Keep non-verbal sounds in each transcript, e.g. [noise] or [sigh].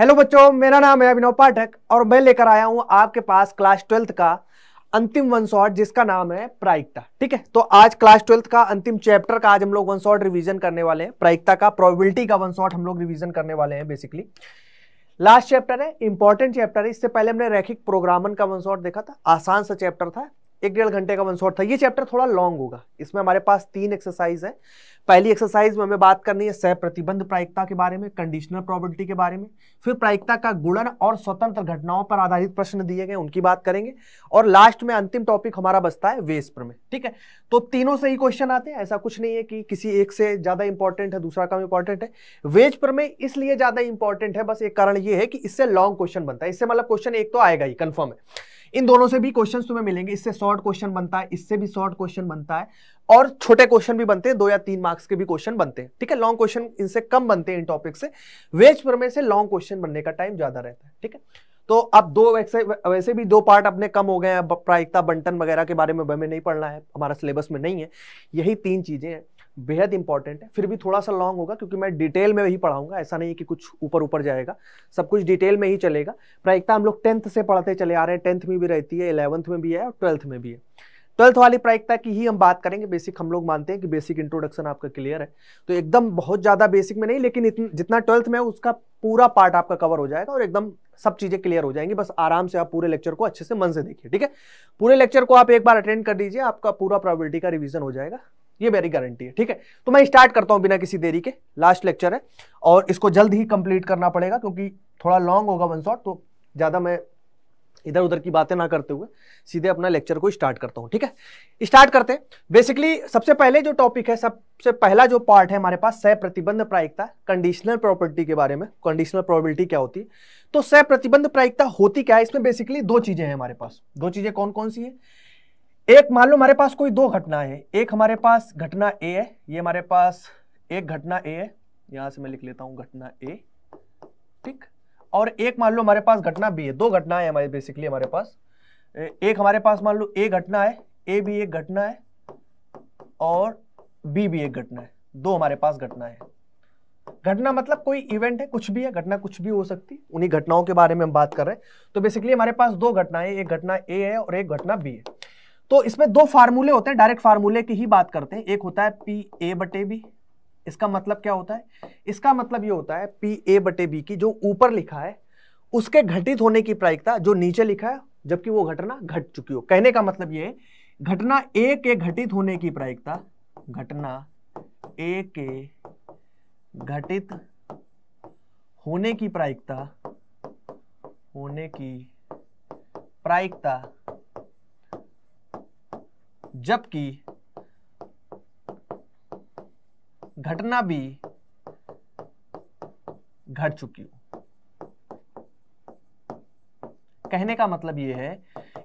Hello बच्चों मेरा नाम है अभिनव पाठक और मैं लेकर आया हूं आपके पास क्लास ट्वेल्थ का अंतिम वन शॉट जिसका नाम है प्रायिकता ठीक है तो आज क्लास ट्वेल्थ का अंतिम चैप्टर का आज हम लोग वन शॉट रिवीजन करने वाले हैं प्रायिकता का प्रोबेबिलिटी का वन शॉट हम लोग रिवीजन करने वाले हैं बेसिकली लास्ट चैप्टर है इंपॉर्टेंट चैप्टर है इससे पहले हमने रैखिक प्रोग्रामन का वन शॉट देखा था आसान सा चैप्टर था एक डेढ़ घंटे का वन शॉट था ये चैप्टर थोड़ा लॉन्ग होगा इसमें हमारे पास तीन एक्सरसाइज है पहली एक्सरसाइज में हमें बात करनी है सह प्रतिबंध प्रायिकता के बारे में कंडीशनल प्रॉबर्टी के बारे में फिर प्रायिकता का गुणन और स्वतंत्र घटनाओं पर आधारित प्रश्न दिए गए उनकी बात करेंगे और लास्ट में अंतिम टॉपिक हमारा बचता है वेस में ठीक है तो तीनों से ही क्वेश्चन आते हैं ऐसा कुछ नहीं है कि किसी एक से ज़्यादा इंपॉर्टेंट है दूसरा कम इंपॉर्टेंट है वेज में इसलिए ज़्यादा इंपॉर्टेंट है बस एक कारण ये है कि इससे लॉन्ग क्वेश्चन बनता है इससे मतलब क्वेश्चन एक तो आएगा ही कन्फर्म है इन दोनों से भी क्वेश्चन तुम्हें मिलेंगे इससे शॉर्ट क्वेश्चन बनता है इससे भी शॉर्ट क्वेश्चन बनता है और छोटे क्वेश्चन भी बनते हैं दो या तीन मार्क्स के भी क्वेश्चन बनते हैं ठीक है लॉन्ग क्वेश्चन इनसे कम बनते हैं इन टॉपिक से वेज प्रमे से लॉन्ग क्वेश्चन बनने का टाइम ज्यादा रहता है ठीक है तो अब दो वैसे वैसे भी दो पार्ट अपने कम हो गए हैं प्रायिकता बंटन वगैरह के बारे में हमें नहीं पढ़ना है हमारा सिलेबस में नहीं है यही तीन चीजें हैं बेहद इंपॉर्टेंट है फिर भी थोड़ा सा लॉन्ग होगा क्योंकि मैं डिटेल में ही पढ़ाऊंगा ऐसा नहीं कि कुछ ऊपर ऊपर जाएगा सब कुछ डिटेल में ही चलेगा प्रायिकता हम लोग टेंथ से पढ़ते चले आ रहे हैं टेंथ में भी रहती है इलेवंथ में भी है और ट्वेल्थ में भी है ट्वेल्थ वाली प्रायिकता की ही हम बात करेंगे बेसिक हम लोग मानते हैं कि बेसिक इंट्रोडक्शन आपका क्लियर है तो एकदम बहुत ज़्यादा बेसिक में नहीं लेकिन जितना ट्वेल्थ में उसका पूरा पार्ट आपका कवर हो जाएगा और एकदम सब चीज़ें क्लियर हो जाएंगी बस आराम से आप पूरे लेक्चर को अच्छे से मन से देखिए ठीक है पूरे लेक्चर को आप एक बार अटेंड कर दीजिए आपका पूरा प्रॉबिलिटी का रिविजन हो जाएगा ये मेरी गारंटी है ठीक है तो मैं स्टार्ट करता हूँ बिना किसी देरी के लास्ट लेक्चर है और इसको जल्द ही कंप्लीट करना पड़ेगा क्योंकि थोड़ा लॉन्ग होगा वन शॉट तो ज़्यादा मैं इधर उधर की बातें ना करते हुए सीधे अपना लेक्चर को स्टार्ट करता हूँ ठीक है स्टार्ट करते हैं बेसिकली सबसे पहले जो टॉपिक है सबसे पहला जो पार्ट है हमारे पास सह प्रतिबंध प्रायिकता कंडीशनल प्रॉपर्टी के बारे में कंडीशनल प्रॉपर्टी क्या होती है तो सह प्रतिबंध प्रायिकता होती क्या है इसमें बेसिकली दो चीज़ें हैं हमारे पास दो चीज़ें कौन कौन सी है एक मान लो हमारे पास कोई दो घटना है एक हमारे पास घटना ए है ये हमारे पास एक घटना ए है यहां से मैं लिख लेता हूं घटना ए ठीक और एक मान लो हमारे पास घटना बी है दो घटना है हमारे बेसिकली हमारे पास एक हमारे पास मान लो ए घटना है ए भी एक घटना है और बी भी एक घटना है दो हमारे पास घटना है घटना मतलब कोई इवेंट है कुछ भी है घटना कुछ भी हो सकती है उन्हीं घटनाओं के बारे में हम बात कर रहे हैं तो बेसिकली हमारे पास दो घटनाएं एक घटना ए है और एक घटना बी है तो इसमें दो फार्मूले होते हैं डायरेक्ट फार्मूले की ही बात करते हैं एक होता है पी ए बटे बी इसका मतलब क्या होता है इसका मतलब ये होता है पी ए बटे बी की जो ऊपर लिखा है उसके घटित होने की प्रायिकता जो नीचे लिखा है जबकि वो घटना घट चुकी हो कहने का मतलब ये घटना ए के घटित होने की प्रायिकता घटना ए के घटित होने की प्रायिकता होने की प्रायिकता जबकि घटना भी घट चुकी हो कहने का मतलब यह है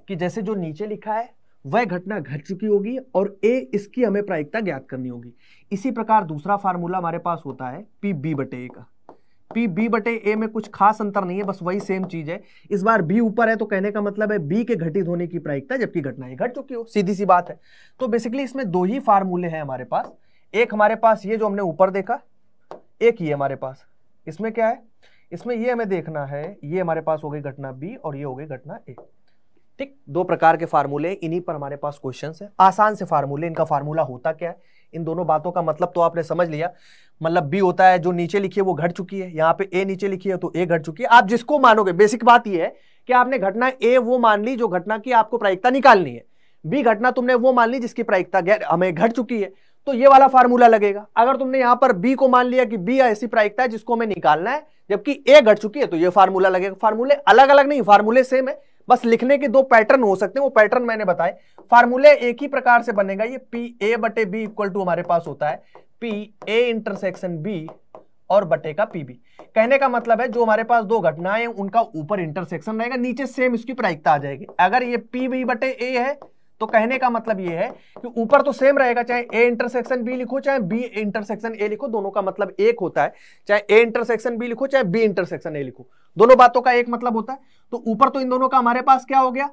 कि जैसे जो नीचे लिखा है वह घटना घट चुकी होगी और ए इसकी हमें प्रायिकता ज्ञात करनी होगी इसी प्रकार दूसरा फार्मूला हमारे पास होता है पी बी बटे ए का पी बी बटे ए में कुछ खास अंतर नहीं है बस वही सेम चीज है इस बार बी ऊपर है तो कहने का मतलब है बी के घटित होने की प्रायिकता जबकि घटनाएं घट चुकी हो सीधी सी बात है तो बेसिकली इसमें दो ही फार्मूले हैं हमारे पास एक हमारे पास ये जो हमने ऊपर देखा एक ये हमारे पास इसमें क्या है इसमें ये हमें देखना है ये हमारे पास हो गई घटना बी और ये हो गई घटना ए ठीक दो प्रकार के फार्मूले इन्हीं पर हमारे पास क्वेश्चन है आसान से फार्मूले इनका फार्मूला होता क्या है इन दोनों बातों का मतलब तो आपने समझ लिया मतलब बी होता है जो नीचे लिखी है वो घट चुकी है यहाँ पे ए नीचे लिखी है तो ए घट चुकी है आप जिसको मानोगे बेसिक बात यह है कि आपने घटना ए वो मान ली जो घटना की आपको प्रायिकता निकालनी है बी घटना तुमने वो मान ली जिसकी प्रायिकता हमें घट चुकी है तो ये वाला फार्मूला लगेगा अगर तुमने यहां पर बी को मान लिया कि बी ऐसी प्रायिकता है जिसको हमें निकालना है जबकि ए घट चुकी है तो ये फार्मूला लगेगा फार्मूले अलग अलग नहीं फार्मूले सेम है बस लिखने के दो पैटर्न हो सकते हैं वो पैटर्न मैंने बताए फार्मूले एक ही प्रकार से बनेगा ये पी ए बटे बी इक्वल टू हमारे पास होता है पी ए इंटरसेक्शन बी और बटे का पी बी कहने का मतलब है जो हमारे पास दो घटनाएं उनका ऊपर इंटरसेक्शन रहेगा नीचे सेम इसकी प्रायिकता आ जाएगी अगर ये पी बी बटे ए है तो कहने का मतलब ये है कि ऊपर तो सेम रहेगा चाहे ए इंटरसेक्शन बी लिखो चाहे बी इंटरसेक्शन ए लिखो दोनों का मतलब एक होता है चाहे ए इंटरसेक्शन बी लिखो चाहे बी इंटरसेक्शन ए लिखो दोनों बातों का एक मतलब होता है तो ऊपर तो इन दोनों का हमारे पास क्या हो गया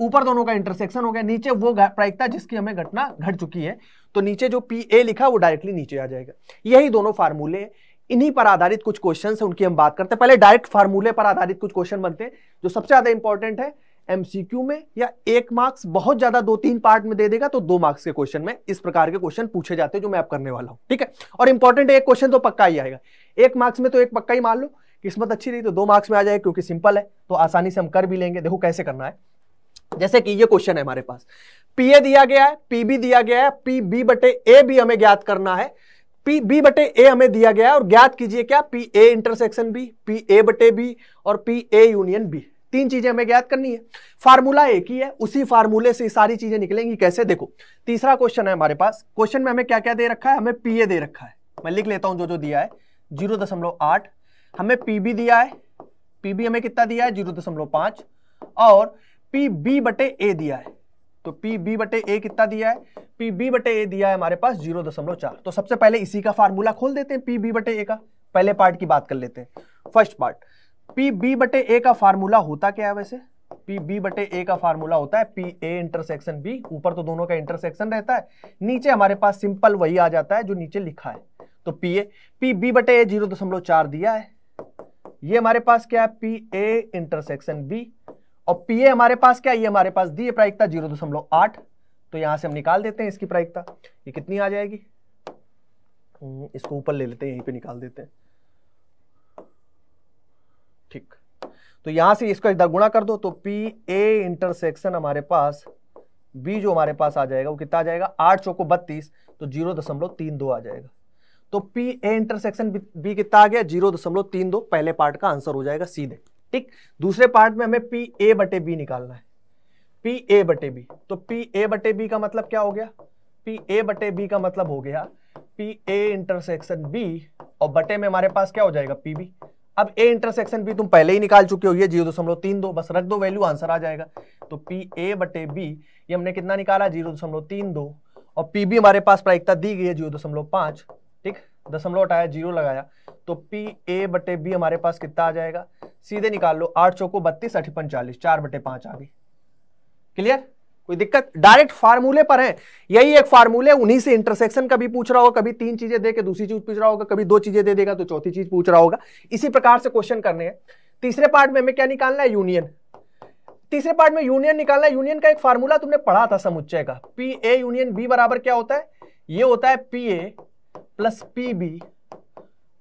ऊपर दोनों का इंटरसेक्शन हो गया नीचे वो प्रायिकता जिसकी हमें घटना घट चुकी है तो नीचे जो पी ए लिखा वो डायरेक्टली नीचे आ जाएगा यही दोनों फार्मूले इन्हीं पर आधारित कुछ क्वेश्चन है उनकी हम बात करते हैं पहले डायरेक्ट फार्मूले पर आधारित कुछ क्वेश्चन बनते हैं जो सबसे ज्यादा इंपॉर्टेंट है एमसीक्यू में या एक मार्क्स बहुत ज्यादा दो तीन पार्ट में दे देगा तो दो मार्क्स के क्वेश्चन में इस प्रकार के क्वेश्चन पूछे जाते हैं जो मैं आप करने वाला हूं ठीक है और इंपॉर्टेंट एक क्वेश्चन तो पक्का ही आएगा एक मार्क्स में तो एक पक्का ही मान लो किस्मत अच्छी रही तो दो मार्क्स में आ जाएगा क्योंकि सिंपल है तो आसानी से हम कर भी लेंगे देखो कैसे करना है जैसे कि ये क्वेश्चन है हमारे पास पी ए दिया गया है पी बी दिया गया है पी बी बटे ए भी हमें ज्ञात करना है पी बी बटे ए हमें दिया गया है और ज्ञात कीजिए क्या P A intersection B P A बटे बी और पी ए यूनियन बी तीन चीजें हमें ज्ञात करनी है फार्मूला एक ही है उसी फार्मूले से सारी चीजें निकलेंगी कैसे देखो तीसरा क्वेश्चन है हमारे पास क्वेश्चन में हमें क्या क्या दे रखा है हमें पीए दे रखा है मैं लिख लेता हूं जो जो दिया है जीरो दशमलव आठ हमें पीबी दिया है पीबी हमें कितना दिया है जीरो दशमलव पांच और पी बी बटे ए दिया है तो पी बी बटे ए कितना दिया है पी बी बटे ए दिया है हमारे पास जीरो दशमलव चार तो सबसे पहले इसी का फार्मूला खोल देते हैं पी बी बटे ए का पहले पार्ट की बात कर लेते हैं फर्स्ट पार्ट पी बी बटे ए का फार्मूला होता क्या है वैसे पी बी बटे ए का फार्मूला होता है पी ए इंटरसेक्शन बी ऊपर तो दोनों का इंटरसेक्शन रहता है नीचे हमारे पास सिंपल वही आ जाता है जो नीचे लिखा है तो पी ए पी बी बटे ए जीरो दशमलव चार दिया है ये हमारे पास क्या है पी ए इंटरसेक्शन बी और पीए हमारे पास क्या ये e हमारे पास दी प्रायिकता जीरो दशमलव आठ तो यहां से हम निकाल देते हैं इसकी प्रायिकता ये कितनी आ जाएगी हम्म, इसको ऊपर ले लेते हैं यहीं पे निकाल देते हैं ठीक तो यहां से इसको एक गुणा कर दो तो पी ए इंटरसेक्शन हमारे पास बी जो हमारे पास आ जाएगा वो कितना आ जाएगा आठ चौको बत्तीस तो जीरो दशमलव तीन दो आ जाएगा तो पी ए इंटरसेक्शन बी कितना आ गया जीरो दशमलव तीन दो पहले पार्ट का आंसर हो जाएगा सीधे ठीक दूसरे पार्ट में हमें पी ए बटे बी निकालना है पी ए बटे बी तो पी ए बटे बी का मतलब क्या हो गया पी ए बटे बी का मतलब हो गया पी ए इंटरसेक्शन बी और बटे में हमारे पास क्या हो जाएगा पी बी अब ए इंटरसेक्शन बी तुम पहले ही निकाल चुके हो ये जीरो दशमलव तीन दो बस रख दो वैल्यू आंसर आ जाएगा तो पी ए बटे बी ये हमने कितना निकाला जीरो दशमलव तीन दो और पी बी हमारे पास प्रायिकता दी गई है जीरो दशमलव पाँच दशमलव हटाया जीरो लगाया तो पी ए बटे बी हमारे पास कितना आ जाएगा सीधे निकाल लो आठ चौको बत्तीस अठिपन चालीस चार बटे पांच आ गई क्लियर कोई दिक्कत डायरेक्ट फार्मूले पर है यही एक फार्मूले उन्हीं से इंटरसेक्शन कभी पूछ रहा होगा कभी तीन चीजें दे के दूसरी चीज पूछ रहा होगा कभी दो चीजें दे देगा तो चौथी चीज पूछ रहा होगा इसी प्रकार से क्वेश्चन करने हैं तीसरे पार्ट में हमें क्या निकालना है यूनियन तीसरे पार्ट में यूनियन निकालना है यूनियन का एक फार्मूला तुमने पढ़ा था समुच्चय का पी ए यूनियन बी बराबर क्या होता है ये होता है P A plus P B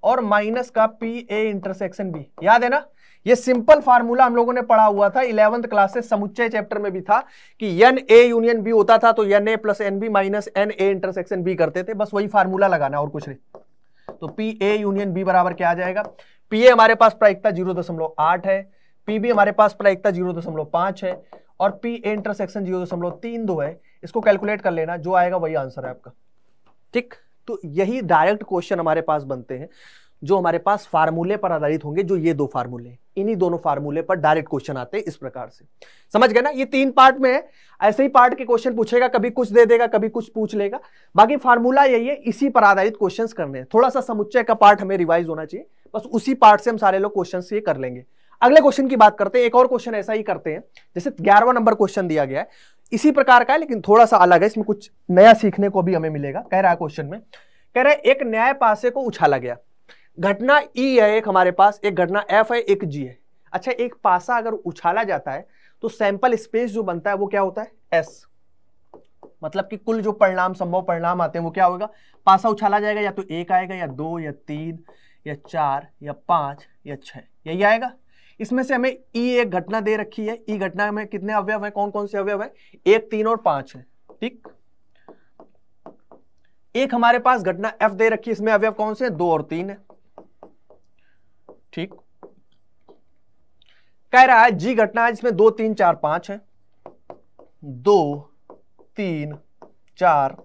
और माइनस का पी ए इंटरसेक्शन बी याद है ना ये सिंपल फार्मूला हम लोगों ने पढ़ा हुआ था इलेवंथ क्लास से समुच्चय चैप्टर में भी था कि एन ए यूनियन बी होता था तो N A plus N B minus N A intersection B करते थे बस वही फार्मूला लगाना और कुछ नहीं तो पी ए यूनियन बी बराबर क्या आ जाएगा पी ए हमारे पास प्रायिकता जीरो दशमलव आठ है पी बी हमारे पास प्रायिकता जीरो दशमलव पांच है और पी ए इंटरसेक्शन जीरो दशमलव तीन दो है इसको कैलकुलेट कर लेना जो आएगा वही आंसर है आपका ठीक तो यही डायरेक्ट क्वेश्चन हमारे पास बनते हैं जो हमारे पास फार्मूले पर आधारित होंगे जो ये दो फार्मूले इन्हीं दोनों फार्मूले पर डायरेक्ट क्वेश्चन आते हैं इस प्रकार से समझ गए ना ये तीन पार्ट में है ऐसे ही पार्ट के क्वेश्चन पूछेगा कभी कुछ दे देगा कभी कुछ पूछ लेगा बाकी फार्मूला यही है इसी पर आधारित क्वेश्चन करने हैं थोड़ा सा समुच्चय का पार्ट हमें रिवाइज होना चाहिए बस उसी पार्ट से हम सारे लोग क्वेश्चन ये कर लेंगे अगले क्वेश्चन की बात करते हैं एक और क्वेश्चन ऐसा ही करते हैं जैसे ग्यारहवा नंबर क्वेश्चन दिया गया है इसी प्रकार का है लेकिन थोड़ा सा अलग है इसमें कुछ नया सीखने को भी हमें मिलेगा कह रहा है क्वेश्चन में कह रहा है एक न्याय पासे को उछाला गया घटना ई e है एक हमारे पास एक घटना एफ है एक जी है अच्छा एक पासा अगर उछाला जाता है तो सैंपल स्पेस जो बनता है वो क्या होता है एस मतलब कि कुल जो परिणाम संभव परिणाम आते हैं वो क्या होगा पासा उछाला जाएगा या तो एक आएगा या दो या तीन या चार या पांच या छह यही आएगा इसमें से हमें ई e एक घटना दे रखी है ई e घटना में कितने अवयव हैं कौन कौन से अवयव हैं एक तीन और पांच है ठीक एक हमारे पास घटना एफ दे रखी है इसमें अवयव कौन से दो और तीन है ठीक कह रहा है जी घटना है जिसमें दो तीन चार पांच है दो तीन चार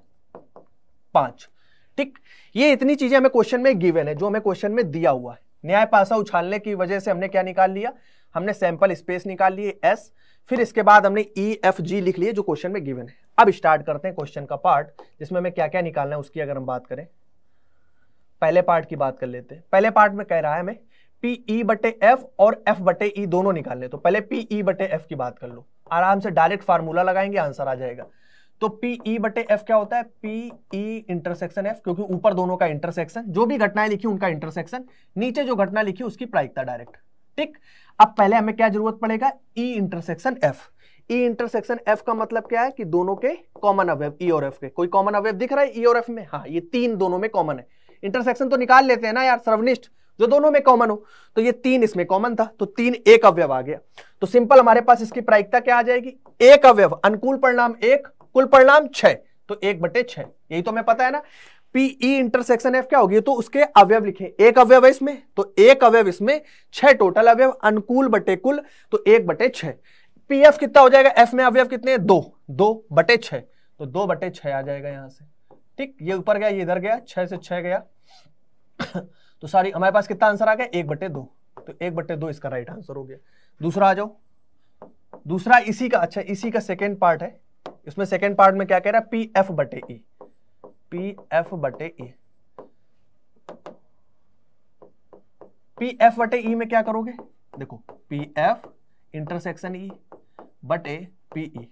पांच ठीक ये इतनी चीजें हमें क्वेश्चन में गिवन है जो हमें क्वेश्चन में दिया हुआ है न्याय पासा उछालने की वजह से हमने क्या निकाल लिया हमने सैंपल स्पेस निकाल लिए एस फिर इसके बाद हमने ई एफ जी लिख लिए जो क्वेश्चन में गिवन है अब स्टार्ट करते हैं क्वेश्चन का पार्ट जिसमें हमें क्या क्या निकालना है उसकी अगर हम बात करें पहले पार्ट की बात कर लेते हैं पहले पार्ट में कह रहा है हमें पी ई e बटे एफ और एफ बटे ई e दोनों निकालने तो पहले पी ई e बटे एफ की बात कर लो आराम से डायरेक्ट फार्मूला लगाएंगे आंसर आ जाएगा तो पीई e बटे एफ क्या होता है पीई इंटरसेक्शन एफ क्योंकि ऊपर दोनों का इंटरसेक्शन जो भी घटनाएं लिखी उनका इंटरसेक्शन नीचे जो घटना लिखी उसकी प्रायिकता डायरेक्ट ठीक अब पहले हमें क्या जरूरत पड़ेगा E intersection F E intersection F का मतलब क्या है कि दोनों के कॉमन अवयव ई e और एफ के कोई कॉमन अवयव दिख रहा है ई e और एफ में हाँ ये तीन दोनों में कॉमन है इंटरसेक्शन तो निकाल लेते हैं ना यार सर्वनिष्ठ जो दोनों में कॉमन हो तो ये तीन इसमें कॉमन था तो तीन एक अवयव आ गया तो सिंपल हमारे पास इसकी प्रायिकता क्या आ जाएगी एक अवयव अनुकूल परिणाम एक कुल परिणाम छह तो एक बटे छह यही तो हमें पता है ना पीई इंटरसेक्शन एफ क्या होगी तो उसके अवयव लिखे एक अवयव है इसमें तो एक अवयव इसमें छह टोटल अवयव अनुकूल बटे कुल तो एक बटे छह पीएफ कितना हो जाएगा एफ में अवयव कितने दो दो बटे छह तो दो बटे छह आ जाएगा यहां से ठीक ये ऊपर गया ये इधर गया छह से छह गया [coughs] तो सॉरी हमारे पास कितना आंसर आ गया एक बटे दो तो एक बटे दो इसका राइट आंसर हो गया दूसरा आ जाओ दूसरा इसी का अच्छा इसी का सेकेंड पार्ट है इसमें सेकेंड पार्ट में क्या कह रहा है पी एफ बटे ई पी एफ बटे ई पी एफ बटे ई e में क्या करोगे देखो पी एफ इंटरसेक्शन ई बटे पीई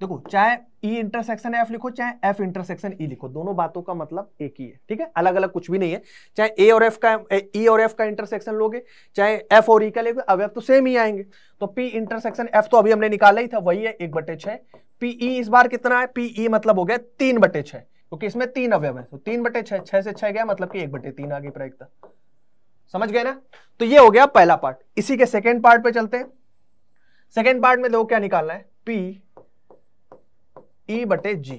देखो चाहे ई इंटरसेक्शन एफ लिखो चाहे एफ इंटरसेक्शन ई लिखो दोनों बातों का मतलब एक ही है ठीक है अलग अलग कुछ भी नहीं है चाहे ए e और एफ का ई और एफ का इंटरसेक्शन लोगे चाहे एफ और ई e का लेगे अब एफ तो सेम ही आएंगे तो पी इंटरसेक्शन एफ तो अभी हमने निकाला ही था वही है एक बटे छह पीई e इस बार कितना है पीई e मतलब हो गया तीन बटे छह क्योंकि इसमें तीन अवयव है तो तीन बटे छह छह से छह गया मतलब कि एक बटे तीन आगे गई प्रायिकता समझ गए ना तो ये हो गया पहला पार्ट इसी के सेकेंड पार्ट पे चलते हैं सेकेंड पार्ट में देखो क्या निकालना है पी ई e बटे जी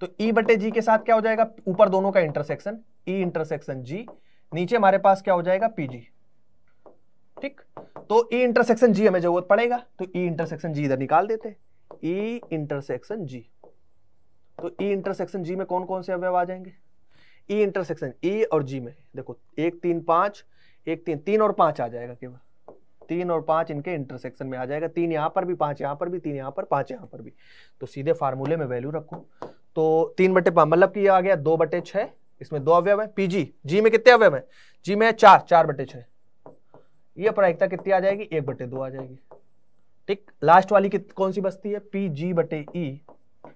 तो ई e बटे जी के साथ क्या हो जाएगा ऊपर दोनों का इंटरसेक्शन ई इंटरसेक्शन जी नीचे हमारे पास क्या हो जाएगा पीजी ठीक तो ई इंटरसेक्शन जी हमें जरूरत पड़ेगा तो ई इंटरसेक्शन जी इधर निकाल देते ई इंटरसेक्शन जी तो ई इंटरसेक्शन जी में कौन कौन से अवयव आ जाएंगे ई इंटरसेक्शन ई और जी में देखो एक तीन पांच एक तीन तीन और पांच आ जाएगा केवल तीन और पांच इनके इंटरसेक्शन में आ जाएगा तीन यहां पर भी पांच यहां पर भी तीन यहां पर पांच यहां पर भी तो सीधे फार्मूले में वैल्यू रखो तो तीन बटे पाँच मतलब कि ये आ गया दो बटे छह इसमें दो अवयव है पीजी जी में कितने अवयव है जी में चार चार बटे छह यह प्रायिकता कितनी आ जाएगी एक बटे दो आ जाएगी ठीक लास्ट वाली कित कौन सी बस्ती है पी जी बटे ई e।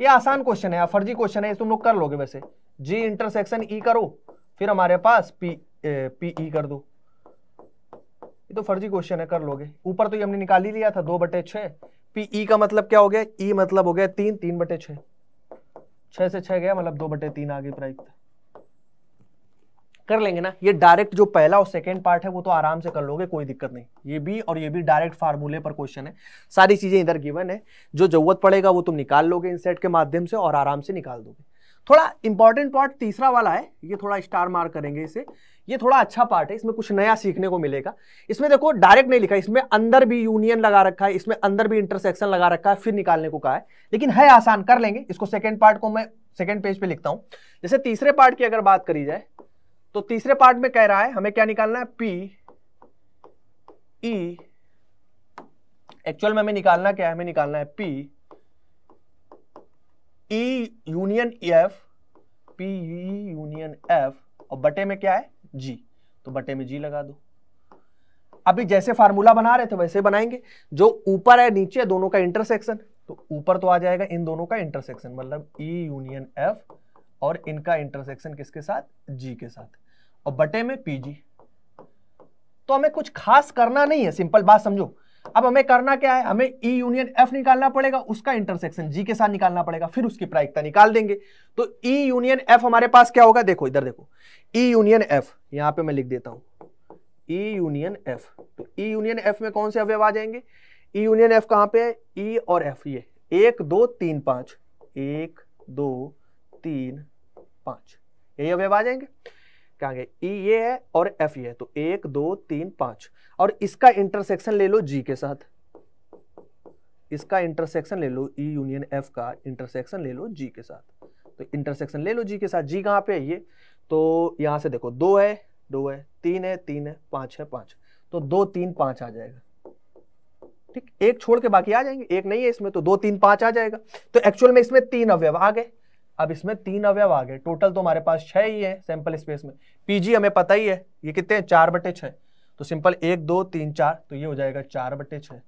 ये आसान क्वेश्चन है फर्जी क्वेश्चन है तुम लोग कर लोगे वैसे जी इंटरसेक्शन ई करो फिर हमारे पास पी पी ई कर दो ये तो फर्जी क्वेश्चन है कर लोगे ऊपर तो ये हमने निकाल ही लिया था दो बटे छ पी ई e का मतलब क्या हो गया ई e मतलब हो गया तीन तीन बटे छ छह से छह गया मतलब दो बटे तीन आगे प्रायिकता कर लेंगे ना ये डायरेक्ट जो पहला और सेकंड पार्ट है वो तो आराम से कर लोगे कोई दिक्कत नहीं ये भी और ये भी डायरेक्ट फार्मूले पर क्वेश्चन है सारी चीज़ें इधर गिवन है जो जरूरत पड़ेगा वो तुम निकाल लोगे इन के माध्यम से और आराम से निकाल दोगे थोड़ा इंपॉर्टेंट पार्ट तीसरा वाला है ये थोड़ा स्टार मार करेंगे इसे ये थोड़ा अच्छा पार्ट है इसमें कुछ नया सीखने को मिलेगा इसमें देखो डायरेक्ट नहीं लिखा इसमें अंदर भी यूनियन लगा रखा है इसमें अंदर भी इंटरसेक्शन लगा रखा है फिर निकालने को कहा है लेकिन है आसान कर लेंगे इसको सेकेंड पार्ट को मैं सेकेंड पेज पे लिखता हूँ जैसे तीसरे पार्ट की अगर बात करी जाए तो तीसरे पार्ट में कह रहा है हमें क्या निकालना है पी ई एक्चुअल में हमें निकालना क्या है हमें निकालना है P P union F P union F और बटे में क्या है जी तो बटे में जी लगा दो अभी जैसे फार्मूला बना रहे थे वैसे बनाएंगे जो ऊपर है नीचे दोनों का इंटरसेक्शन तो ऊपर तो आ जाएगा इन दोनों का इंटरसेक्शन मतलब ई यूनियन एफ और इनका इंटरसेक्शन किसके साथ जी के साथ और बटे में पी जी तो हमें कुछ खास करना नहीं है सिंपल बात समझो अब हमें करना क्या है हमें ई यूनियन एफ निकालना पड़ेगा उसका इंटरसेक्शन जी के साथ निकालना पड़ेगा फिर उसकी प्रायिकता निकाल देंगे तो ई यूनियन एफ हमारे पास क्या होगा देखो इधर देखो ई यूनियन एफ यहां पे मैं लिख देता हूं ई यूनियन एफ तो ई यूनियन एफ में कौन से अवयव आ जाएंगे ई यूनियन एफ कहां पे है ई e और एफ ये एक दो तीन पांच एक दो तीन पांच यही अवयव आ जाएंगे क्या ई e ये है और एफ ये है तो एक दो तीन पांच और इसका इंटरसेक्शन ले लो जी के साथ इसका इंटरसेक्शन ले लो ई यूनियन एफ का इंटरसेक्शन ले लो जी के साथ तो इंटरसेक्शन ले लो जी के साथ जी कहां पे है ये तो यहां से देखो दो है दो है तीन है तीन है पांच है पांच तो दो तीन पांच आ जाएगा ठीक एक छोड़ के बाकी आ जाएंगे एक नहीं है इसमें तो दो तीन पांच आ जाएगा तो एक्चुअल में इसमें तीन अवयव आ गए अब इसमें तीन अवयव आ गए टोटल तो हमारे पास छह ही है सैंपल स्पेस में पीजी हमें पता ही है ये कितने हैं चार बटे छः तो सिंपल एक दो तीन चार तो ये हो जाएगा चार बटे छः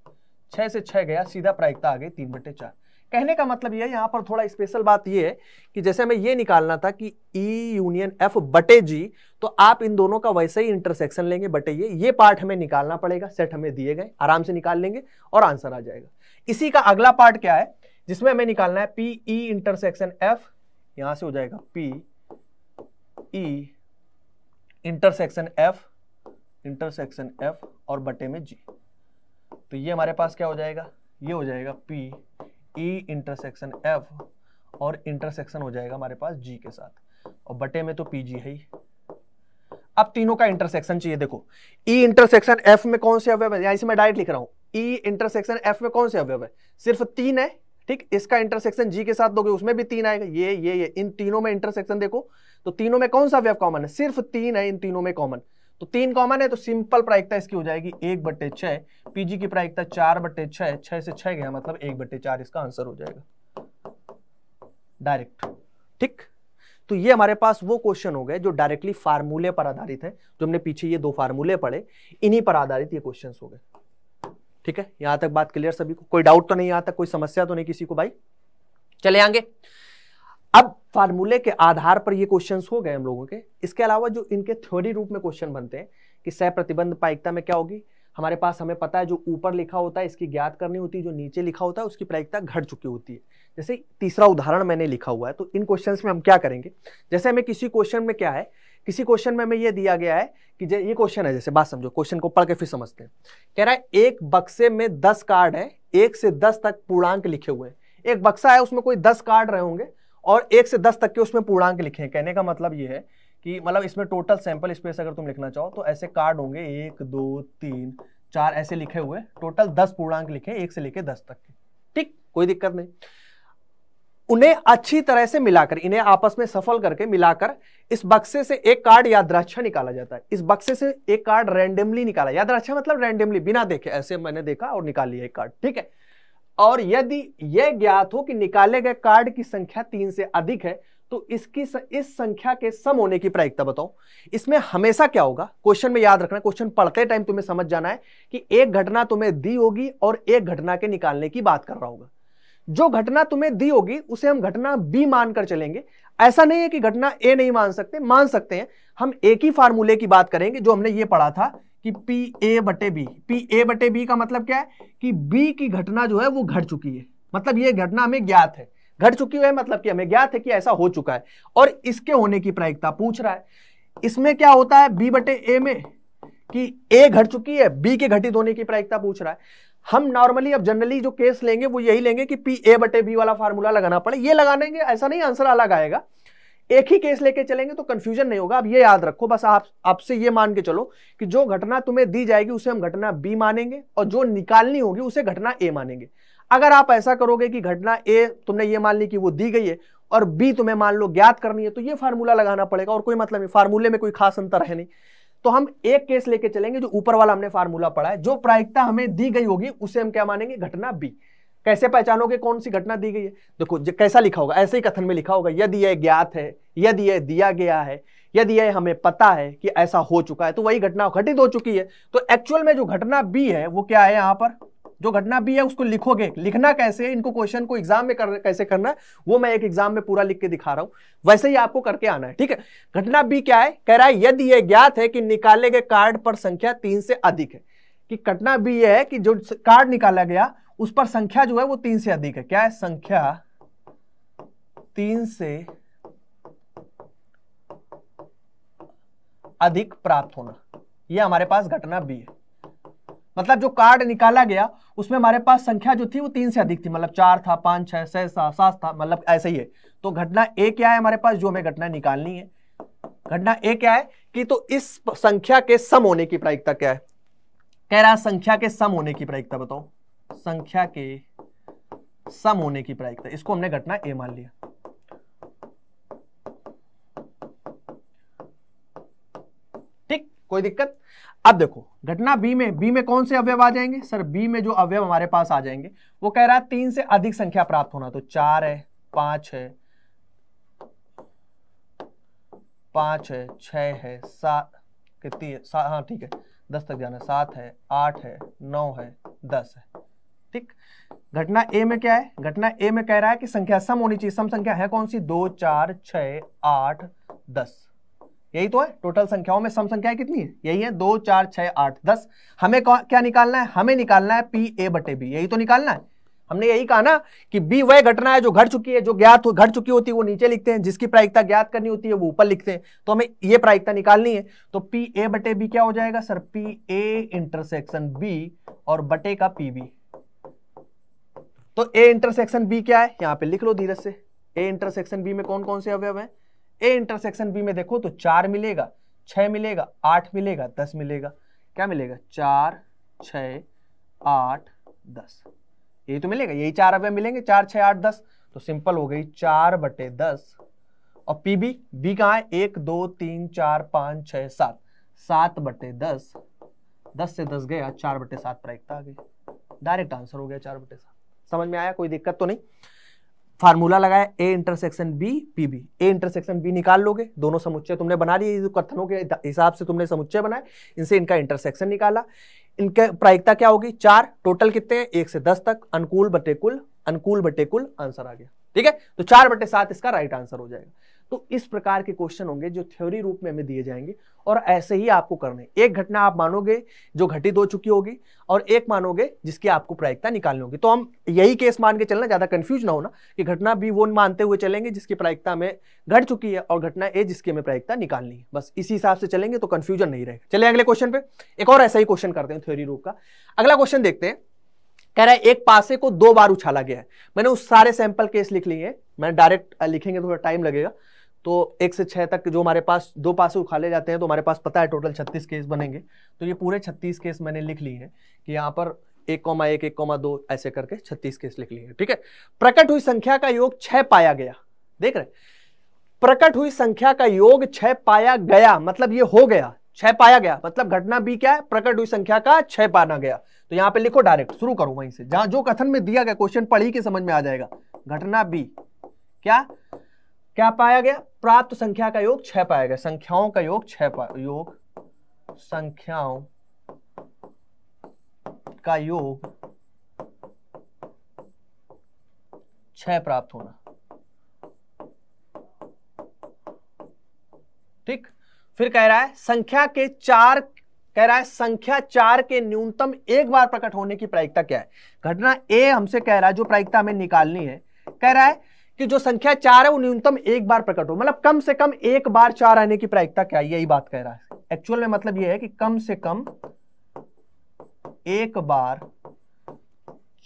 छह से छह गया सीधा प्रायिकता आ गई तीन बटे चार कहने का मतलब यह यहाँ पर थोड़ा स्पेशल बात यह है कि जैसे हमें ये निकालना था कि E यूनियन F बटे जी तो आप इन दोनों का वैसे ही इंटरसेक्शन लेंगे बटे ये ये पार्ट हमें निकालना पड़ेगा सेट हमें दिए गए आराम से निकाल लेंगे और आंसर आ जाएगा इसी का अगला पार्ट क्या है जिसमें हमें निकालना है पी ई इंटरसेक्शन एफ यहां से हो जाएगा P E intersection F intersection F और बटे में जी तो ये हमारे पास क्या हो जाएगा ये हो जाएगा पी ई इंटरसेक्शन एफ और इंटरसेक्शन हो जाएगा हमारे पास जी के साथ और बटे में तो पी जी है ही अब तीनों का इंटरसेक्शन चाहिए देखो ई इंटरसेक्शन एफ में कौन से अवयव है यहां से मैं डायरेक्ट लिख रहा हूं ई इंटरसेक्शन एफ में कौन से अवयव है सिर्फ तीन है ठीक इसका इंटरसेक्शन जी के साथ दोगे उसमें भी तीन आएगा ये ये ये इन तीनों में इंटरसेक्शन देखो तो तीनों में कौन सा वेव कॉमन है सिर्फ तीन है इन तीनों में कॉमन तो तीन कॉमन है तो सिंपल प्रायिकता इसकी हो जाएगी एक बट्टे छह पीजी की प्रायिकता चार बट्टे छह छह से छह गया मतलब एक बट्टे चार इसका आंसर हो जाएगा डायरेक्ट ठीक तो ये हमारे पास वो क्वेश्चन हो गए जो डायरेक्टली फार्मूले पर आधारित है जो हमने पीछे ये दो फार्मूले पढ़े इन्हीं पर आधारित ये क्वेश्चन हो गए ठीक है यहां तक बात क्लियर सभी को कोई डाउट तो नहीं यहां तक कोई समस्या तो नहीं किसी को भाई चले आगे अब फार्मूले के आधार पर ये क्वेश्चन हो गए हम लोगों के इसके अलावा जो इनके थ्योरी रूप में क्वेश्चन बनते हैं कि सह प्रतिबंध प्रायिकता में क्या होगी हमारे पास हमें पता है जो ऊपर लिखा होता है इसकी ज्ञात करनी होती है जो नीचे लिखा होता है उसकी प्रायिकता घट चुकी होती है जैसे तीसरा उदाहरण मैंने लिखा हुआ है तो इन क्वेश्चन में हम क्या करेंगे जैसे हमें किसी क्वेश्चन में क्या है किसी क्वेश्चन में हमें यह दिया गया है कि ये क्वेश्चन है जैसे बात समझो क्वेश्चन को पढ़ के फिर समझते हैं कह रहा है एक बक्से में दस कार्ड है एक से दस तक पूर्णांक लिखे हुए हैं एक बक्सा है उसमें कोई दस कार्ड रहे होंगे और एक से दस तक के उसमें पूर्णांक लिखे हैं कहने का मतलब ये है कि मतलब इसमें टोटल सैंपल स्पेस अगर तुम लिखना चाहो तो ऐसे कार्ड होंगे एक दो तीन चार ऐसे लिखे हुए टोटल दस पूर्णांक लिखे एक से लेके दस तक के ठीक कोई दिक्कत नहीं उन्हें अच्छी तरह से मिलाकर इन्हें आपस में सफल करके मिलाकर इस बक्से से एक कार्ड यादराक्षा निकाला जाता है इस बक्से से एक कार्ड रैंडमली निकाला यादराक्षा मतलब रैंडमली बिना देखे ऐसे मैंने देखा और निकाल लिया एक कार्ड ठीक है और यदि यह ज्ञात हो कि निकाले गए कार्ड की संख्या तीन से अधिक है तो इसकी स, इस संख्या के सम होने की प्रायिकता बताओ इसमें हमेशा क्या होगा क्वेश्चन में याद रखना क्वेश्चन पढ़ते टाइम तुम्हें समझ जाना है कि एक घटना तुम्हें दी होगी और एक घटना के निकालने की बात कर रहा होगा जो घटना तुम्हें दी होगी उसे हम घटना बी मानकर चलेंगे ऐसा नहीं है कि घटना ए नहीं मान सकते मान सकते हैं हम एक ही फार्मूले की बात करेंगे जो हमने ये पढ़ा था कि पी ए बटे बी पी ए बटे बी का मतलब क्या है कि बी की घटना जो है वो घट चुकी है मतलब ये घटना हमें ज्ञात है घट चुकी है मतलब कि हमें ज्ञात है कि ऐसा हो चुका है और इसके होने की प्रायिकता पूछ रहा है इसमें क्या होता है बी बटे ए में कि ए घट चुकी है बी के घटित होने की प्रायिकता पूछ रहा है हम नॉर्मली अब जनरली जो केस लेंगे वो यही लेंगे कि पी ए बटे बी वाला फार्मूला लगाना पड़े ये लेंगे ऐसा नहीं आंसर अलग आएगा एक ही केस लेके चलेंगे तो कंफ्यूजन नहीं होगा अब ये याद रखो बस आप आपसे ये मान के चलो कि जो घटना तुम्हें दी जाएगी उसे हम घटना बी मानेंगे और जो निकालनी होगी उसे घटना ए मानेंगे अगर आप ऐसा करोगे कि घटना ए तुमने ये मान ली कि वो दी गई है और बी तुम्हें मान लो ज्ञात करनी है तो ये फार्मूला लगाना पड़ेगा और कोई मतलब नहीं फार्मूले में कोई खास अंतर है नहीं तो हम एक केस लेके चलेंगे जो ऊपर वाला हमने फार्मूला पढ़ा है जो प्रायिकता हमें दी गई होगी उसे हम क्या मानेंगे घटना बी कैसे पहचानोगे कौन सी घटना दी गई है देखो कैसा लिखा होगा ऐसे ही कथन में लिखा होगा यदि यह ज्ञात है यदि यह दिया गया है यदि यह हमें पता है कि ऐसा हो चुका है तो वही घटना घटित हो चुकी है तो एक्चुअल में जो घटना बी है वो क्या है यहाँ पर जो घटना भी है उसको लिखोगे लिखना कैसे इनको क्वेश्चन को एग्जाम में कर, कैसे करना है वो मैं एक एग्जाम में पूरा लिख के दिखा रहा हूं वैसे ही आपको करके आना है ठीक है घटना बी क्या है कह रहा है यदि यह ज्ञात है कि निकाले गए कार्ड पर संख्या तीन से अधिक है कि घटना भी यह है कि जो कार्ड निकाला गया उस पर संख्या जो है वो तीन से अधिक है क्या है संख्या तीन से अधिक प्राप्त होना यह हमारे पास घटना बी है मतलब जो कार्ड निकाला गया उसमें हमारे पास संख्या जो थी वो तीन से अधिक थी मतलब चार था पांच छह छह सात सात था मतलब ऐसे ही है तो घटना ए क्या है हमारे पास जो हमें घटना निकालनी है घटना ए क्या है कि तो इस संख्या के सम होने की प्रायिकता क्या है कह रहा संख्या के सम होने की प्रायिकता बताओ संख्या के सम होने की प्रायिकता इसको हमने घटना ए मान लिया ठीक कोई दिक्कत अब देखो घटना बी में बी में कौन से अवयव आ जाएंगे सर बी में जो अवयव हमारे पास आ जाएंगे वो कह रहा है तीन से अधिक संख्या प्राप्त होना तो चार है पांच है पांच है छ है सात कितनी है सात हाँ ठीक है दस तक जाना सात है आठ है नौ है दस है ठीक घटना ए में क्या है घटना ए में कह रहा है कि संख्या सम होनी चाहिए सम संख्या है कौन सी दो चार छ आठ दस यही तो है टोटल संख्याओं में सम संख्या कितनी है यही है दो चार छह आठ दस हमें क्या निकालना है हमें निकालना है पी ए बटे बी यही तो निकालना है हमने यही कहा ना कि बी वह घटना है जो घट चुकी है जो ज्ञात घट चुकी होती है वो नीचे लिखते हैं जिसकी प्रायिकता ज्ञात करनी होती है वो ऊपर लिखते हैं तो हमें ये प्रायिकता निकालनी है तो पी ए बटे बी क्या हो जाएगा sir P A intersection B और बटे का पी बी तो ए इंटरसेक्शन बी क्या है यहां पे लिख लो धीरे से ए इंटरसेक्शन बी में कौन कौन से अवयव है ए इंटरसेक्शन बी में देखो तो चार मिलेगा छः मिलेगा आठ मिलेगा दस मिलेगा क्या मिलेगा चार छ आठ दस यही तो मिलेगा यही चार अवय मिलेंगे चार छः आठ दस तो सिंपल हो गई चार बटे दस और पी बी बी कहाँ है एक दो तीन चार पाँच छः सात सात बटे दस दस से दस गया चार बटे सात प्रायिकता आ गई डायरेक्ट आंसर हो गया चार बटे सात समझ में आया कोई दिक्कत तो नहीं फार्मूला लगाया A intersection B P B A intersection B निकाल लोगे दोनों समुच्चय तुमने बना लिए जो कथनों के हिसाब से तुमने समुच्चय बनाए इनसे इनका इंटरसेक्शन निकाला इनके प्रायिकता क्या होगी चार टोटल कितने हैं एक से दस तक अनुकूल बटे कुल अनुकूल बटे कुल आंसर आ गया ठीक है तो चार बटे सात इसका राइट आंसर हो जाएगा तो इस प्रकार के क्वेश्चन होंगे जो थ्योरी रूप में हमें दिए जाएंगे और ऐसे ही आपको करने एक घटना आप मानोगे जो घटित हो चुकी होगी और एक मानोगे जिसकी आपको प्रायिकता निकालनी होगी तो हम यही केस मान के चलना ज़्यादा कंफ्यूज ना होना कि घटना भी वो मानते हुए चलेंगे जिसकी प्रायिकता हमें घट चुकी है और घटना ए जिसकी हमें प्रायिकता निकालनी है बस इसी हिसाब से चलेंगे तो कन्फ्यूजन नहीं रहेगा चले अगले क्वेश्चन पे एक और ऐसा ही क्वेश्चन करते हैं थ्योरी रूप का अगला क्वेश्चन देखते हैं कह रहा है एक पासे को दो बार उछाला गया है मैंने उस सारे सैंपल केस लिख लिए हैं मैंने डायरेक्ट लिखेंगे तो थोड़ा टाइम लगेगा तो एक से छः तक जो हमारे पास दो पास उखाले जाते हैं तो हमारे पास पता है टोटल छत्तीस केस बनेंगे तो ये पूरे छत्तीस केस मैंने लिख लिए हैं कि यहाँ पर एक कौमा एक एक कौमा दो ऐसे करके छत्तीस केस लिख लिए हैं ठीक है प्रकट हुई संख्या का योग छः पाया गया देख रहे प्रकट हुई संख्या का योग छः पाया गया मतलब ये हो गया छः पाया गया मतलब घटना बी क्या है प्रकट हुई संख्या का छः पाना गया तो यहाँ पे लिखो डायरेक्ट शुरू करो वहीं से जहां जो कथन में दिया गया क्वेश्चन पढ़ी के समझ में आ जाएगा घटना बी क्या क्या पाया गया प्राप्त संख्या का योग छह पाया गया संख्याओं का योग छह योग संख्याओं का योग छह प्राप्त होना ठीक फिर कह रहा है संख्या के चार कह रहा है संख्या चार के न्यूनतम एक बार प्रकट होने की प्रायिकता क्या है घटना ए हमसे कह रहा है जो प्रायिकता हमें निकालनी है कह रहा है कि जो संख्या चार है वो न्यूनतम एक बार प्रकट हो मतलब कम से कम एक बार चार आने की प्रायिकता क्या यही बात कह रहा है एक्चुअल में मतलब यह है कि कम से कम एक बार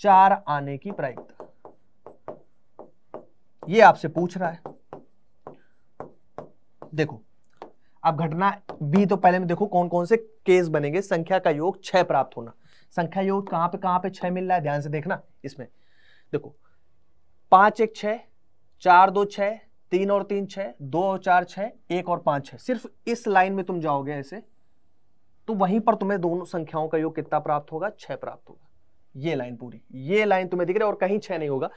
चार आने की प्रायिकता ये आपसे पूछ रहा है देखो अब घटना बी तो पहले में देखो कौन कौन से केस बनेंगे संख्या का योग छह प्राप्त होना संख्या योग कहां पे कहां पे छह मिल रहा है ध्यान से देखना इसमें देखो पांच एक छह चार दो छः तीन और तीन छः दो और चार छः एक और पाँच छः सिर्फ इस लाइन में तुम जाओगे ऐसे तो वहीं पर तुम्हें दोनों संख्याओं का योग कितना प्राप्त होगा छः प्राप्त होगा ये लाइन पूरी ये लाइन तुम्हें दिख रहा है और कहीं छः नहीं होगा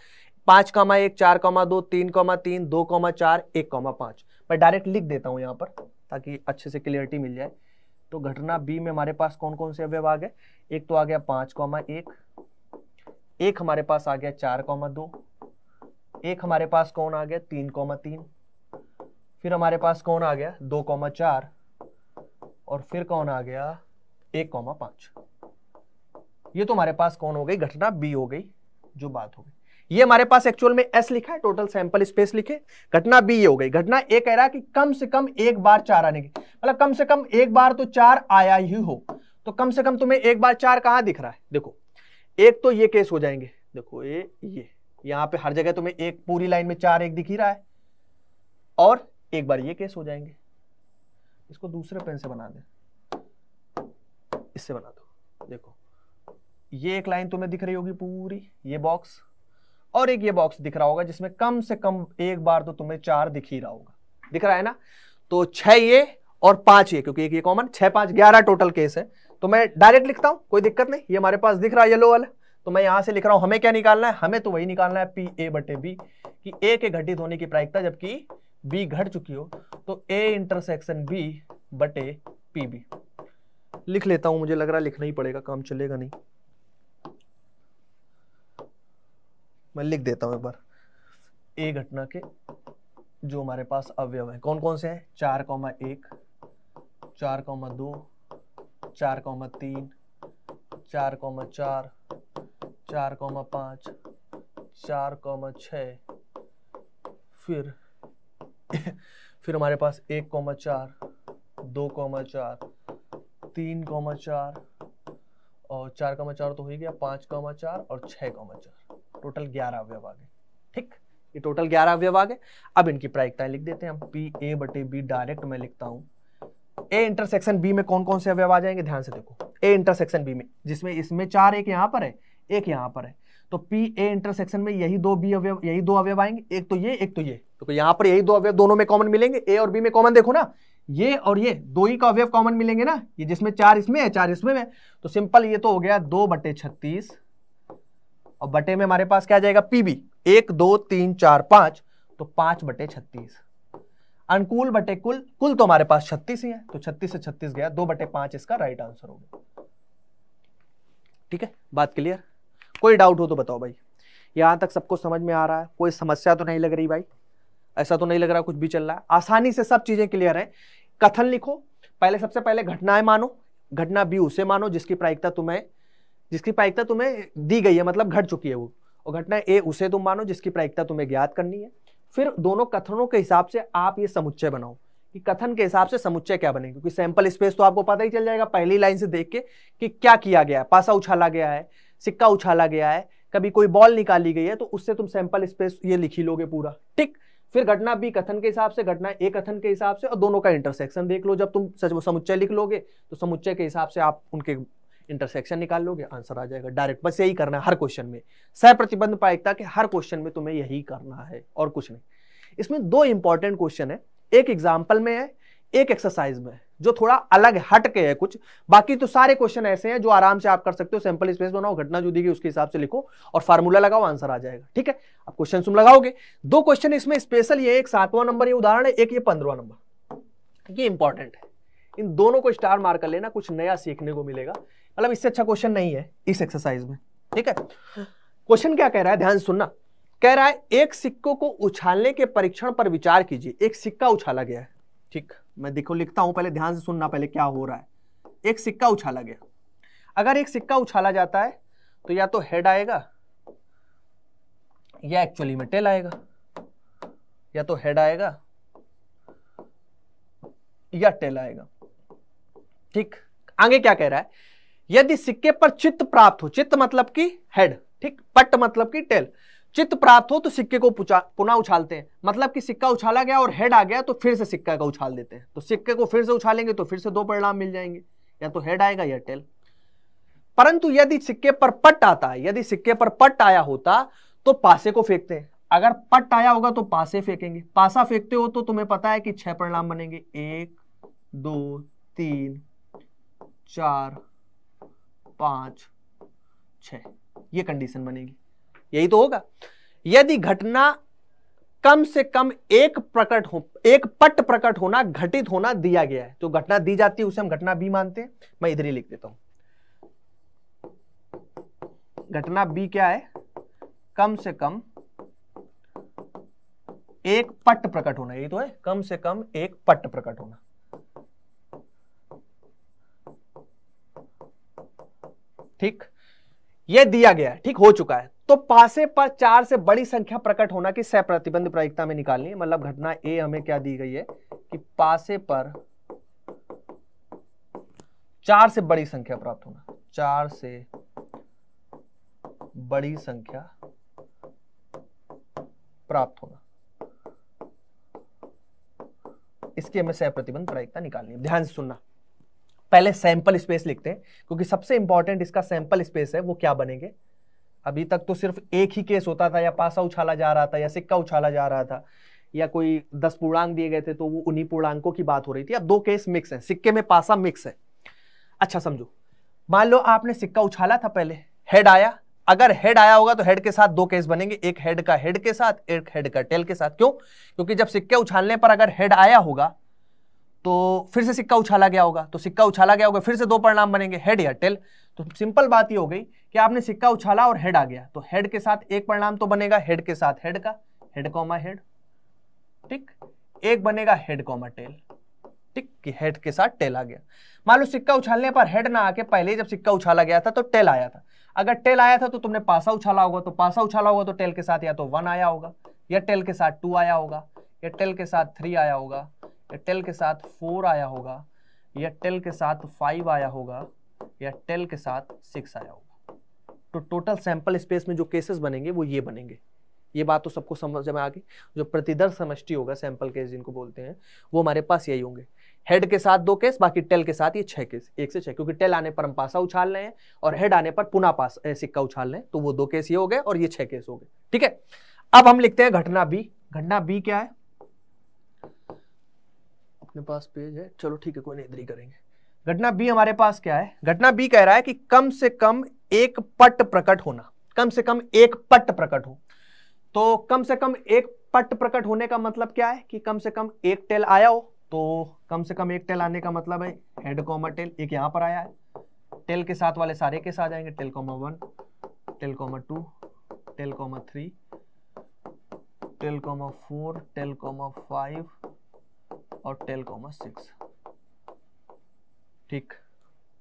पाँच कॉमा एक चार कॉमा दो तीन कॉमा तीन दो कॉमा चार एक कॉमा पाँच मैं डायरेक्ट लिख देता हूँ यहाँ पर ताकि अच्छे से क्लियरिटी मिल जाए तो घटना बी में हमारे पास कौन कौन से अवयव आ गए एक तो आ गया पाँच कॉमा एक एक हमारे पास आ गया चार कॉमा दो एक हमारे पास कौन आ गया तीन कौमा तीन फिर हमारे पास कौन आ गया दो कौमा चार और फिर कौन आ गया एक कौमा पांच ये तो हमारे पास कौन हो गई घटना बी हो गई जो बात हो गई ये हमारे पास एक्चुअल में एस लिखा है टोटल सैंपल स्पेस लिखे घटना बी ये हो गई घटना ए कह रहा कि कम से कम एक बार चार आने की मतलब कम से कम एक बार तो चार आया ही हो तो कम से कम तुम्हें एक बार चार कहां दिख रहा है देखो एक तो ये केस हो जाएंगे देखो ये ये यहां पे हर जगह तुम्हें एक पूरी लाइन में चार एक दिख ही रहा है और एक बार ये केस हो जाएंगे इसको दूसरे पेन से बना दे इससे बना दो देखो ये एक लाइन तुम्हें दिख रही होगी पूरी ये बॉक्स और एक ये बॉक्स दिख रहा होगा जिसमें कम से कम एक बार तो तुम्हें चार दिख ही रहा होगा दिख रहा है ना तो छह ये और पांच ये क्योंकि एक ये कॉमन छह पांच ग्यारह टोटल केस है तो मैं डायरेक्ट लिखता हूं कोई दिक्कत नहीं ये हमारे पास दिख रहा है येलो वाला तो मैं यहां से लिख रहा हूं हमें क्या निकालना है हमें तो वही निकालना है पी ए बटे बी कि ए के घटित होने की प्रायिकता जबकि बी घट चुकी हो तो ए इंटरसेक्शन बी बटे पी बी लिख लेता हूं मुझे लग रहा है लिखना ही पड़ेगा काम चलेगा नहीं मैं लिख देता हूं एक बार ए घटना के जो हमारे पास अवयव है कौन कौन से हैं चार कौमा एक चार कौमा दो चार कौमा तीन चार कौमा चार चार कौमा पाँच चार कौमा छ फिर [laughs] फिर हमारे पास एक कौमा चार दो कौमा चार तीन कौमा चार और चार कौमा चार तो हो ही गया पाँच कौमा चार और छः कौमा चार टोटल ग्यारह अवयव आ गए ठीक ये टोटल ग्यारह अवयव आ गए अब इनकी प्रायिकताएं लिख देते हैं हम पी ए बटे बी डायरेक्ट मैं लिखता हूँ ए इंटरसेक्शन बी में कौन कौन से अवयव आ जाएंगे ध्यान से देखो ए इंटरसेक्शन बी में जिसमें इसमें चार एक यहाँ पर है एक यहाँ पर है तो पी ए इंटरसेक्शन में यही दो बी अवयव यही दो अवयव आएंगे एक तो ये एक तो ये तो यहाँ पर यही दो अवयव दोनों में कॉमन मिलेंगे ए और बी में कॉमन देखो ना ये और ये दो ही का अवयव कॉमन मिलेंगे ना ये जिसमें चार इसमें है चार इसमें है तो सिंपल ये तो हो गया दो बटे छत्तीस और बटे में हमारे पास क्या आ जाएगा पी बी एक दो तीन चार पांच तो पांच बटे छत्तीस अनुकूल बटे कुल कुल तो हमारे पास छत्तीस ही है तो छत्तीस से छत्तीस गया दो बटे पांच इसका राइट आंसर हो गया ठीक है बात क्लियर कोई डाउट हो तो बताओ भाई यहाँ तक सबको समझ में आ रहा है कोई समस्या तो नहीं लग रही भाई ऐसा तो नहीं लग रहा कुछ भी चल रहा है आसानी से सब चीज़ें क्लियर है कथन लिखो पहले सबसे पहले घटनाएं मानो घटना बी उसे मानो जिसकी प्रायिकता तुम्हें जिसकी प्रायिकता तुम्हें दी गई है मतलब घट चुकी है वो और घटना ए उसे तुम मानो जिसकी प्रायिकता तुम्हें ज्ञात करनी है फिर दोनों कथनों के हिसाब से आप ये समुच्चय बनाओ कि कथन के हिसाब से समुच्चय क्या बनेंगे क्योंकि सैंपल स्पेस तो आपको पता ही चल जाएगा पहली लाइन से देख के कि क्या किया गया है पासा उछाला गया है सिक्का उछाला गया है कभी कोई बॉल निकाली गई है तो उससे तुम सैंपल स्पेस ये लिखी लोगे पूरा ठीक फिर घटना बी कथन के हिसाब से घटना ए कथन के हिसाब से और दोनों का इंटरसेक्शन देख लो जब तुम सच समुच्चय लिख लोगे तो समुच्चय के हिसाब से आप उनके इंटरसेक्शन निकाल लोगे आंसर आ जाएगा डायरेक्ट बस यही करना है हर क्वेश्चन में सह प्रतिबंध पायिकता के हर क्वेश्चन में तुम्हें यही करना है और कुछ नहीं इसमें दो इंपॉर्टेंट क्वेश्चन है एक एग्जाम्पल में है एक एक्सरसाइज में है जो थोड़ा अलग हट के है कुछ बाकी तो सारे क्वेश्चन ऐसे हैं जो आराम से आप कर सकते हो सैंपल स्पेस बनाओ घटना जो दी उसके हिसाब से लिखो और फार्मूला लगाओ आंसर आ जाएगा ठीक है अब क्वेश्चन तुम लगाओगे दो क्वेश्चन इसमें स्पेशल ये एक सातवां नंबर ये उदाहरण है एक ये पंद्रवा नंबर ये इंपॉर्टेंट है इन दोनों को स्टार मार कर लेना कुछ नया सीखने को मिलेगा मतलब इससे अच्छा क्वेश्चन नहीं है इस एक्सरसाइज में ठीक है क्वेश्चन क्या कह रहा है ध्यान सुनना कह रहा है एक सिक्कों को उछालने के परीक्षण पर विचार कीजिए एक सिक्का उछाला गया है ठीक है मैं देखो लिखता हूं पहले ध्यान से सुनना पहले क्या हो रहा है एक सिक्का उछाला गया अगर एक सिक्का उछाला जाता है तो या तो हेड आएगा या एक्चुअली में टेल आएगा या तो हेड आएगा या टेल आएगा ठीक आगे क्या कह रहा है यदि सिक्के पर चित्त प्राप्त हो चित्त मतलब कि हेड ठीक पट मतलब कि टेल चित्त प्राप्त हो तो सिक्के को पुनः उछालते हैं मतलब कि सिक्का उछाला गया और हेड आ गया तो फिर से सिक्का का उछाल देते हैं तो सिक्के को फिर से उछालेंगे तो फिर से दो परिणाम मिल जाएंगे या तो हेड आएगा या टेल परंतु यदि सिक्के पर पट आता है यदि सिक्के पर पट आया होता तो पासे को फेंकते हैं अगर पट आया होगा तो पासे फेंकेंगे पासा फेंकते हो तो तुम्हें पता है कि छह परिणाम बनेंगे एक दो तीन चार पांच छ ये कंडीशन बनेगी यही तो होगा यदि घटना कम से कम एक प्रकट हो एक पट प्रकट होना घटित होना दिया गया है जो घटना दी जाती है उसे हम घटना बी मानते हैं मैं इधर ही लिख देता हूं घटना बी क्या है कम से कम एक पट प्रकट होना यही तो है कम से कम एक पट प्रकट होना ठीक यह दिया गया है ठीक हो चुका है तो पासे पर चार से बड़ी संख्या प्रकट होना की सह प्रतिबंध प्रायिकता में निकालनी है मतलब घटना ए हमें क्या दी गई है कि पासे पर चार से बड़ी संख्या प्राप्त होना चार से बड़ी संख्या प्राप्त होना इसकी हमें सह प्रतिबंध प्रायिकता निकालनी है ध्यान से सुनना पहले सैंपल स्पेस लिखते हैं क्योंकि सबसे इंपॉर्टेंट इसका सैंपल स्पेस है वो क्या बनेंगे अभी तक तो सिर्फ एक ही केस होता था या पासा उछाला जा रहा था या सिक्का उछाला जा रहा था या कोई दस पूर्णांक दिए गए थे तो वो उन्हीं पूर्णांकों की बात हो रही थी अब दो केस मिक्स हैं सिक्के में पासा मिक्स है अच्छा समझो मान लो आपने सिक्का उछाला था पहले हेड आया अगर हेड आया होगा तो हेड के साथ दो केस बनेंगे एक हेड का हेड के साथ एक हेड का टेल के साथ क्यों क्योंकि जब सिक्के उछालने पर अगर हेड आया होगा तो फिर से सिक्का उछाला गया होगा तो सिक्का उछाला गया होगा फिर से दो परिणाम बनेंगे हेड या टेल तो सिंपल बात ये हो गई कि आपने सिक्का उछाला और हेड आ गया तो हेड के साथ एक परिणाम तो बनेगा हेड के साथ हेड का हेड कॉमा हेड ठीक एक बनेगा हेड कॉमा टेल ठीक कि हेड के साथ टेल आ गया मान लो सिक्का उछालने पर हेड ना आके पहले जब सिक्का उछाला गया था तो टेल आया था अगर टेल आया था तो तुमने पासा उछाला होगा तो पासा उछाला होगा तो टेल के साथ या तो वन आया होगा या टेल के साथ टू आया होगा या टेल के साथ थ्री आया होगा टेल के साथ फोर आया होगा या टेल के साथ फाइव आया होगा या टेल के साथ सिक्स आया होगा तो टोटल सैंपल स्पेस में जो केसेस बनेंगे वो ये बनेंगे ये बात तो सबको समझ में आ गई जो प्रतिदर्श समष्टि होगा सैंपल केस जिनको बोलते हैं वो हमारे पास यही होंगे हेड के साथ दो केस बाकी टेल के साथ ये छह केस एक से छह क्योंकि टेल आने पर हम पासा उछाल रहे हैं और हेड आने पर पुनः पास सिक्का उछाल रहे हैं तो वो दो केस ये हो गए और ये छह केस हो गए ठीक है अब हम लिखते हैं घटना बी घटना बी क्या है अपने पास पेज है चलो ठीक है कोई नहीं इधर ही करेंगे घटना बी हमारे पास क्या है घटना बी कह रहा है कि कम से कम एक पट प्रकट होना कम से कम एक पट प्रकट हो तो कम से कम एक पट प्रकट होने का मतलब क्या है कि कम से कम एक टेल आया हो तो कम से कम एक टेल आने का मतलब है हेड कॉमा टेल एक यहां पर आया है टेल के साथ वाले सारे के साथ आएंगे tail comma one tail comma two tail comma three tail comma four tail comma five और टेल कॉमा सिक्स ठीक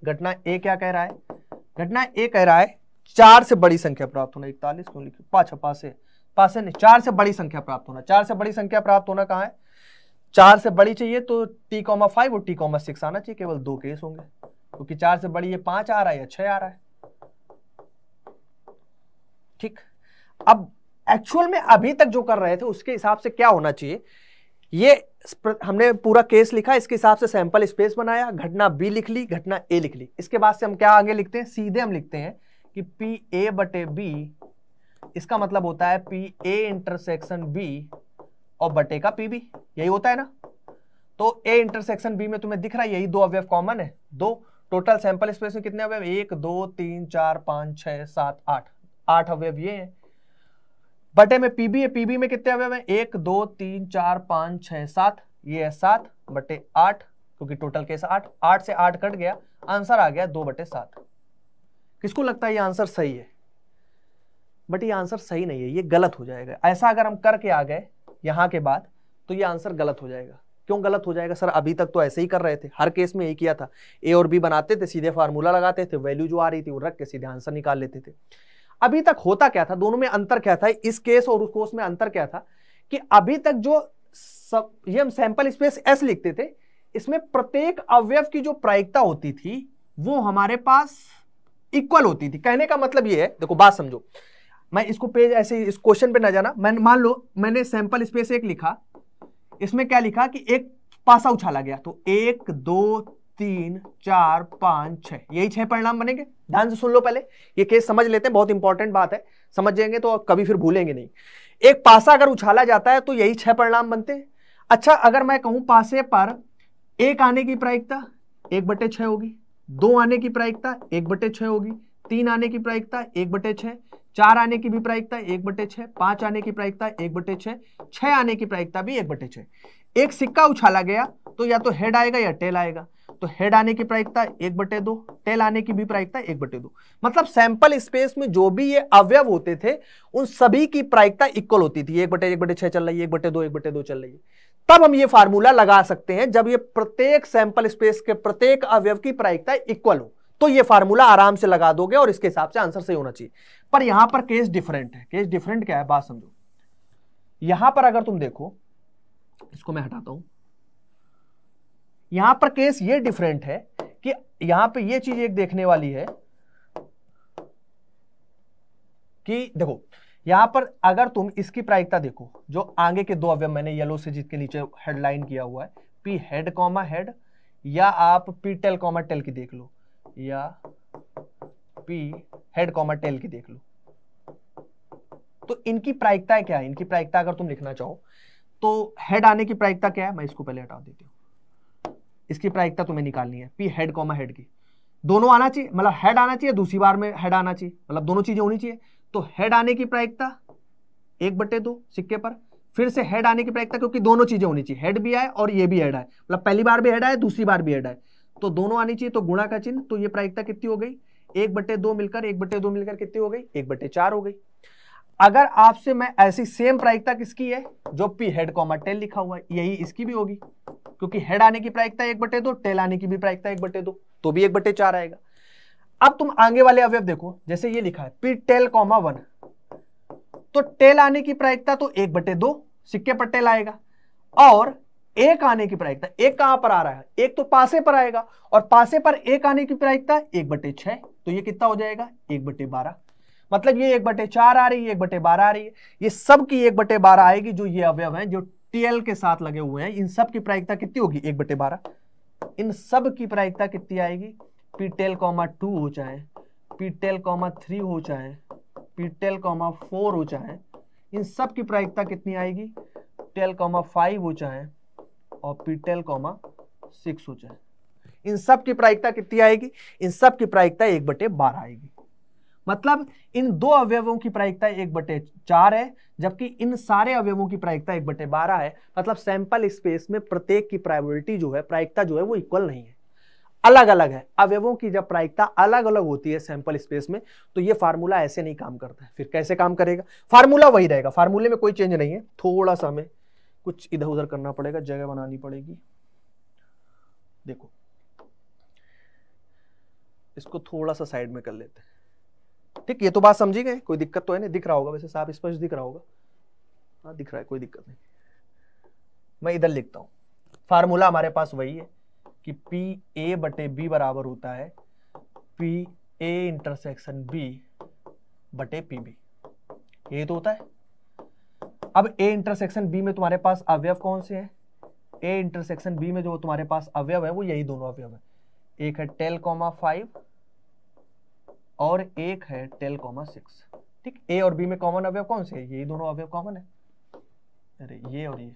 घटना ए क्या कह रहा है घटना ए कह रहा है चार से बड़ी संख्या प्राप्त होना इकतालीस क्यों लिखी पाँच पासे पासे नहीं चार से बड़ी संख्या प्राप्त होना चार से बड़ी संख्या प्राप्त होना कहाँ है चार से बड़ी चाहिए तो टी कॉमा फाइव और टी कॉमा सिक्स आना चाहिए केवल दो केस होंगे क्योंकि तो चार से बड़ी ये पांच आ रहा है या छह आ रहा है ठीक अब एक्चुअल में अभी तक जो कर रहे थे उसके हिसाब से क्या होना चाहिए ये हमने पूरा केस लिखा इसके हिसाब से सैंपल स्पेस बनाया घटना बी लिख ली घटना ए लिख ली इसके बाद से हम क्या आगे लिखते हैं सीधे हम लिखते हैं कि पी ए बटे बी इसका मतलब होता है पी ए इंटरसेक्शन बी और बटे का पी बी यही होता है ना तो ए इंटरसेक्शन बी में तुम्हें दिख रहा है यही दो अवयव कॉमन है दो टोटल सैंपल स्पेस में कितने अवयव एक दो तीन चार पांच छह सात आठ आठ अवयव ये हैं बटे में पीबी है पीबी में कितने अवयव है एक दो तीन चार पाँच छः सात ये है सात बटे आठ क्योंकि टोटल केस आठ आठ से आठ कट गया आंसर आ गया दो बटे सात किसको लगता है ये आंसर सही है बट ये आंसर सही नहीं है ये गलत हो जाएगा ऐसा अगर हम करके आ गए यहाँ के बाद तो ये आंसर गलत हो जाएगा क्यों गलत हो जाएगा सर अभी तक तो ऐसे ही कर रहे थे हर केस में यही किया था ए और बी बनाते थे सीधे फार्मूला लगाते थे वैल्यू जो आ रही थी वो रख के सीधे आंसर निकाल लेते थे अभी तक होता क्या था दोनों में अंतर क्या था इस केस और उस कोर्स में अंतर क्या था कि अभी तक जो सब ये हम सैंपल स्पेस एस लिखते थे इसमें प्रत्येक अवयव की जो प्रायिकता होती थी वो हमारे पास इक्वल होती थी कहने का मतलब ये है देखो बात समझो मैं इसको पेज ऐसे इस क्वेश्चन पे ना जाना मैं मान लो मैंने सैंपल स्पेस एक लिखा इसमें क्या लिखा कि एक पासा उछाला गया तो एक दो तीन चार पांच छह यही छह परिणाम बनेंगे ध्यान से सुन लो पहले ये केस समझ लेते हैं बहुत इंपॉर्टेंट बात है समझ जाएंगे तो कभी फिर भूलेंगे नहीं एक पासा अगर उछाला जाता है तो यही छह परिणाम बनते हैं अच्छा अगर मैं कहूं पासे पर एक आने की प्रायिकता एक बटे छह होगी दो आने की प्रायिकता एक बटे छह होगी तीन आने की प्रायिकता एक बटे छह चार आने की भी प्रायिकता एक बटे छह पांच आने की प्रायिकता एक बटे छह छह आने की प्रायिकता भी एक बटे छह एक सिक्का उछाला गया तो या तो हेड आएगा या टेल आएगा तो हेड आने की प्रायिकता एक बटे दो टेल आने की भी प्रायिकता एक बटे दो मतलब सैंपल स्पेस में जो भी ये अवयव होते थे उन सभी की प्रायिकता इक्वल होती थी एक बटे एक बटे छह चल रही है एक बटे दो एक बटे दो चल रही है तब हम ये फार्मूला लगा सकते हैं जब ये प्रत्येक सैंपल स्पेस के प्रत्येक अवयव की प्रायिकता इक्वल हो तो ये फार्मूला आराम से लगा दोगे और इसके हिसाब से आंसर सही होना चाहिए पर यहां पर केस डिफरेंट है केस डिफरेंट क्या है बात समझो यहां पर अगर तुम देखो इसको मैं हटाता हूं यहां पर केस ये डिफरेंट है कि यहां पे ये चीज एक देखने वाली है कि देखो यहां पर अगर तुम इसकी प्रायिकता देखो जो आगे के दो अवयव मैंने येलो से जिसके नीचे हेडलाइन किया हुआ है पी हेड कॉमा हेड या आप पी टेल कॉमा टेल की देख लो या पी हेड कॉमा टेल की देख लो तो इनकी प्रायिकता क्या है इनकी प्रायिकता अगर तुम लिखना चाहो तो हेड आने की प्रायिकता क्या है मैं इसको पहले हटा देती हूं इसकी प्रायिकता तुम्हें निकालनी है पी हेड कॉमा हेड की दोनों आना चाहिए मतलब हेड आना चाहिए दूसरी बार में हेड आना चाहिए मतलब दोनों चीजें होनी चाहिए तो हेड आने की प्रायिकता एक बट्टे दो सिक्के पर फिर से हेड आने की प्रायिकता क्योंकि दोनों चीजें होनी चाहिए हेड भी आए और ये भी हेड आए मतलब पहली बार भी हेड आए दूसरी बार भी हेड आए तो दोनों आनी चाहिए तो गुणा का चिन्ह तो ये प्रायिकता कितनी हो गई एक बट्टे दो मिलकर एक बट्टे दो मिलकर कितनी हो गई एक बट्टे चार हो गई अगर आपसे मैं ऐसी सेम प्रायिकता किसकी है जो पी हेड कॉमा टेल लिखा हुआ है यही इसकी भी होगी क्योंकि हेड आने की प्रायिकता एक बटे दो टेल आने की भी प्रायिकता एक बटे दो तो भी एक बटे चार आएगा अब तुम आगे वाले अवयव देखो जैसे ये लिखा है पी टेल कॉमा वन तो टेल आने की प्रायिकता तो एक बटे दो सिक्के पर टेल आएगा और एक आने की प्रायिकता एक कहां पर आ रहा है एक तो पासे पर आएगा और पासे पर एक आने की प्रायिकता एक बटे छह तो ये कितना हो जाएगा एक बटे बारह मतलब ये एक बटे चार आ रही है एक बटे बारह आ रही है ये सब की एक बटे बारह आएगी जो ये अवयव हैं जो टीएल के साथ लगे हुए हैं इन सब की प्रायिकता कितनी होगी एक बटे बारह इन सब की प्रायिकता कितनी आएगी पीटेल कॉमा टू हो चाहे पीटेल कॉमा थ्री हो चाहे पीटेल कॉमा फोर हो चाहे इन सब की प्रायिकता कितनी आएगी टेल कॉमा फाइव हो चाहे और पीटेल कॉमा सिक्स हो चाहे इन सब की प्रायिकता कितनी आएगी इन सब की प्रायिकता एक बटे बारह आएगी मतलब इन दो अवयवों की प्रायिकता एक बटे चार है जबकि इन सारे अवयवों की प्रायिकता एक बटे बारह है मतलब सैंपल स्पेस में प्रत्येक की प्रायोरिटी जो है प्रायिकता जो है वो इक्वल नहीं है अलग अलग है अवयवों की जब प्रायिकता अलग अलग होती है सैंपल स्पेस में तो ये फार्मूला ऐसे नहीं काम करता है फिर कैसे काम करेगा फार्मूला वही रहेगा फार्मूले में कोई चेंज नहीं है थोड़ा सा हमें कुछ इधर उधर करना पड़ेगा जगह बनानी पड़ेगी देखो इसको थोड़ा सा साइड में कर लेते हैं ठीक ये तो बात समझी गए कोई दिक्कत तो है नहीं दिख रहा होगा वैसे साफ स्पष्ट दिख रहा होगा हाँ दिख रहा है कोई दिक्कत नहीं मैं इधर लिखता हूँ फार्मूला हमारे पास वही है कि पी ए बटे बी बराबर होता है पी ए इंटरसेक्शन बी बटे पी बी ये तो होता है अब ए इंटरसेक्शन बी में तुम्हारे पास अवयव कौन से हैं ए इंटरसेक्शन बी में जो तुम्हारे पास अवयव है वो यही दोनों अवयव है एक है टेल कॉमा फाइव और एक है टेल कॉमा सिक्स ठीक ए और बी में कॉमन अवयव कौन से है यही दोनों अवयव कॉमन है अरे ये और ये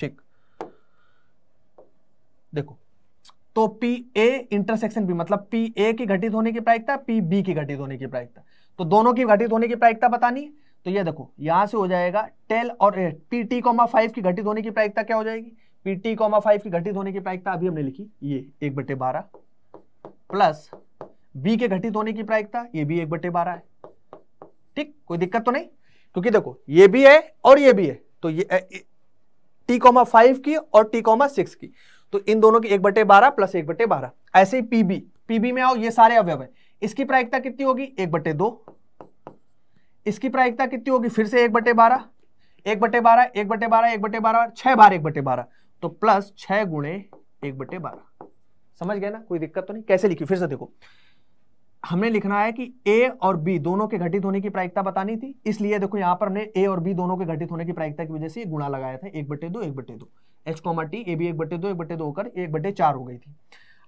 ठीक देखो तो पी ए इंटरसेक्शन बी मतलब पी ए की घटित होने की प्रायिकता पी बी की घटित होने की प्रायिकता तो दोनों की घटित होने की प्रायिकता बतानी है तो ये देखो यहां से हो जाएगा टेल और पी टी कॉमा फाइव की घटित होने की प्रायिकता क्या हो जाएगी पीटी कॉमा फाइव की घटित होने की प्रायिकता अभी हमने लिखी ये एक बटे बारह प्लस बी के घटित होने की प्रायिकता ये भी एक बटे बारह है ठीक कोई दिक्कत तो नहीं क्योंकि देखो ये भी है और ये भी है तो ये टी कॉमा फाइव की और टी कॉमा सिक्स की तो इन दोनों की एक बटे बारह प्लस एक बटे बारह ऐसे ही पीबी पीबी में आओ ये सारे अवयव है इसकी प्रायिकता कितनी होगी एक बटे दो इसकी प्रायिकता कितनी होगी फिर से एक बटे बारह एक बटे बारह एक बटे बारह एक बटे बारह छह बार एक बटे बारह तो प्लस छह गुणे एक बटे बारह समझ गया ना कोई दिक्कत तो नहीं कैसे लिखी फिर से देखो हमने लिखना है कि ए और बी दोनों के घटित होने की प्रायिकता बतानी थी इसलिए देखो यहां पर हमने ए और बी दोनों के घटित होने की प्रायिकता की वजह से गुणा लगाया था एक बटे दो एक बटे दो H comma T A B एक बटे दो एक बटे दो होकर एक बटे चार हो गई थी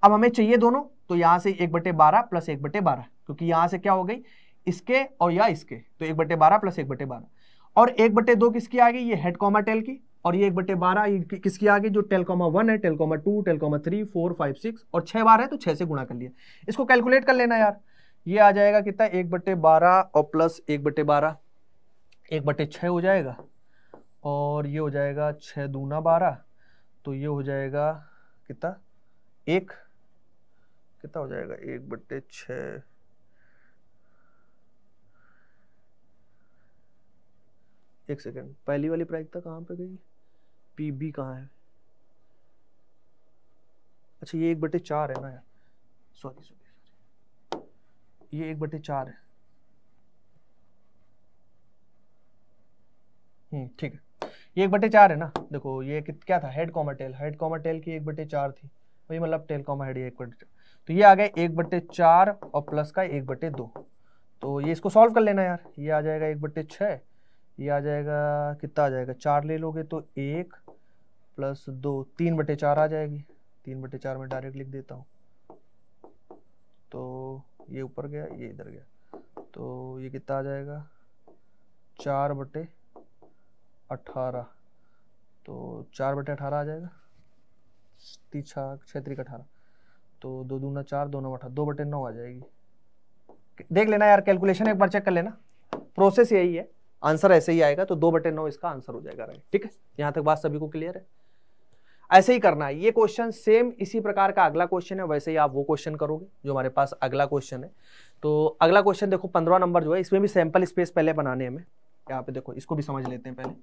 अब हमें चाहिए दोनों तो यहां से एक बटे बारह प्लस एक बटे बारह क्योंकि यहां से क्या हो गई इसके और या इसके तो एक बटे बारह प्लस एक बटे बारह और एक बटे दो किसकी आ गई ये हेड कॉमा टेल की और ये एक बटे बारह कि, किसकी आगे जो टेलकॉमा वन है tail comma two tail comma three four five six और छह बार है तो छह से गुणा कर लिया इसको कैलकुलेट कर लेना यार ये आ जाएगा कितना एक बटे बारह और प्लस एक बटे बारह एक बटे छः हो जाएगा और ये हो जाएगा छः दूना बारह तो ये हो जाएगा कितना एक कितना हो जाएगा एक बट्टे छ एक सेकेंड पहली वाली तक कहाँ पे गई पी बी कहाँ है अच्छा ये एक बटे चार है ना यार सॉरी सॉरी सॉरी ये एक बटे चार है हम्म ठीक है ये एक बटे चार है ना देखो ये क्या था head comma tail head comma tail की एक बटे चार थी वही मतलब टेल कॉमा हेड एक बटे तो ये आ गया एक बटे चार और प्लस का एक बटे दो तो ये इसको सॉल्व कर लेना यार ये आ जाएगा एक बटे छः ये आ जाएगा कितना आ जाएगा चार ले लोगे तो एक प्लस दो तीन बटे चार आ जाएगी तीन बटे चार में डायरेक्ट लिख देता हूँ तो ये ऊपर गया ये इधर गया तो ये कितना आ जाएगा चार बटे अठारह तो चार बटे अठारह आ जाएगा तीछा क्षेत्रिक अठारह तो दो दूना चार दो नौ अठारह दो बटे नौ आ जाएगी देख लेना यार कैलकुलेशन एक बार चेक कर लेना प्रोसेस यही है आंसर ऐसे ही आएगा तो दो बटे नौ इसका आंसर हो जाएगा राइट ठीक है यहाँ तक बात सभी को क्लियर है ऐसे ही करना है ये क्वेश्चन सेम इसी प्रकार का अगला क्वेश्चन है वैसे ही आप वो क्वेश्चन करोगे जो हमारे पास अगला क्वेश्चन है तो अगला क्वेश्चन देखो पंद्रह नंबर जो है इसमें भी सैंपल स्पेस पहले बनाने हमें यहाँ पे देखो इसको भी समझ लेते हैं पहले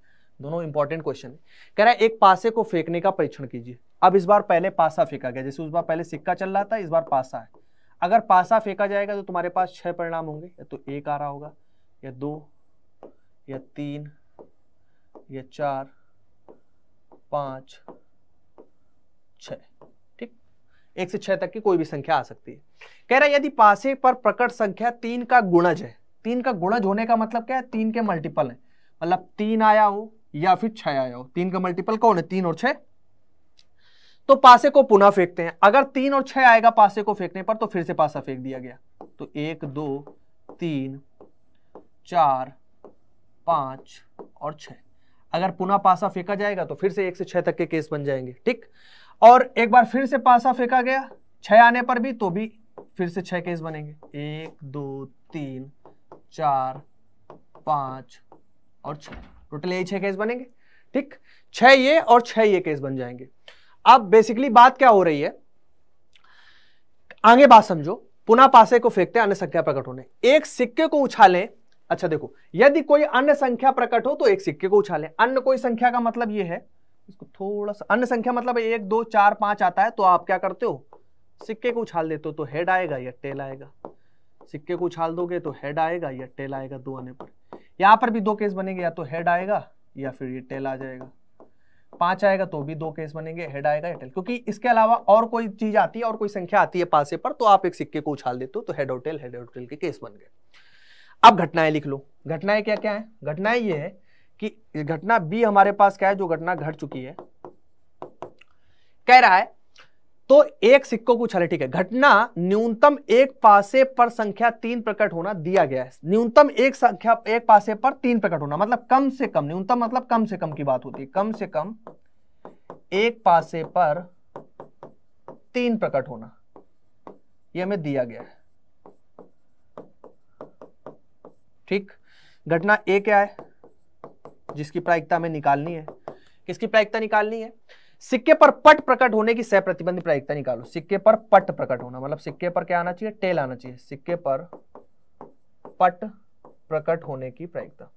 दोनों इंपॉर्टेंट क्वेश्चन है कह रहा है एक पासे को फेंकने का परीक्षण कीजिए अब इस बार पहले पासा फेंका गया जैसे उस बार पहले सिक्का चल रहा था इस बार पासा है अगर पासा फेंका जाएगा तो तुम्हारे पास छह परिणाम होंगे या तो एक आ रहा होगा या दो या तीन या चार पांच छः ठीक एक से छः तक की कोई भी संख्या आ सकती है कह रहा है यदि पासे पर प्रकट संख्या तीन का गुणज है तीन का गुणज होने का मतलब क्या है तीन के मल्टीपल है मतलब तीन आया हो या फिर छः आया हो तीन का मल्टीपल कौन है तीन और छह तो पासे को पुनः फेंकते हैं अगर तीन और छह आएगा पासे को फेंकने पर तो फिर से पासा फेंक दिया गया तो एक दो तीन चार पांच और छह अगर पुनः पासा फेंका जाएगा तो फिर से एक से छह तक के केस बन जाएंगे ठीक और एक बार फिर से पासा फेंका गया छ आने पर भी तो भी फिर से छह केस बनेंगे एक दो तीन चार पांच और छः टोटल यही छह केस बनेंगे ठीक छह ये और छह ये केस बन जाएंगे अब बेसिकली बात क्या हो रही है आगे बात समझो पुनः पासे को फेंकते अन्य संख्या प्रकट होने एक सिक्के को उछालें अच्छा देखो यदि कोई अन्य संख्या प्रकट हो तो एक सिक्के को उछालें अन्य कोई संख्या का मतलब यह है इसको थोड़ा सा अन्य संख्या मतलब एक दो चार पांच आता है तो आप क्या करते हो सिक्के को उछाल देते हो तो हेड आएगा या टेल आएगा सिक्के को उछाल दोगे तो हेड आएगा या टेल आएगा दो आने पर यहां पर भी दो केस बनेंगे या तो हेड आएगा या फिर ये टेल आ जाएगा पांच आएगा तो भी दो केस बनेंगे हेड आएगा या टेल क्योंकि इसके अलावा और कोई चीज आती है और कोई संख्या आती है पासे पर तो आप एक सिक्के को उछाल देते हो तो हेड और टेल हेड और टेल के केस बन गए अब घटनाएं लिख लो घटनाएं क्या क्या है घटनाएं ये है कि घटना बी हमारे पास क्या है जो घटना घट चुकी है कह रहा है तो एक सिक्को को उछाले ठीक है घटना न्यूनतम एक पासे पर संख्या तीन प्रकट होना दिया गया है न्यूनतम एक संख्या एक पासे पर तीन प्रकट होना मतलब कम से कम न्यूनतम मतलब कम से कम की बात होती है कम से कम एक पासे पर तीन प्रकट होना यह हमें दिया गया है ठीक घटना ए क्या है जिसकी प्रायिकता हमें निकालनी है किसकी प्रायिकता निकालनी है सिक्के पर पट प्रकट होने की सह प्रतिबंध प्रायिकता निकालो सिक्के पर पट प्रकट होना मतलब सिक्के पर क्या आना चाहिए टेल आना चाहिए सिक्के पर पट प्रकट होने की प्रायिकता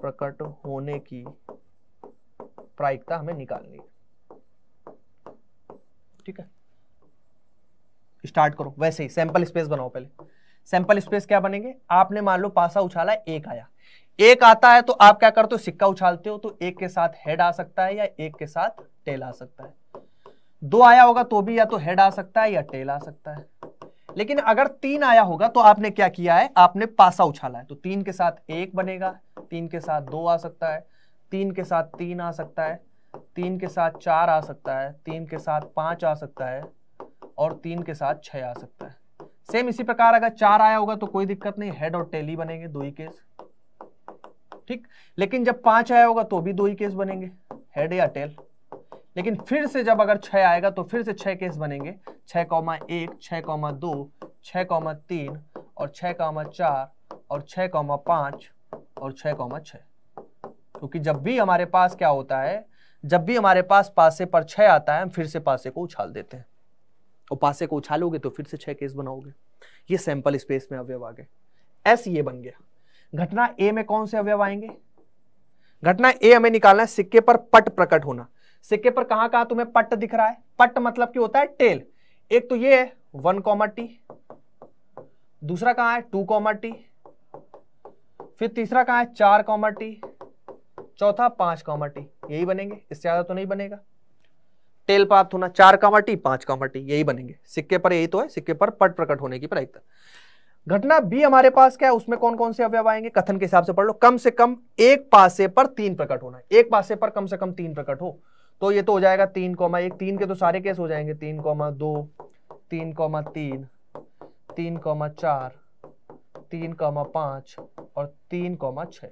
प्रकट होने की प्रायिकता हमें निकालनी है ठीक है स्टार्ट करो वैसे ही सैंपल स्पेस बनाओ पहले सैंपल स्पेस क्या बनेंगे आपने मान लो पासा उछाला एक आया एक आता है तो आप क्या करते हो सिक्का उछालते हो तो एक के साथ हेड आ सकता है या एक के साथ टेल आ सकता है दो आया होगा तो भी या तो हेड आ सकता है या टेल आ सकता है लेकिन अगर तीन आया होगा तो आपने क्या किया है आपने पासा उछाला है तो तीन के साथ एक बनेगा तीन के साथ दो आ सकता है तीन के साथ तीन आ सकता है तीन के साथ चार आ सकता है तीन के साथ पांच आ सकता है और तीन के साथ छह आ सकता है सेम इसी प्रकार अगर चार आया होगा तो कोई दिक्कत नहीं हेड और टेली बनेंगे दो ही केस ठीक लेकिन जब पांच आया होगा तो भी दो ही केस बनेंगे हेड या टेल लेकिन फिर से जब अगर छह आएगा तो फिर से छह केस बनेंगे छह कौमा एक छह कौमा दो छह कौमा तीन और छह कौमा चार और छह कौमा पांच और छह कौमा छः क्योंकि जब भी हमारे पास क्या होता है जब भी हमारे पास पासे पर छह आता है हम फिर से पासे को उछाल देते हैं और पासे को उछालोगे तो फिर से छह केस बनाओगे ये सैंपल स्पेस में अवयव आ गए एस ये बन गया घटना ए में कौन से अवयव आएंगे घटना ए हमें निकालना है सिक्के पर पट प्रकट होना सिक्के पर कहां कहां तुम्हें पट दिख रहा है पट मतलब क्या होता है टेल एक तो ये है वन कॉमर टी दूसरा कहां है टू कॉमर टी फिर तीसरा कहां है चार कॉमर टी चौथा पांच कॉमर टी यही बनेंगे इससे ज्यादा तो नहीं बनेगा टेल प्राप्त होना चार कॉमर टी पांच कॉमर टी यही बनेंगे सिक्के पर यही तो है सिक्के पर पट प्रकट होने की प्रायिकता घटना बी हमारे पास क्या है उसमें कौन कौन से अवयव आएंगे कथन के हिसाब से पढ़ लो कम से कम एक पासे पर तीन प्रकट होना एक पासे पर कम से कम तीन प्रकट हो तो ये तो हो जाएगा तीन कौमा एक तीन के तो सारे केस हो जाएंगे तीन कौमा दो तीन कौमा तीन तीन कौमा चार तीन कौमा पांच और तीन कौमा छ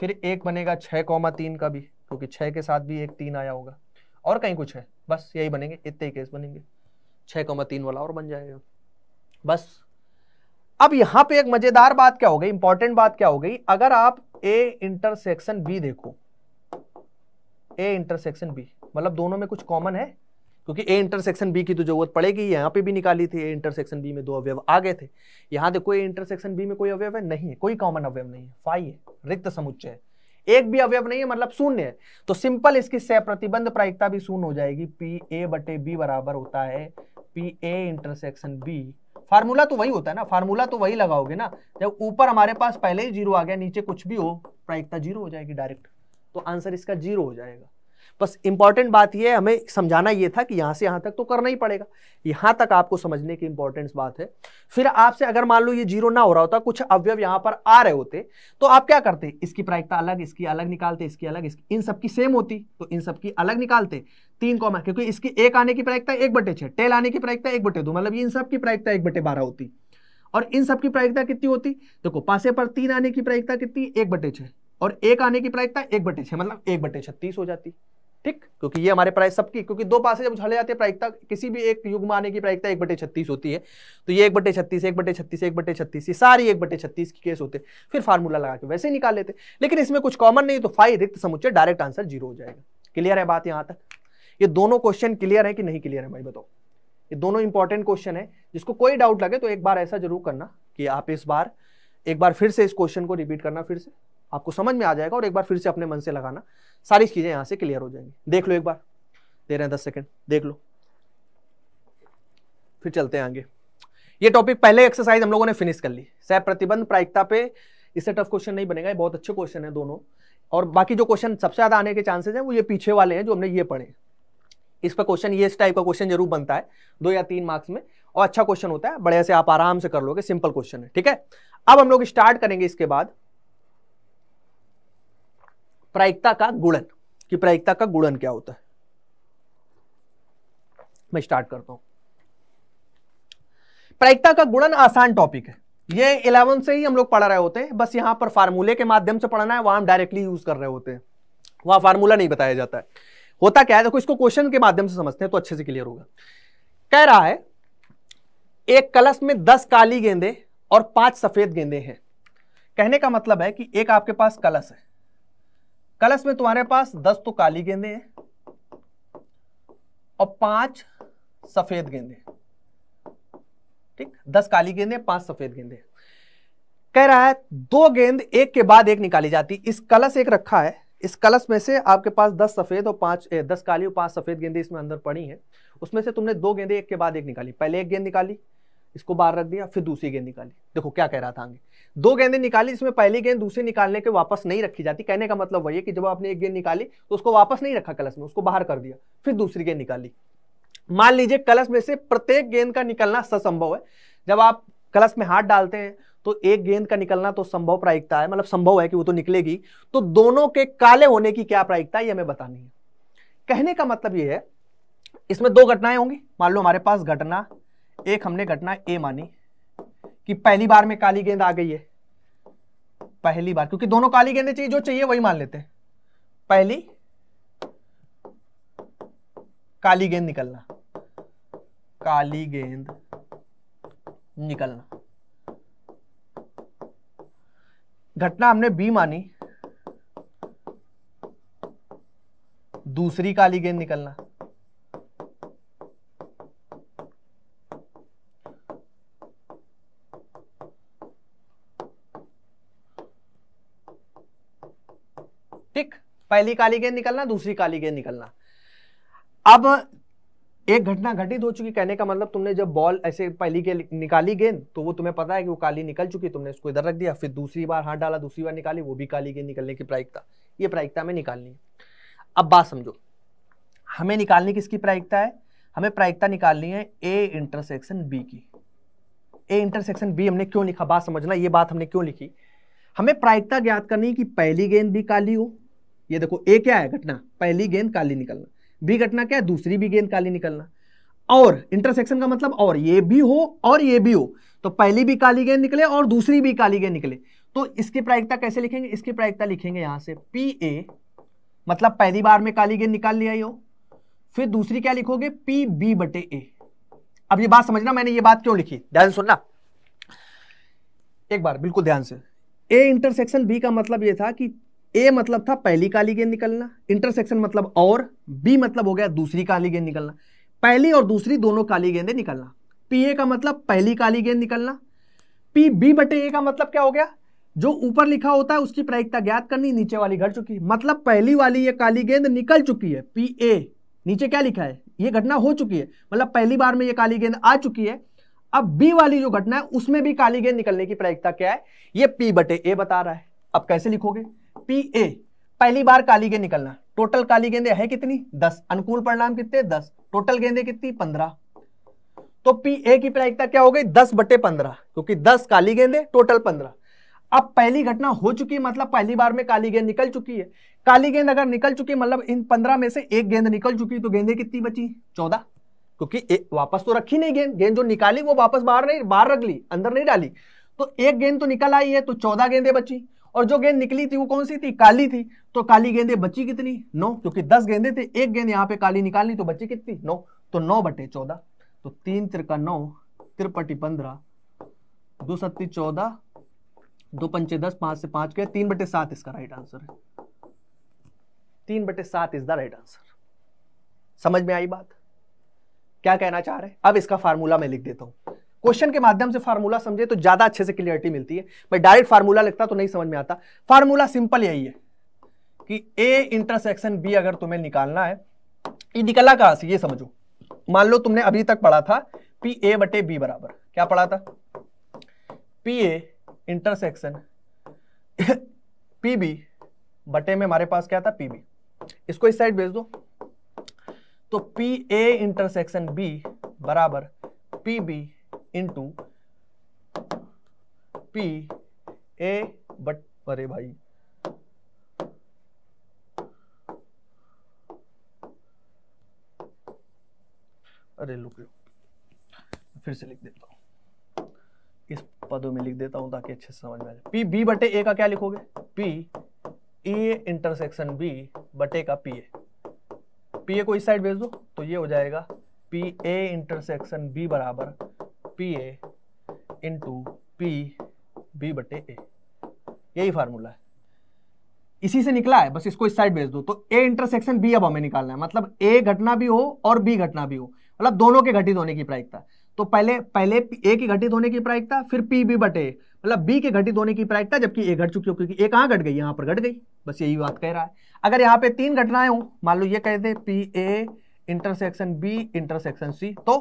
फिर एक बनेगा छः कौमा तीन का भी क्योंकि छ के साथ भी एक तीन आया होगा और कहीं कुछ है बस यही बनेंगे इतने केस बनेंगे छह कौमा तीन वाला और बन जाएगा बस अब यहां पे एक मजेदार बात क्या हो गई इंपॉर्टेंट बात क्या हो गई अगर आप ए इंटरसेक्शन बी देखो ए इंटरसेक्शन बी मतलब दोनों में कुछ कॉमन है क्योंकि ए इंटरसेक्शन बी की तो जरूरत पड़ेगी यहां पे भी निकाली थी ए इंटरसेक्शन बी में दो अवयव आ गए थे यहां देखो ए इंटरसेक्शन बी में कोई अवयव है नहीं है कोई कॉमन अवयव नहीं है फाइव है रिक्त समुच्चय है एक भी अवयव नहीं है मतलब शून्य है तो सिंपल इसकी सह प्रतिबंध प्रायिकता भी शून्य हो जाएगी पी ए बटे बी बराबर होता है P A intersection B formula तो वही होता है ना फार्मूला तो वही लगाओगे ना जब ऊपर हमारे पास पहले ही जीरो आ गया नीचे कुछ भी हो प्रायिकता जीरो हो जाएगी डायरेक्ट तो आंसर इसका जीरो हो जाएगा बस इंपॉर्टेंट बात यह है हमें समझाना यह था कि यहां से यहां तक तो करना ही पड़ेगा यहां तक आपको समझने की इंपॉर्टेंट बात है फिर आपसे अगर मान लो ये जीरो ना हो रहा होता कुछ अवयव यहाँ पर आ रहे होते तो आप क्या करते इसकी प्रायिकता अलग इसकी अलग निकालते इसकी अलग इसकी इन सबकी सेम होती तो इन सबकी अलग निकालते तीन कॉमा क्योंकि इसकी एक आने की प्रायिकता एक बटे छह टेल आने की प्रायिकता एक बटे दो मतलब इन सबकी प्रायिकता एक बटे बारह होती और इन सबकी प्रायिकता कितनी होती देखो पासे पर तीन आने की प्रायिकता कितनी एक बटे छह और एक आने की प्रायिकता एक बटे छह मतलब एक बटे छत्तीस हो जाती ठीक क्योंकि ये हमारे प्राय सबकी क्योंकि दो पासे जब उछाले जाते हैं प्रायिकता किसी भी एक युग में आने की प्रायिकता एक बटे छत्तीस होती है तो ये एक बटे छत्तीस एक बटे छत्तीस एक बटे छत्तीस ये सारी एक बटे छत्तीस की केस होते फिर फार्मूला लगा के वैसे ही निकाल लेते लेकिन इसमें कुछ कॉमन नहीं तो फाइव रिक्त समुचे डायरेक्ट आंसर जीरो हो जाएगा क्लियर है बात यहाँ तक ये दोनों क्वेश्चन क्लियर है कि नहीं क्लियर है भाई बताओ ये दोनों इंपॉर्टेंट क्वेश्चन है जिसको कोई डाउट लगे तो एक बार ऐसा जरूर करना कि आप इस बार एक बार फिर से इस क्वेश्चन को रिपीट करना फिर से आपको समझ में आ जाएगा और एक बार फिर से अपने मन से लगाना सारी चीज़ें यहां से क्लियर हो जाएंगी देख लो एक बार दे रहे हैं दस सेकेंड देख लो फिर चलते हैं आगे ये टॉपिक पहले एक्सरसाइज हम लोगों ने फिनिश कर ली सह प्रतिबंध प्रायिकता पे इससे टफ क्वेश्चन नहीं बनेगा ये बहुत अच्छे क्वेश्चन है दोनों और बाकी जो क्वेश्चन सबसे ज़्यादा आने के चांसेस हैं वो ये पीछे वाले हैं जो हमने ये पढ़े इस पर क्वेश्चन ये इस टाइप का क्वेश्चन जरूर बनता है दो या तीन मार्क्स में और अच्छा क्वेश्चन होता है बढ़िया से आप आराम से कर लोगे सिंपल क्वेश्चन है ठीक है अब हम लोग स्टार्ट करेंगे इसके बाद प्रायिकता का गुणन कि प्रायिकता का गुणन क्या होता है मैं स्टार्ट करता हूं प्रायिकता का गुणन आसान टॉपिक है ये इलेवन से ही हम लोग पढ़ रहे होते हैं बस यहां पर फार्मूले के माध्यम से पढ़ना है वहां हम डायरेक्टली यूज कर रहे होते हैं वहां फार्मूला नहीं बताया जाता है होता क्या है देखो इसको क्वेश्चन के माध्यम से समझते हैं तो अच्छे से क्लियर होगा कह रहा है एक कलश में दस काली गेंदे और पांच सफेद गेंदे हैं कहने का मतलब है कि एक आपके पास कलश है कलश में तुम्हारे पास दस तो काली गेंदे हैं और पांच सफेद गेंदे ठीक दस काली गेंदे पांच सफेद गेंदे कह रहा है दो गेंद एक के बाद एक निकाली जाती इस कलश एक रखा है इस कलश में से आपके पास दस सफेद और पांच दस काली और पांच सफेद गेंदे इसमें अंदर पड़ी हैं उसमें से तुमने दो गेंदे एक के बाद एक निकाली पहले एक गेंद निकाली इसको बाहर रख दिया फिर दूसरी गेंद निकाली देखो क्या कह रहा था आगे दो गेंदें निकाली जिसमें पहली गेंद दूसरी निकालने के वापस नहीं रखी जाती कहने का मतलब वही है कि जब आपने एक गेंद निकाली तो उसको वापस नहीं रखा कलश में उसको बाहर कर दिया फिर दूसरी गेंद निकाली मान लीजिए कलश में से प्रत्येक गेंद का निकलना ससंभव है जब आप कलश में हाथ डालते हैं तो एक गेंद का निकलना तो संभव प्रायिकता है मतलब संभव है कि वो तो निकलेगी तो दोनों के काले होने की क्या प्रायिकता है हमें बतानी है कहने का मतलब ये है इसमें दो घटनाएं होंगी मान लो हमारे पास घटना एक हमने घटना ए मानी कि पहली बार में काली गेंद आ गई है पहली बार क्योंकि दोनों काली गेंदें चाहिए जो चाहिए वही मान लेते हैं पहली काली गेंद निकलना काली गेंद निकलना घटना हमने बी मानी दूसरी काली गेंद निकलना पहली काली गेंद निकलना दूसरी काली गेंद निकलना अब एक घटना घटित हो चुकी कहने का मतलब तुमने जब बॉल ऐसे पहली के निकाली गेंद तो वो तुम्हें पता है कि वो काली निकल चुकी तुमने उसको इधर रख दिया फिर दूसरी बार हाथ डाला दूसरी बार निकाली वो भी काली गेंद निकलने की प्रायिकता ये प्रायिकता हमें निकालनी है अब बात समझो हमें निकालनी किसकी प्रायिकता है हमें प्रायिकता निकालनी है ए इंटरसेक्शन बी की ए इंटरसेक्शन बी हमने क्यों लिखा बात समझना ये बात हमने क्यों लिखी हमें प्रायिकता ज्ञात करनी है कि पहली गेंद भी काली हो ये देखो ए क्या है घटना पहली गेंद काली निकलना बी घटना क्या है दूसरी भी गेंद काली निकलना और इंटरसेक्शन का मतलब और ये भी हो और ये भी हो तो पहली भी काली गेंद निकले और दूसरी भी काली गेंद निकले तो इसकी प्रायिकता कैसे लिखेंगे इसकी प्रायिकता लिखेंगे यहां से पी ए मतलब पहली बार में काली गेंद निकाल लिया हो फिर दूसरी क्या लिखोगे पी बी बटे ए अब ये बात समझना मैंने ये बात क्यों लिखी ध्यान सुनना एक बार बिल्कुल ध्यान से ए इंटरसेक्शन बी का मतलब ये था कि ए मतलब था पहली काली गेंद निकलना इंटरसेक्शन मतलब और बी मतलब हो गया दूसरी काली गेंद निकलना पहली और दूसरी दोनों काली गेंदें निकलना पी ए का मतलब पहली काली गेंद निकलना पी बी बटे ए का मतलब क्या हो गया जो ऊपर लिखा होता है उसकी प्रायिकता ज्ञात करनी नीचे वाली घट चुकी है मतलब पहली वाली ये काली गेंद निकल चुकी है पी ए नीचे क्या लिखा है ये घटना हो चुकी है मतलब पहली बार में ये काली गेंद आ चुकी है अब बी वाली जो घटना है उसमें भी काली गेंद निकलने की प्रायिकता क्या है ये पी बटे ए बता रहा है अब कैसे लिखोगे पी ए पहली बार काली गेंद निकलना टोटल काली गेंदे है कितनी दस अनुकूल परिणाम कितने दस टोटल गेंदे कितनी पंद्रह तो पी ए की प्रायिकता क्या हो गई दस बटे पंद्रह क्योंकि दस काली गेंदे टोटल पंद्रह अब पहली घटना हो चुकी है मतलब पहली बार में काली गेंद निकल चुकी है काली गेंद अगर निकल चुकी है मतलब इन पंद्रह में से एक गेंद निकल चुकी है तो गेंदे कितनी बची चौदह क्योंकि एक वापस तो रखी नहीं गेंद गेंद जो निकाली वो वापस बाहर नहीं बाहर रख ली अंदर नहीं डाली तो एक गेंद तो निकल आई है तो चौदह गेंदे बची और जो गेंद निकली थी वो कौन सी थी काली थी तो काली गेंदे बची कितनी नौ क्योंकि दस गेंदे थे एक गेंद यहाँ पे काली निकालनी तो बची कितनी नौ तो नौ बटे चौदह तो तीन त्रिका नौ त्रिपटी पंद्रह दो सत्ती चौदह दो पंचे दस पांच से पांच के तीन बटे सात इसका राइट आंसर है तीन बटे सात इज द राइट आंसर समझ में आई बात क्या कहना चाह रहे अब इसका फार्मूला मैं लिख देता हूं क्वेश्चन के माध्यम से फार्मूला समझे तो ज्यादा अच्छे से क्लियरिटी मिलती है भाई डायरेक्ट फार्मूला लिखता तो नहीं समझ में आता फार्मूला सिंपल यही है कि ए इंटरसेक्शन बी अगर तुम्हें निकालना है ये e निकला कहां से ये समझो मान लो तुमने अभी तक पढ़ा था पी ए बटे बी बराबर क्या पढ़ा था P A intersection P [laughs] B बटे में हमारे पास क्या था पी बी इसको इस साइड भेज दो तो पी ए इंटरसेक्शन बी बराबर P B into P A but अरे भाई अरे लुक लो फिर से लिख देता हूं इस पदों में लिख देता हूं ताकि अच्छे से समझ में आ जाए पी बी बटे ए का क्या लिखोगे पी ए इंटरसेक्शन बी बटे का पी ए पी ए को इस साइड भेज दो तो ये हो जाएगा पी ए इंटरसेक्शन बी बराबर P A into P B बटे ए यही फार्मूला है इसी से निकला है बस इसको इस साइड भेज दो तो ए इंटरसेक्शन बी अब हमें निकालना है मतलब ए घटना भी हो और बी घटना भी हो मतलब दोनों के घटित होने की प्रायिकता तो पहले पहले ए की घटित होने की प्रायिकता फिर पी बी बटे मतलब बी के घटित होने की प्रायिकता जबकि ए घट चुकी हो क्योंकि ए कहाँ घट गई यहाँ पर घट गई बस यही बात कह रहा है अगर यहाँ पे तीन घटनाएं हो मान लो ये कह दे P A intersection B intersection C तो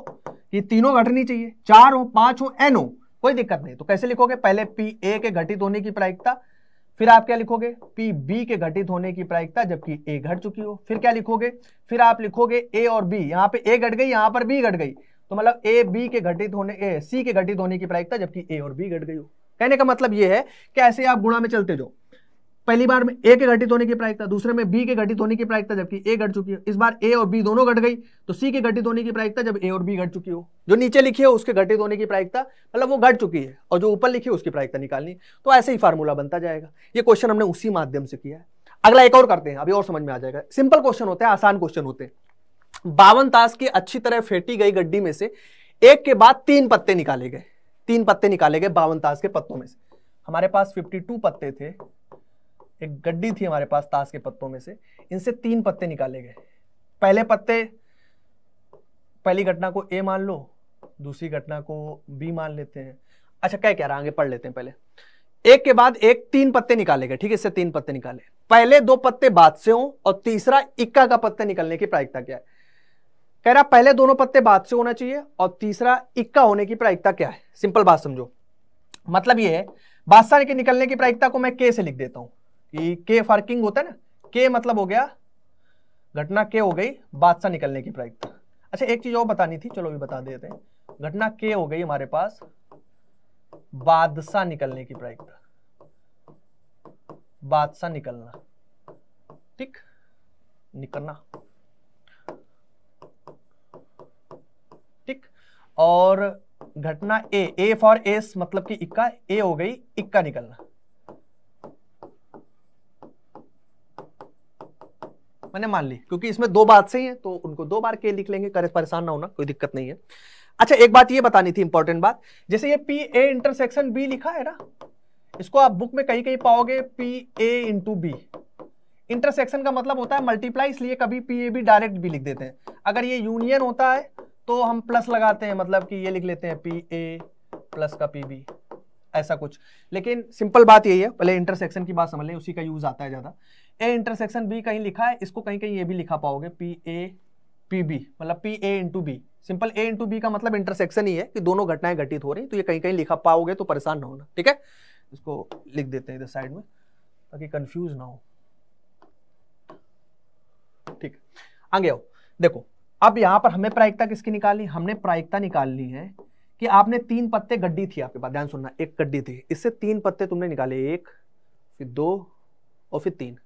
ये तीनों घटनी चाहिए चार हो पांच हो एन हो कोई दिक्कत नहीं तो कैसे लिखोगे पहले पी ए के घटित होने की प्रायिकता फिर आप क्या लिखोगे पी बी के घटित होने की प्रायिकता जबकि ए घट चुकी हो फिर क्या लिखोगे फिर आप लिखोगे ए और बी यहां पे ए घट गई यहां पर बी घट गई तो मतलब ए बी के घटित होने ए सी के घटित होने की प्रायिकता जबकि ए और बी घट गई हो कहने का मतलब यह है कि ऐसे आप गुणा में चलते जाओ पहली बार में ए के घटित होने की प्रायिकता दूसरे में बी के घटित होने की प्रायिकता जबकि ए घट चुकी है इस बार ए और बी दोनों घट गई तो सी के घटित होने की प्रायिकता जब ए और बी घट चुकी हो जो नीचे लिखी है उसके घटित होने की प्रायिकता मतलब वो घट चुकी है और जो ऊपर लिखी है उसकी प्रायिकता निकालनी तो ऐसे ही फार्मूला बनता जाएगा ये क्वेश्चन हमने उसी माध्यम से किया है अगला एक और करते हैं अभी और समझ में आ जाएगा सिंपल क्वेश्चन होते हैं आसान क्वेश्चन होते हैं बावन तास की अच्छी तरह फेटी गई गड्डी में से एक के बाद तीन पत्ते निकाले गए तीन पत्ते निकाले गए बावन तास के पत्तों में से हमारे पास 52 पत्ते थे एक गड्डी थी हमारे पास ताश के पत्तों में से इनसे तीन पत्ते निकाले गए पहले पत्ते पहली घटना को ए मान लो दूसरी घटना को बी मान लेते हैं अच्छा क्या कह रहा आगे पढ़ लेते हैं पहले एक के बाद एक तीन पत्ते निकाले गए ठीक है इससे तीन पत्ते निकाले पहले दो पत्ते बाद से हों और तीसरा इक्का का पत्ते निकलने की प्रायिकता क्या है कह रहा पहले दोनों पत्ते बाद से होना चाहिए और तीसरा इक्का होने की प्रायिकता क्या है सिंपल बात समझो मतलब ये है बादशाह के निकलने की प्रायिकता को मैं के से लिख देता हूं कि के फर्किंग होता है ना के मतलब हो गया घटना के हो गई बादशाह निकलने की प्रायिकता अच्छा एक चीज और बतानी थी चलो भी बता देते हैं घटना के हो गई हमारे पास बादशाह निकलने की प्रायिकता बादशाह निकलना ठीक निकलना ठीक और घटना ए ए फॉर एस मतलब कि इक्का ए हो गई इक्का निकलना मैंने मान ली क्योंकि इसमें दो बात सही है तो उनको दो बार के लिख लेंगे करे परेशान ना होना कोई दिक्कत नहीं है अच्छा एक बात ये बतानी थी इंपॉर्टेंट बात जैसे ये पी ए इंटरसेक्शन बी लिखा है ना इसको आप बुक में कहीं कहीं पाओगे P A into B intersection का मतलब होता है मल्टीप्लाई इसलिए कभी पी ए बी डायरेक्ट भी लिख देते हैं अगर ये यूनियन होता है तो हम प्लस लगाते हैं मतलब कि ये लिख लेते हैं पी ए प्लस का पी बी ऐसा कुछ लेकिन सिंपल बात यही है पहले इंटरसेक्शन की बात समझ लें उसी का यूज आता है ज़्यादा ए इंटरसेक्शन बी कहीं लिखा है इसको कहीं कहीं ये भी लिखा पाओगे पी ए पी बी मतलब P A into B simple A into B का मतलब इंटरसेक्शन ही है कि दोनों घटनाएं घटित हो रही तो ये कहीं कहीं लिखा पाओगे तो परेशान ना होना ठीक है इसको लिख देते हैं इधर साइड में ताकि कंफ्यूज ना हो ठीक आगे आओ देखो अब यहां पर हमें प्रायिकता किसकी निकालनी हमने प्रायिकता निकाल ली है कि आपने तीन पत्ते गड्डी थी आपके पास ध्यान सुनना एक गड्डी थी इससे तीन पत्ते तुमने निकाले एक फिर दो और फिर तीन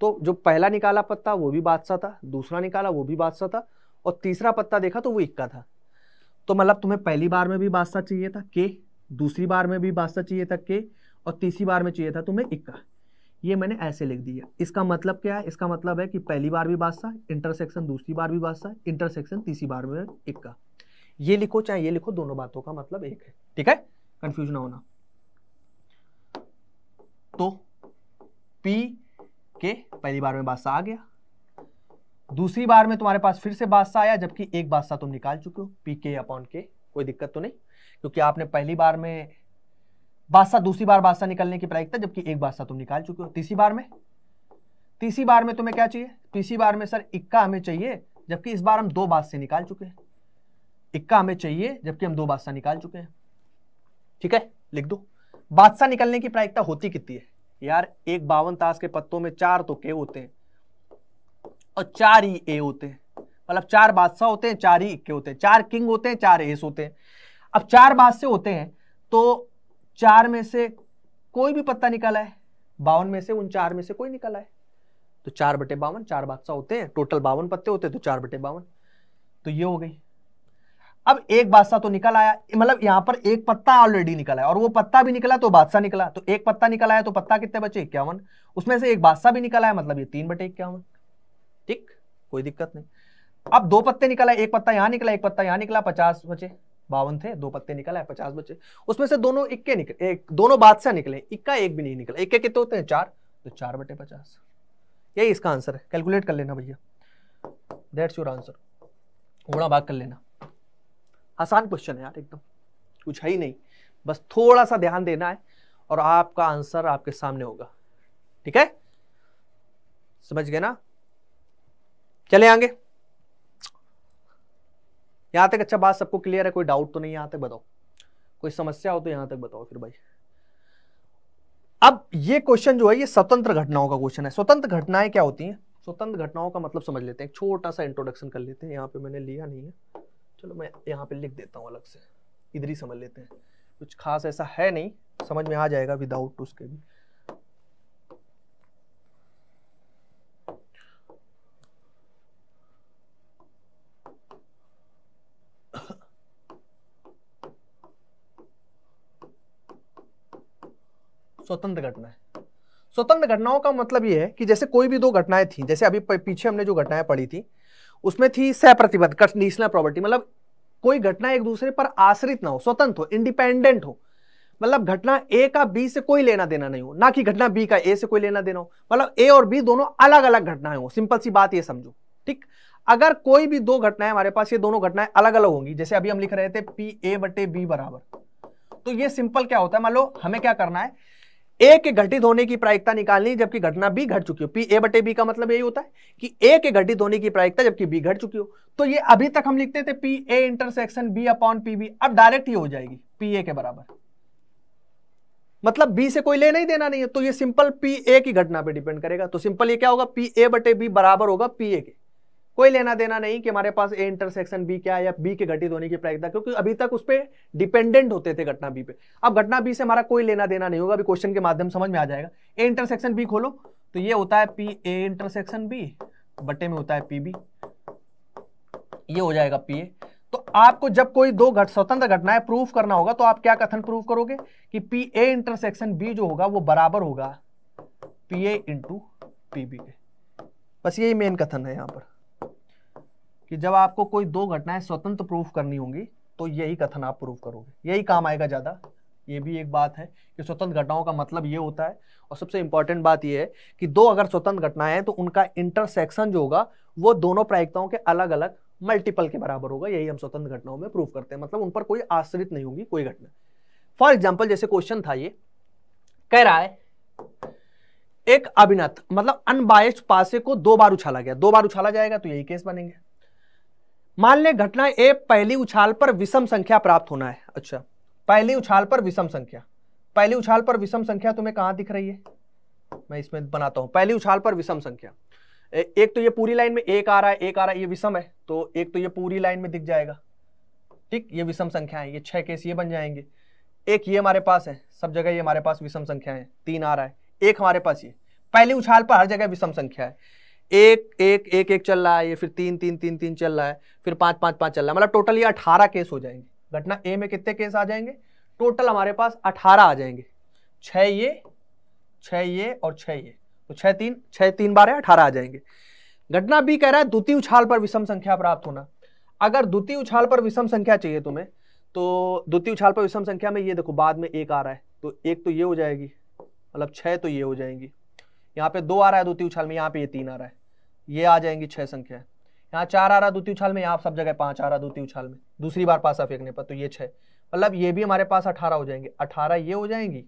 तो जो पहला निकाला पत्ता वो भी बादशाह था दूसरा निकाला वो भी बादशाह था और तीसरा पत्ता देखा तो वो इक्का था तो मतलब तुम्हें पहली बार में भी बादशाह चाहिए था के दूसरी बार में भी बादशाह चाहिए था के और तीसरी बार में चाहिए था तुम्हें इक्का ये मैंने ऐसे लिख दिया इसका मतलब क्या है इसका मतलब है कि पहली बार भी बादशाह इंटरसेक्शन दूसरी बार भी बादशाह इंटरसेक्शन तीसरी बार में इक्का ये लिखो चाहे ये लिखो दोनों बातों का मतलब एक है ठीक है कंफ्यूज ना होना तो पी के पहली बार में बादशाह आ गया दूसरी बार में तुम्हारे पास फिर से बादशाह आया जबकि एक बादशाह तुम निकाल चुके हो पी के अपॉन के कोई दिक्कत तो नहीं क्योंकि आपने पहली बार में बादशाह दूसरी बार बादशाह निकलने की प्रायिकता जबकि एक बादशाह तुम निकाल चुके हो तीसरी बार में तीसरी बार में तुम्हें क्या चाहिए तीसरी बार में सर इक्का हमें चाहिए जबकि इस बार हम दो बादशाह निकाल चुके हैं इक्का हमें चाहिए जबकि हम दो बादशाह निकाल चुके हैं ठीक है लिख दो बादशाह निकलने की प्रायिकता होती कितनी है यार एक बावन ताश के पत्तों में चार तो के होते हैं और चार ही ए होते हैं मतलब चार बादशाह होते हैं चार ही के होते हैं चार किंग होते हैं चार एस होते हैं अब चार बादशाह होते हैं तो चार में से कोई भी पत्ता निकाला है बावन में से उन चार में से कोई निकाला है तो चार बटे बावन चार बादशाह होते हैं टोटल बावन पत्ते होते हैं तो चार बटे बावन तो ये हो गई अब एक बादशाह तो निकल आया मतलब यहां पर एक पत्ता ऑलरेडी निकल आया और वो पत्ता भी निकला तो बादशाह निकला तो एक पत्ता निकल आया तो पत्ता कितने बचे इक्यावन उसमें से एक बादशाह भी निकल आया मतलब ये तीन बटे इक्यावन ठीक कोई दिक्कत नहीं अब दो पत्ते निकला एक पत्ता यहां निकला एक पत्ता यहां निकला पचास बचे बावन थे दो पत्ते निकला है पचास बचे उसमें से दोनों इक्के निकले एक दोनों बादशाह निकले इक्का एक भी नहीं निकला इक्के कितने होते हैं चार तो चार बटे पचास यही इसका आंसर है कैलकुलेट कर लेना भैया दैट्स योर आंसर गुणा भाग कर लेना आसान क्वेश्चन है यार एकदम कुछ है ही नहीं बस थोड़ा सा ध्यान देना है और आपका आंसर आपके सामने होगा ठीक है समझ गए ना चले आगे यहां तक अच्छा बात सबको क्लियर है कोई डाउट तो नहीं यहां तक बताओ कोई समस्या हो तो यहां तक बताओ फिर भाई अब ये क्वेश्चन जो है ये स्वतंत्र घटनाओं का क्वेश्चन है स्वतंत्र घटनाएं क्या होती हैं स्वतंत्र घटनाओं का मतलब समझ लेते हैं छोटा सा इंट्रोडक्शन कर लेते हैं यहां पे मैंने लिया नहीं है चलो मैं यहाँ पे लिख देता हूँ अलग से इधर ही समझ लेते हैं कुछ खास ऐसा है नहीं समझ में आ जाएगा विदाउट उसके भी स्वतंत्र घटना स्वतंत्र घटनाओं का मतलब यह है कि जैसे कोई भी दो घटनाएं थी जैसे अभी पीछे हमने जो घटनाएं पढ़ी थी उसमें थी सप्रतिबद्ध कंडीशनल प्रॉपर्टी मतलब कोई घटना एक दूसरे पर आश्रित ना हो स्वतंत्र हो इंडिपेंडेंट हो मतलब घटना ए का बी से कोई लेना देना नहीं हो ना कि घटना बी का ए से कोई लेना देना हो मतलब ए और बी दोनों अलग अलग घटनाएं हो सिंपल सी बात ये समझो ठीक अगर कोई भी दो घटनाएं हमारे पास ये दोनों घटनाएं अलग अलग होंगी जैसे अभी हम लिख रहे थे पी ए बटे बी बराबर तो ये सिंपल क्या होता है मान लो हमें क्या करना है ए के घटित होने की प्रायिकता निकालनी जबकि घटना बी घट चुकी हो पी ए बटे बी का मतलब यही होता है कि ए के घटित होने की प्रायिकता जबकि बी घट चुकी हो तो ये अभी तक हम लिखते थे P A intersection B upon P B अब डायरेक्ट ही हो जाएगी पी ए के बराबर मतलब बी से कोई ले नहीं देना नहीं है तो ये सिंपल पी ए की घटना पे डिपेंड करेगा तो सिंपल ये क्या होगा पी ए बटे बी बराबर होगा पी ए के कोई लेना देना नहीं कि हमारे पास ए इंटरसेक्शन बी क्या है या बी के घटित होने की प्रायिकता क्योंकि अभी तक उस पर डिपेंडेंट होते थे घटना बी पे अब घटना बी से हमारा कोई लेना देना नहीं होगा अभी क्वेश्चन के माध्यम समझ में आ जाएगा ए इंटरसेक्शन बी खोलो तो ये होता है पी ए इंटरसेक्शन बी बटे में होता है पी बी ये हो जाएगा पी ए तो आपको जब कोई दो घट स्वतंत्र घटनाएं प्रूफ करना होगा तो आप क्या कथन प्रूफ करोगे कि पी ए इंटरसेक्शन बी जो होगा वो बराबर होगा P A into P B के बस यही मेन कथन है यहां पर कि जब आपको कोई दो घटनाएं स्वतंत्र प्रूफ करनी होंगी तो यही कथन आप प्रूफ करोगे यही काम आएगा ज़्यादा ये भी एक बात है कि स्वतंत्र घटनाओं का मतलब ये होता है और सबसे इंपॉर्टेंट बात यह है कि दो अगर स्वतंत्र घटनाएं हैं तो उनका इंटरसेक्शन जो होगा वो दोनों प्रायिकताओं के अलग अलग मल्टीपल के बराबर होगा यही हम स्वतंत्र घटनाओं में प्रूफ करते हैं मतलब उन पर कोई आश्रित नहीं होगी कोई घटना फॉर एग्जाम्पल जैसे क्वेश्चन था ये कह रहा है एक अभिनत मतलब अनबायस्ड पासे को दो बार उछाला गया दो बार उछाला जाएगा तो यही केस बनेंगे मान लें घटना ए पहली उछाल पर विषम संख्या प्राप्त होना है अच्छा पहली उछाल पर विषम संख्या पहली उछाल पर विषम संख्या तुम्हें कहां दिख रही है मैं इसमें बनाता हूं पहली उछाल पर विषम संख्या ए, एक तो ये पूरी लाइन में एक आ रहा है एक आ रहा है ये विषम है तो एक तो ये पूरी लाइन में दिख जाएगा ठीक ये विषम संख्या है ये छह केस ये बन जाएंगे एक ये हमारे पास है सब जगह ये हमारे पास विषम संख्या है तीन आ रहा है एक हमारे पास ये पहली उछाल पर हर जगह विषम संख्या है एक एक एक एक चल रहा है ये फिर तीन तीन तीन तीन चल रहा है फिर पांच पांच पांच चल रहा है मतलब टोटल ये अठारह केस हो जाएंगे घटना ए में कितने केस आ जाएंगे टोटल हमारे पास अठारह आ जाएंगे छ ये छ ये और छ ये तो छह तीन छह तीन है अठारह आ जाएंगे घटना बी कह रहा है द्वितीय उछाल पर विषम संख्या प्राप्त होना अगर द्वितीय उछाल पर विषम संख्या चाहिए तुम्हें तो द्वितीय उछाल पर विषम संख्या में ये देखो बाद में एक आ रहा है तो एक तो ये हो जाएगी मतलब छह तो ये हो जाएंगी यहाँ पे दो आ रहा है द्वितीय उछाल में यहाँ पे ये तीन आ रहा है ये आ जाएंगी छह संख्या यहाँ चार आ रहा द्वितीय उछाल में यहाँ सब जगह पांच आ रहा द्वितीय उछाल में दूसरी बार पासा फेंकने पर तो ये छह मतलब ये भी हमारे पास अठारह हो जाएंगे अठारह ये हो जाएंगी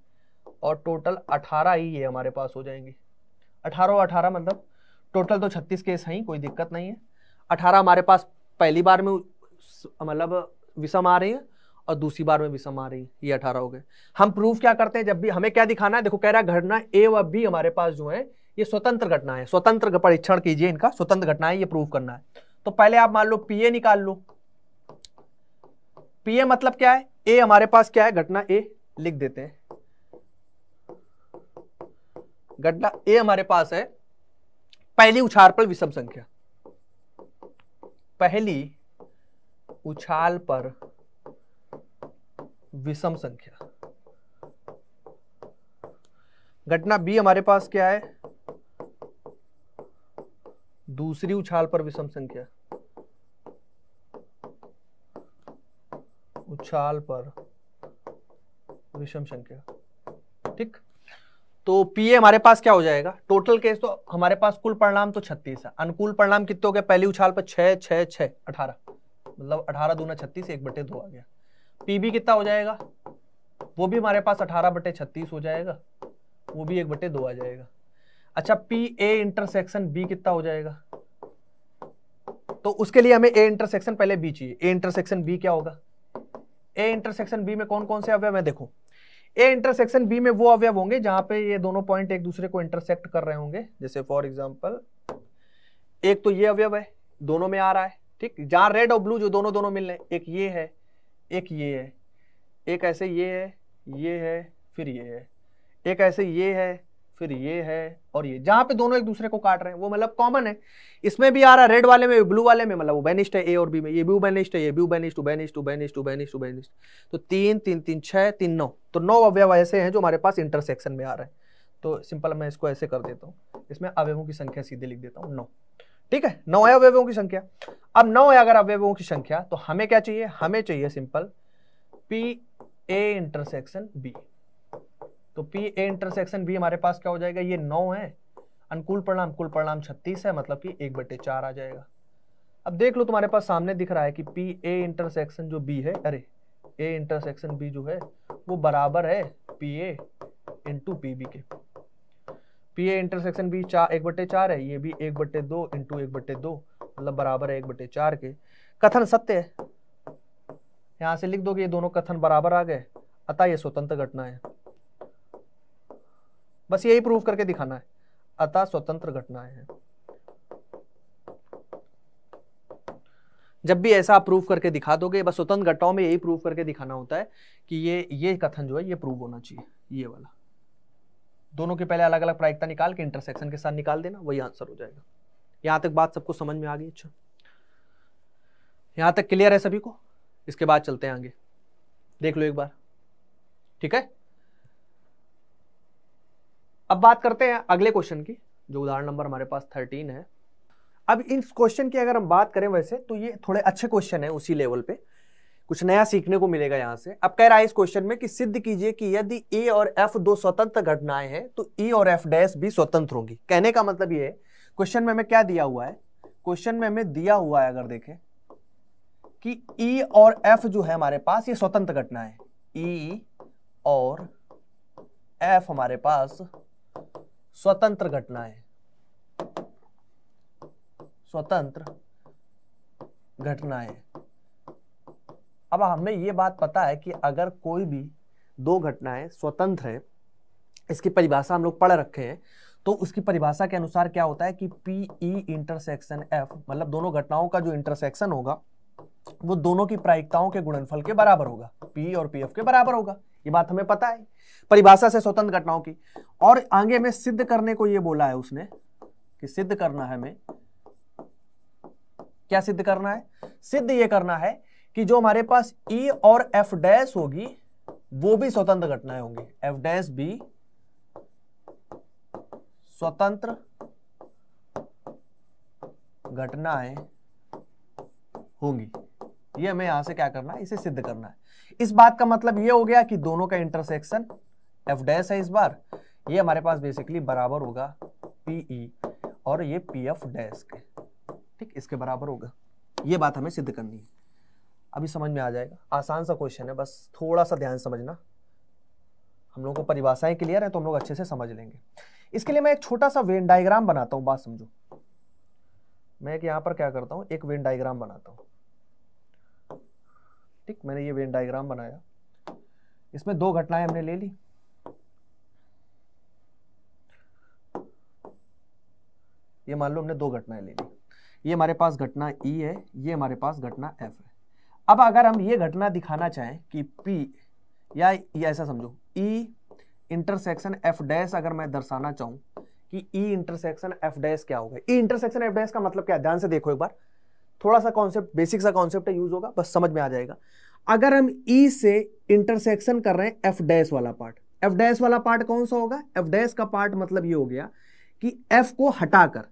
और टोटल अठारह ही ये हमारे पास हो जाएंगे अठारह अठारह मतलब टोटल तो छत्तीस केस हैं कोई दिक्कत नहीं है अठारह हमारे पास पहली बार में मतलब विषम आ रही है और दूसरी बार में विषम आ रही है ये अठारह हो गए हम प्रूफ क्या करते हैं जब भी हमें क्या दिखाना है देखो कह रहा है घटना ए व बी हमारे पास जो है ये स्वतंत्र घटना है स्वतंत्र परीक्षण कीजिए इनका स्वतंत्र घटना है ये प्रूव करना है तो पहले आप मान लो पीए निकाल लो पीए मतलब क्या है ए हमारे पास क्या है घटना ए लिख देते हैं घटना ए हमारे पास है पहली उछाल पर विषम संख्या पहली उछाल पर विषम संख्या घटना बी हमारे पास क्या है दूसरी उछाल पर विषम संख्या उछाल पर विषम संख्या ठीक तो पीए हमारे पास क्या हो जाएगा टोटल केस तो हमारे पास कुल परिणाम तो छत्तीस है अनुकूल परिणाम कितने हो गया पहली उछाल पर छह छह छह अठारह मतलब अठारह दूना छत्तीस एक बटे दो आ गया पीबी कितना हो जाएगा वो भी हमारे पास अठारह बटे छत्तीस हो जाएगा वो भी एक बटे दो आ जाएगा अच्छा पी ए इंटरसेक्शन बी कितना हो जाएगा तो उसके लिए हमें ए इंटरसेक्शन पहले बी चाहिए ए इंटरसेक्शन बी क्या होगा ए इंटरसेक्शन बी में कौन कौन से अवयव है देखो ए इंटरसेक्शन बी में वो अवयव होंगे जहां पे ये दोनों पॉइंट एक दूसरे को इंटरसेक्ट कर रहे होंगे जैसे फॉर एग्जाम्पल एक तो ये अवयव है दोनों में आ रहा है ठीक जहां रेड और ब्लू जो दोनों दोनों मिल रहे हैं एक ये है एक ये है एक ऐसे ये है ये है फिर ये है एक ऐसे ये है फिर ये है और ये जहां पे दोनों एक दूसरे को काट रहे हैं वो मतलब कॉमन है इसमें भी आ रहा है रेड वाले में ब्लू वाले में मतलब वो उबेनिस्ट है ए और बी में ये भी उबेनिस्ट है ये भी उबेनिस्ट टू उबेनिस्ट टू उबेनिस्ट तो तीन तीन तीन छः तीन नौ तो नौ अवयव ऐसे हैं जो हमारे पास इंटरसेक्शन में आ रहे हैं तो सिंपल मैं इसको ऐसे कर देता हूँ इसमें अवयवों की संख्या सीधे लिख देता हूँ नौ ठीक है नौ है अवयवों की संख्या अब नौ है अगर अवयवों की संख्या तो हमें क्या चाहिए हमें चाहिए simple P A intersection B तो पी ए इंटरसेक्शन बी हमारे पास क्या हो जाएगा ये नौ है अनुकूल परिणाम कुल परिणाम छत्तीस है मतलब कि एक बटे चार आ जाएगा अब देख लो तुम्हारे पास सामने दिख रहा है कि पी ए इंटरसेक्शन जो बी है अरे ए इंटरसेक्शन बी जो है वो बराबर है P A into P B के पी ए इंटरसेक्शन बी चार एक बटे चार है ये भी एक बटे दो इंटू एक बटे दो मतलब बराबर है एक बटे चार के कथन सत्य है यहां से लिख दो कि ये दोनों कथन बराबर आ गए अतः ये स्वतंत्र घटना है बस यही प्रूव करके दिखाना है अतः स्वतंत्र घटनाएं हैं जब भी ऐसा आप करके दिखा दोगे बस स्वतंत्र घटनाओं में यही प्रूफ करके दिखाना होता है कि ये ये कथन जो है ये प्रूव होना चाहिए ये वाला दोनों के पहले अलग अलग प्रायिकता निकाल के इंटरसेक्शन के साथ निकाल देना वही आंसर हो जाएगा यहां तक बात सबको समझ में आ गई अच्छा यहां तक क्लियर है सभी को इसके बाद चलते हैं आगे देख लो एक बार ठीक है अब बात करते हैं अगले क्वेश्चन की जो उदाहरण नंबर हमारे पास थर्टीन है अब इस क्वेश्चन की अगर हम बात करें वैसे तो ये थोड़े अच्छे क्वेश्चन है उसी लेवल पे कुछ नया सीखने को मिलेगा यहाँ से अब कह रहा है इस क्वेश्चन में कि सिद्ध कीजिए कि यदि ए और एफ दो स्वतंत्र घटनाएं हैं तो ई e और एफ डैश भी स्वतंत्र होगी कहने का मतलब ये है क्वेश्चन में हमें क्या दिया हुआ है क्वेश्चन में हमें दिया हुआ है अगर देखें कि ई e और एफ जो है हमारे पास ये स्वतंत्र घटना है ई e और एफ हमारे पास स्वतंत्र घटनाएं स्वतंत्र घटनाएं अब हमें यह बात पता है कि अगर कोई भी दो घटनाएं स्वतंत्र है इसकी परिभाषा हम लोग पढ़ रखे हैं तो उसकी परिभाषा के अनुसार क्या होता है कि पी ई इंटरसेक्शन एफ मतलब दोनों घटनाओं का जो इंटरसेक्शन होगा वो दोनों की प्रायिकताओं के गुणनफल के बराबर होगा पी और पी एफ के बराबर होगा ये बात हमें पता है परिभाषा से स्वतंत्र घटनाओं की और आगे में सिद्ध करने को ये बोला है उसने कि सिद्ध करना है हमें क्या सिद्ध करना है सिद्ध ये करना है कि जो हमारे पास ई e और एफ डैश होगी वो भी स्वतंत्र घटनाएं होंगी एफ डैश भी स्वतंत्र घटनाएं होंगी ये हमें यहां से क्या करना है इसे सिद्ध करना है इस बात का मतलब ये हो गया कि दोनों का इंटरसेक्शन एफ डैश है इस बार ये हमारे पास बेसिकली बराबर होगा पीई e और ये पी एफ डैश के ठीक इसके बराबर होगा ये बात हमें सिद्ध करनी है अभी समझ में आ जाएगा आसान सा क्वेश्चन है बस थोड़ा सा ध्यान समझना हम लोगों को परिभाषाएं क्लियर है तो हम लोग अच्छे से समझ लेंगे इसके लिए मैं एक छोटा सा वेन डायग्राम बनाता हूँ बात समझो मैं एक यहाँ पर क्या करता हूँ एक वेन डायग्राम बनाता हूँ ठीक मैंने ये वेन डायग्राम बनाया इसमें दो घटनाएं हमने ले ली ये मान लो हमने दो घटनाएं ले ली ये हमारे पास घटना ई e है ये हमारे पास घटना एफ है अब अगर हम ये घटना दिखाना चाहें कि पी या ये ऐसा समझो ई इंटरसेक्शन एफ डैश अगर मैं दर्शाना चाहूं कि ई इंटरसेक्शन एफ डैश क्या होगा ई इंटरसेक्शन एफ डैश का मतलब क्या ध्यान से देखो एक बार थोड़ा सा कॉन्सेप्ट बेसिक सा कॉन्सेप्ट है यूज होगा बस समझ में आ जाएगा अगर हम ई e से इंटरसेक्शन कर रहे हैं एफ डैश वाला पार्ट एफ डैश वाला पार्ट कौन सा होगा एफ डैश का पार्ट मतलब ये हो गया कि एफ को हटाकर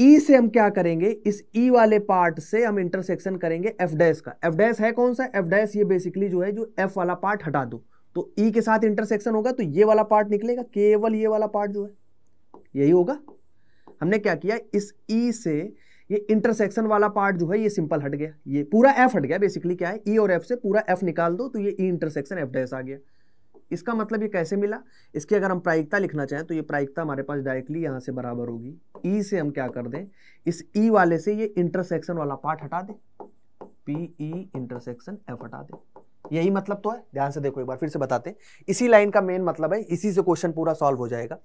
ई e से हम क्या करेंगे इस ई e वाले पार्ट से हम इंटरसेक्शन करेंगे एफ डैश का एफ डैश है कौन सा एफ डैश ये बेसिकली जो है जो एफ वाला पार्ट हटा दो तो ई e के साथ इंटरसेक्शन होगा तो ये वाला पार्ट निकलेगा केवल ये वाला पार्ट जो है यही होगा हमने क्या किया इस ई e से ये इंटरसेक्शन वाला पार्ट जो है ये सिंपल हट गया ये पूरा एफ हट गया बेसिकली क्या है ई e और एफ से पूरा एफ निकाल दो तो ये ई इंटरसेक्शन एफ डैस आ गया इसका मतलब ये कैसे मिला इसकी अगर हम प्रायिकता लिखना चाहें तो ये प्रायिकता हमारे पास डायरेक्टली यहाँ से बराबर होगी ई e से हम क्या कर दें इस ई e वाले से ये इंटरसेक्शन वाला पार्ट हटा दें पी ई इंटरसेक्शन एफ हटा दें यही मतलब तो है ध्यान से देखो एक बार फिर से बताते इसी लाइन का मेन मतलब है इसी से क्वेश्चन पूरा सॉल्व हो जाएगा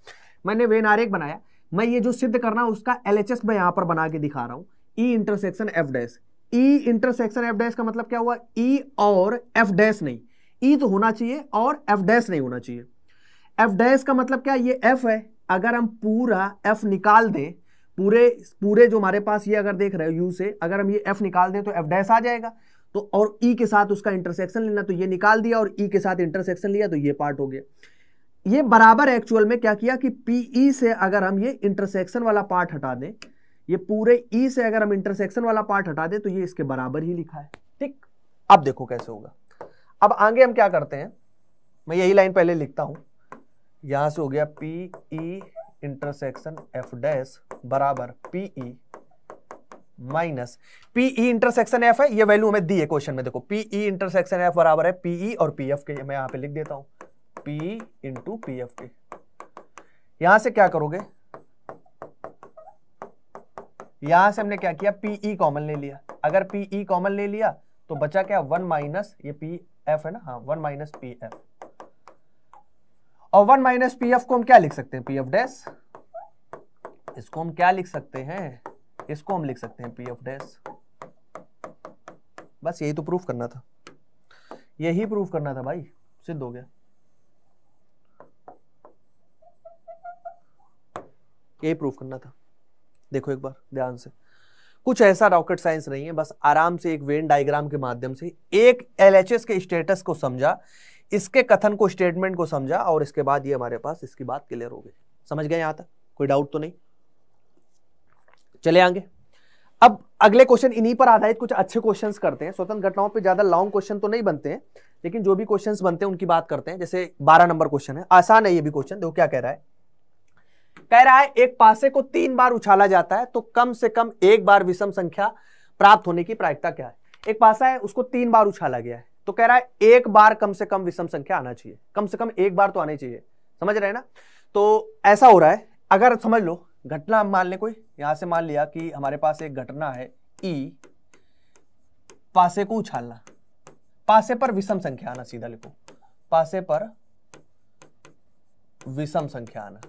मैंने वेन आरेख बनाया मैं ये जो सिद्ध करना उसका एल मैं यहां पर बना के दिखा रहा हूं E intersection F dash E intersection F dash का मतलब क्या हुआ ई e और एफ डैश नहीं ई e तो होना चाहिए और एफ डैश नहीं होना चाहिए एफ डैश का मतलब क्या ये एफ है अगर हम पूरा एफ निकाल दें पूरे पूरे जो हमारे पास ये अगर देख रहे हो यू से अगर हम ये एफ निकाल दें तो एफ डैश आ जाएगा तो और ई e के साथ उसका इंटरसेक्शन लेना तो ये निकाल दिया और ई e के साथ इंटरसेक्शन लिया तो ये पार्ट हो गया ये बराबर एक्चुअल में क्या किया कि पीई e से अगर हम ये इंटरसेक्शन वाला पार्ट हटा दें ये पूरे ई e से अगर हम इंटरसेक्शन वाला पार्ट हटा दें तो ये इसके बराबर ही लिखा है ठीक अब देखो कैसे होगा अब आगे हम क्या करते हैं मैं यही लाइन पहले लिखता हूं यहां से हो गया पीई इंटरसेक्शन एफ डैश बराबर P E minus P E intersection F है ये वैल्यू हमें दी है क्वेश्चन में देखो पीई इंटरसेक्शन एफ बराबर है पीई e और पीएफ के मैं यहां पे लिख देता हूं P into P F T यहां से क्या करोगे यहां से हमने क्या किया पीई कॉमन e ले लिया अगर पीई कॉमन e ले लिया तो बचा क्या वन माइनस ये पी एफ है ना हाँ वन माइनस पी एफ और वन माइनस पी एफ को हम क्या लिख सकते हैं पी एफ डैश इसको हम क्या लिख सकते हैं इसको हम लिख सकते हैं पी एफ डैश बस यही तो प्रूफ करना था यही प्रूफ करना था भाई सिद्ध हो गया यही प्रूफ करना था देखो एक बार ध्यान से कुछ ऐसा रॉकेट साइंस नहीं है बस आराम से एक वेन डायग्राम के माध्यम से एक एल के स्टेटस को समझा इसके कथन को स्टेटमेंट को समझा और इसके बाद ये हमारे पास इसकी बात क्लियर हो गई समझ गए यहां तक कोई डाउट तो नहीं चले आगे अब अगले क्वेश्चन इन्हीं पर आधारित कुछ अच्छे क्वेश्चंस करते हैं स्वतंत्र घटनाओं पे ज्यादा लॉन्ग क्वेश्चन तो नहीं बनते हैं लेकिन जो भी क्वेश्चंस बनते हैं उनकी बात करते हैं जैसे 12 नंबर क्वेश्चन है आसान है ये भी क्वेश्चन देखो क्या कह रहा है कह रहा है एक पासे को तीन बार उछाला जाता है तो कम से कम एक बार विषम संख्या प्राप्त होने की प्रायिकता क्या है एक पासा है उसको तीन बार उछाला गया है तो कह रहा है एक बार कम से कम विषम संख्या आना चाहिए कम से कम एक बार तो आनी चाहिए समझ रहे हैं ना तो ऐसा हो रहा है अगर समझ लो घटना हम मान ले कोई यहां से मान लिया कि हमारे पास एक घटना है ई e, पासे को उछालना पासे पर विषम संख्या आना सीधा लिखो पासे पर विषम संख्या आना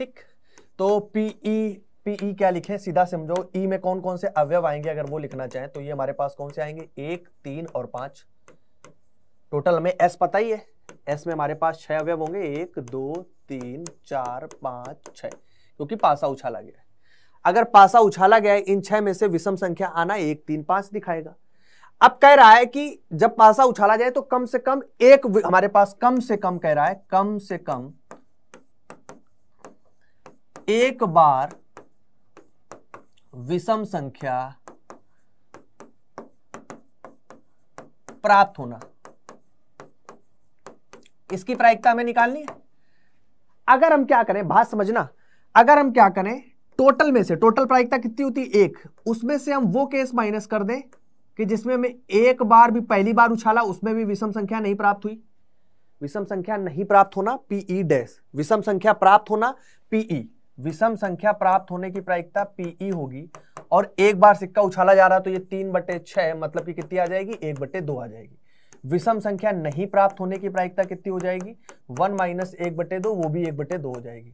ठीक तो पीई पीई e, e क्या लिखें सीधा समझो ई e में कौन कौन से अवयव आएंगे अगर वो लिखना चाहें तो ये हमारे पास कौन से आएंगे एक तीन और पांच टोटल हमें एस पता ही है एस में हमारे पास छह अवयव होंगे एक दो तीन चार पांच छ क्योंकि पासा उछाला गया है अगर पासा उछाला गया है इन छह में से विषम संख्या आना एक तीन पांच दिखाएगा अब कह रहा है कि जब पासा उछाला जाए तो कम से कम एक हमारे पास कम से कम कह रहा है कम से कम एक बार विषम संख्या प्राप्त होना इसकी प्रायिकता हमें निकालनी है अगर हम क्या करें बात समझना अगर हम क्या करें टोटल में से टोटल प्रायिकता कितनी होती है एक उसमें से हम वो केस माइनस कर दें कि जिसमें हमें एक बार भी पहली बार उछाला उसमें भी विषम संख्या नहीं प्राप्त हुई विषम संख्या नहीं प्राप्त होना पीई डैश e विषम संख्या प्राप्त होना पीई विषम संख्या प्राप्त होने की प्रायिकता पीई e होगी और एक बार सिक्का उछाला जा रहा है तो ये तीन बटे छह मतलब कि कितनी आ जाएगी एक बटे दो आ जाएगी विषम संख्या नहीं प्राप्त होने की प्रायिकता कितनी हो जाएगी वन माइनस एक बटे दो वो भी एक बटे दो हो जाएगी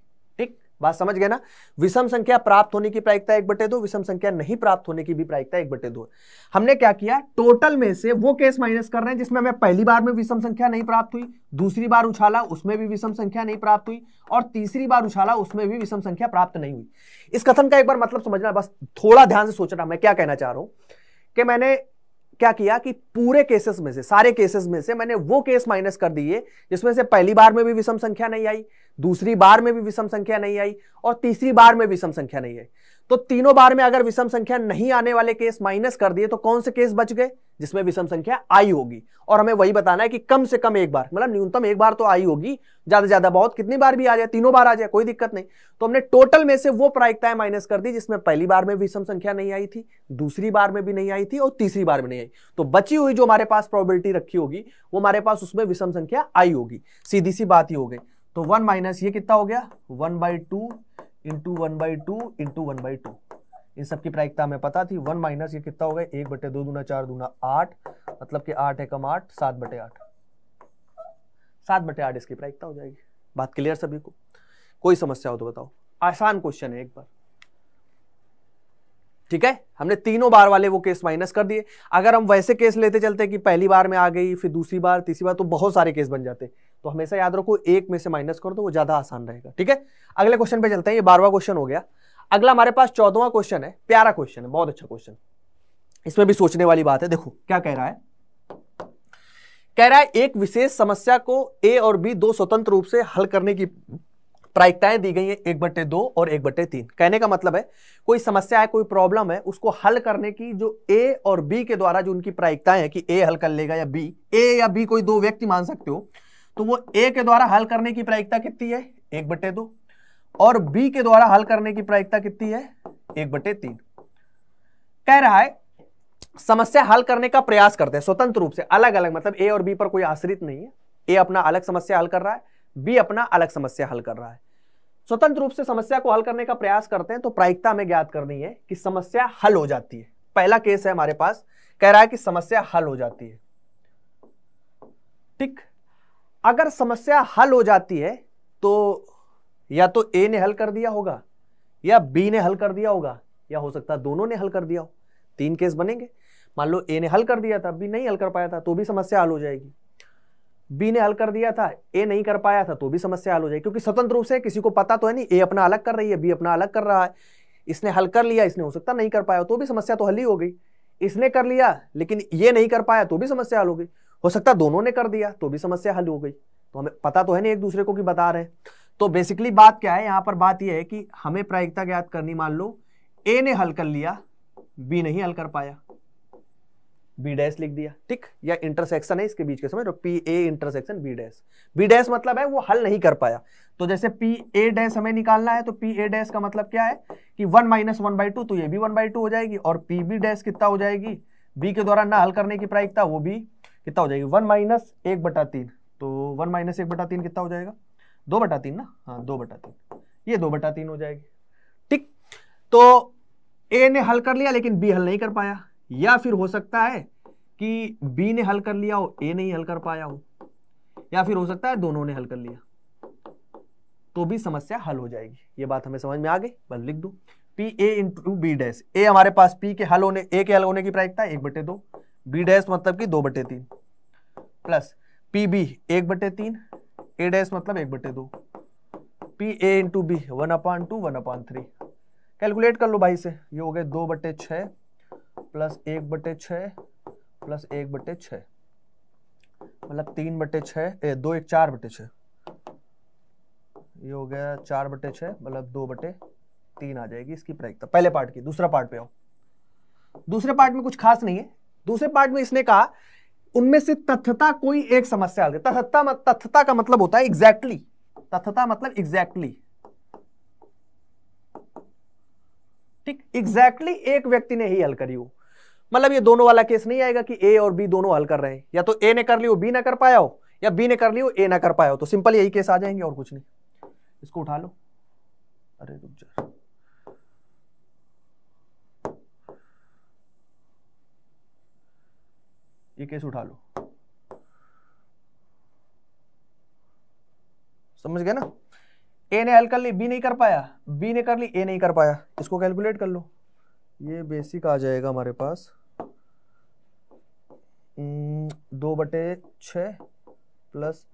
बात समझ गए ना विषम संख्या प्राप्त होने की प्रायिकता एक बटे दो विषम संख्या नहीं प्राप्त होने की भी प्रायिकता एक बटे दो हमने क्या किया टोटल में से वो केस माइनस कर रहे हैं जिसमें हमें पहली बार में विषम संख्या नहीं प्राप्त हुई दूसरी बार उछाला उसमें भी विषम संख्या नहीं प्राप्त हुई और तीसरी बार उछाला उसमें भी विषम संख्या प्राप्त नहीं हुई इस कथन का एक बार मतलब समझना बस थोड़ा ध्यान से सोचना मैं क्या कहना चाह रहा हूं कि मैंने क्या किया कि पूरे केसेस में से सारे केसेस में से मैंने वो केस माइनस कर दिए जिसमें से पहली बार में भी विषम संख्या नहीं आई दूसरी बार में भी विषम संख्या नहीं आई और तीसरी बार में विषम संख्या नहीं आई तो तीनों बार में अगर विषम संख्या नहीं आने वाले केस माइनस कर दिए तो कौन से केस बच गए जिसमें विषम संख्या आई होगी और हमें वही बताना है कि कम से कम एक बार मतलब न्यूनतम एक बार तो आई होगी ज्यादा ज्यादा बहुत कितनी बार भी आ जाए तीनों बार आ जाए कोई दिक्कत नहीं तो हमने टोटल में से वो प्रायिकताएं माइनस कर दी जिसमें पहली बार में विषम संख्या नहीं आई थी दूसरी बार में भी नहीं आई थी और तीसरी बार में नहीं आई तो बची हुई जो हमारे पास प्रॉबिलिटी रखी होगी वो हमारे पास उसमें विषम संख्या आई होगी सीधी सी बात ही हो गई तो वन माइनस ये कितना हो गया one by two into one by two into one by two इन सबकी प्रायिकता हमें पता थी वन माइनस ये कितना हो गया एक बटे दो दूना चार दूना आठ मतलब कि आठ एकम आठ सात बटे आठ सात बटे आठ इसकी प्रायिकता हो जाएगी बात क्लियर सभी को कोई समस्या हो तो बताओ आसान क्वेश्चन है एक बार ठीक है हमने तीनों बार वाले वो केस माइनस कर दिए अगर हम वैसे केस लेते चलते कि पहली बार में आ गई फिर दूसरी बार तीसरी बार तो बहुत सारे केस बन जाते तो हमेशा याद रखो एक में से माइनस कर दो वो ज्यादा आसान रहेगा ठीक है अगले क्वेश्चन पे चलते हैं ये बारवा क्वेश्चन हो गया अगला हमारे पास चौदवा क्वेश्चन है प्यारा क्वेश्चन है बहुत अच्छा क्वेश्चन इसमें भी सोचने वाली बात है देखो क्या कह रहा है कह रहा है एक विशेष समस्या को ए और बी दो स्वतंत्र रूप से हल करने की प्रायिकताएं दी गई है एक बट्टे दो और एक बट्टे तीन कहने का मतलब है कोई समस्या है कोई प्रॉब्लम है उसको हल करने की जो ए और बी के द्वारा जो उनकी प्रायिकताएं हैं कि ए हल कर लेगा या बी ए या बी कोई दो व्यक्ति मान सकते हो तो वो ए के द्वारा हल करने की प्रायिकता कितनी है एक बटे दो और बी के द्वारा हल करने की प्रायिकता कितनी है एक बटे तीन कह रहा है समस्या हल करने का प्रयास करते हैं स्वतंत्र रूप से अलग अलग मतलब ए और बी पर कोई आश्रित नहीं है ए अपना अलग समस्या हल कर रहा है बी अपना अलग समस्या हल कर रहा है स्वतंत्र रूप से समस्या को हल करने का प्रयास करते हैं तो प्रायिकता हमें ज्ञात करनी है कि समस्या हल हो जाती है पहला केस है हमारे पास कह रहा है कि समस्या हल हो जाती है ठीक अगर समस्या हल हो जाती है तो या तो ए ने हल कर दिया होगा या बी ने हल कर दिया होगा या हो सकता है दोनों ने हल कर दिया हो तीन केस बनेंगे मान लो ए ने हल कर दिया था बी नहीं हल कर पाया था तो भी समस्या हल हो जाएगी बी ने हल कर दिया था ए नहीं कर पाया था तो भी समस्या हल हो जाएगी क्योंकि स्वतंत्र रूप से किसी को पता तो है नहीं ए अपना अलग कर रही है बी अपना अलग कर रहा है इसने हल कर लिया इसने हो सकता नहीं कर पाया तो भी समस्या तो हल ही हो गई इसने कर लिया लेकिन ये नहीं कर पाया तो भी समस्या हल हो गई हो सकता दोनों ने कर दिया तो भी समस्या हल हो गई तो हमें पता तो है ना एक दूसरे को कि बता रहे तो बेसिकली बात क्या है यहां पर बात यह है कि हमें प्रायिकता ज्ञात करनी मान लो ए ने हल कर लिया बी नहीं हल कर पाया बी डैश लिख दिया ठीक या इंटरसेक्शन है इसके बीच के समझ P A intersection B dash B dash मतलब है वो हल नहीं कर पाया तो जैसे पी ए डैश हमें निकालना है तो पी ए डैश का मतलब क्या है कि one minus one by two तो ये भी वन बाई टू हो जाएगी और पी बी डैश कितना हो जाएगी बी के द्वारा ना हल करने की प्रायिकता वो भी कितना हो जाएगी वन माइनस एक बटा तीन तो वन माइनस एक बटा तीन कितना हो जाएगा दो बटा तीन ना हाँ दो बटा तीन ये दो बटा तीन हो जाएगी ठीक तो ए ने हल कर लिया लेकिन बी हल नहीं कर पाया या फिर हो सकता है कि बी ने हल कर लिया हो ए नहीं हल कर पाया हो या फिर हो सकता है दोनों ने हल कर लिया तो भी समस्या हल हो जाएगी ये बात हमें समझ में आ गई बस लिख दो P A into B dash A हमारे पास पी के हल होने ए के हल होने की प्रायिकता है एक बटे दो बी डैश मतलब कि दो बटे तीन प्लस पी बी एक बटे तीन ए डैश मतलब एक बटे दो P A into B one upon two one upon three calculate कर लो भाई से ये हो गए दो बटे छः प्लस एक बटे छः प्लस एक बटे छः मतलब तीन बटे छः दो एक चार बटे छः ये हो गया चार बटे छः मतलब दो बटे तीन आ जाएगी इसकी प्रायिकता तो पहले पार्ट की दूसरा पार्ट पे आओ दूसरे पार्ट में कुछ खास नहीं है दूसरे पार्ट में इसने कहा उनमें से तथ्यता कोई एक समस्या हल तथ्यता तथ्यता का मतलब होता है एग्जैक्टली exactly. तथ्यता मतलब एग्जैक्टली exactly. ठीक एग्जैक्टली exactly एक व्यक्ति ने ही हल करी हो मतलब ये दोनों वाला केस नहीं आएगा कि ए और बी दोनों हल कर रहे हैं या तो ए ने कर ली बी ना कर पाया हो या बी ने कर ली ए ना कर पाया हो तो सिंपल यही केस आ जाएंगे और कुछ नहीं इसको उठा लो अरे रुक जा ये केस उठा लो समझ गए ना ए ने एल कर ली बी नहीं कर पाया बी ने कर ली ए नहीं कर पाया इसको कैलकुलेट कर लो ये बेसिक आ जाएगा हमारे पास हम्म, दो बटे छ प्लस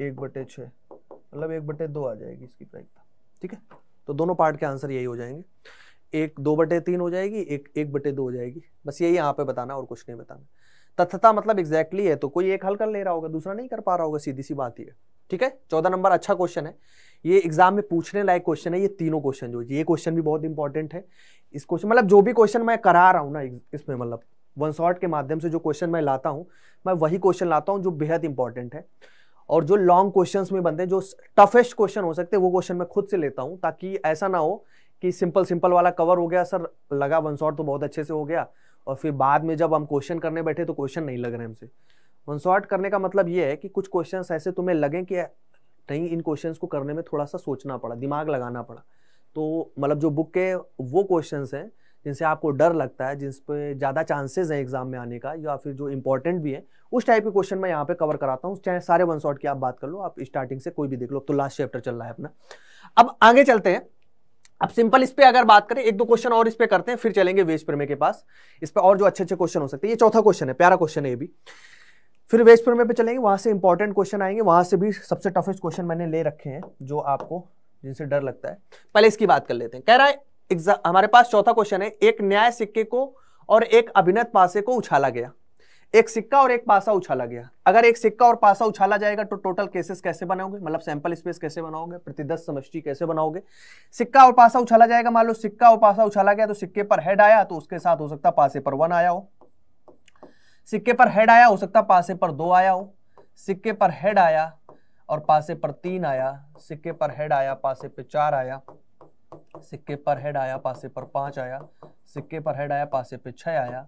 एक बटे छ मतलब एक बटे दो आ जाएगी इसकी प्रायिकता ठीक है तो दोनों पार्ट के आंसर यही हो जाएंगे एक दो बटे तीन हो जाएगी एक एक बटे दो हो जाएगी बस यही यहाँ पे बताना और कुछ नहीं बताना तथ्यता मतलब एग्जैक्टली exactly है तो कोई एक हल कर ले रहा होगा दूसरा नहीं कर पा रहा होगा सीधी सी बात ये ठीक है चौदह नंबर अच्छा क्वेश्चन है ये एग्जाम में पूछने लायक क्वेश्चन है ये तीनों क्वेश्चन जो ये क्वेश्चन भी बहुत इंपॉर्टेंट है इस क्वेश्चन मतलब जो भी क्वेश्चन मैं करा रहा हूँ ना इसमें मतलब वन शॉर्ट के माध्यम से जो क्वेश्चन मैं लाता हूँ मैं वही क्वेश्चन लाता हूँ जो बेहद इंपॉर्टेंट है और जो लॉन्ग क्वेश्चन में बनते हैं जो टफेस्ट क्वेश्चन हो सकते हैं वो क्वेश्चन मैं खुद से लेता हूँ ताकि ऐसा ना हो कि सिंपल सिंपल वाला कवर हो गया सर लगा वन शॉर्ट तो बहुत अच्छे से हो गया और फिर बाद में जब हम क्वेश्चन करने बैठे तो क्वेश्चन नहीं लग रहे हमसे वन शॉर्ट करने का मतलब ये है कि कुछ क्वेश्चन ऐसे तुम्हें लगें कि नहीं इन क्वेश्चन को करने में थोड़ा सा सोचना पड़ा दिमाग लगाना पड़ा तो मतलब जो बुक के वो क्वेश्चन हैं जिनसे आपको डर लगता है जिसपे ज़्यादा चांसेस हैं एग्जाम में आने का या फिर जो इंपॉर्टेंट भी है उस टाइप के क्वेश्चन मैं यहाँ पे कवर कराता हूँ चाहे सारे वन शॉट की आप बात कर लो आप स्टार्टिंग से कोई भी देख लो तो लास्ट चैप्टर चल रहा है अपना अब आगे चलते हैं अब सिंपल इस पे अगर बात करें एक दो क्वेश्चन और इस पे करते हैं फिर चलेंगे वेज प्रमे के पास इस पे और जो अच्छे अच्छे क्वेश्चन हो सकते हैं ये चौथा क्वेश्चन है प्यारा क्वेश्चन है ये भी फिर वेज प्रमे पे चलेंगे वहां से इंपॉर्टेंट क्वेश्चन आएंगे वहां से भी सबसे टफेस्ट क्वेश्चन मैंने ले रखे हैं जो आपको जिनसे डर लगता है पहले इसकी बात कर लेते हैं कह रहा है हमारे पास चौथा क्वेश्चन है एक न्याय सिक्के को और एक अभिनत पासे को उछाला गया एक सिक्का और एक पासा उछाला गया अगर एक सिक्का और पासा उछाला जाएगा तो टोटल केसेस कैसे बनाओगे मतलब सैंपल स्पेस कैसे बनाओगे प्रतिदश दस समष्टि कैसे बनाओगे सिक्का और पासा उछाला जाएगा मान लो सिक्का और पासा उछाला गया तो सिक्के पर हेड आया तो उसके साथ हो सकता पासे पर वन आया हो सिक्के पर हेड आया हो सकता पासे पर दो आया हो सिक्के पर हेड आया और पासे पर तीन आया सिक्के पर हेड आया पासे पर चार आया सिक्के पर हेड आया पासे पर पांच आया सिक्के पर हेड आया पासे पर छह आया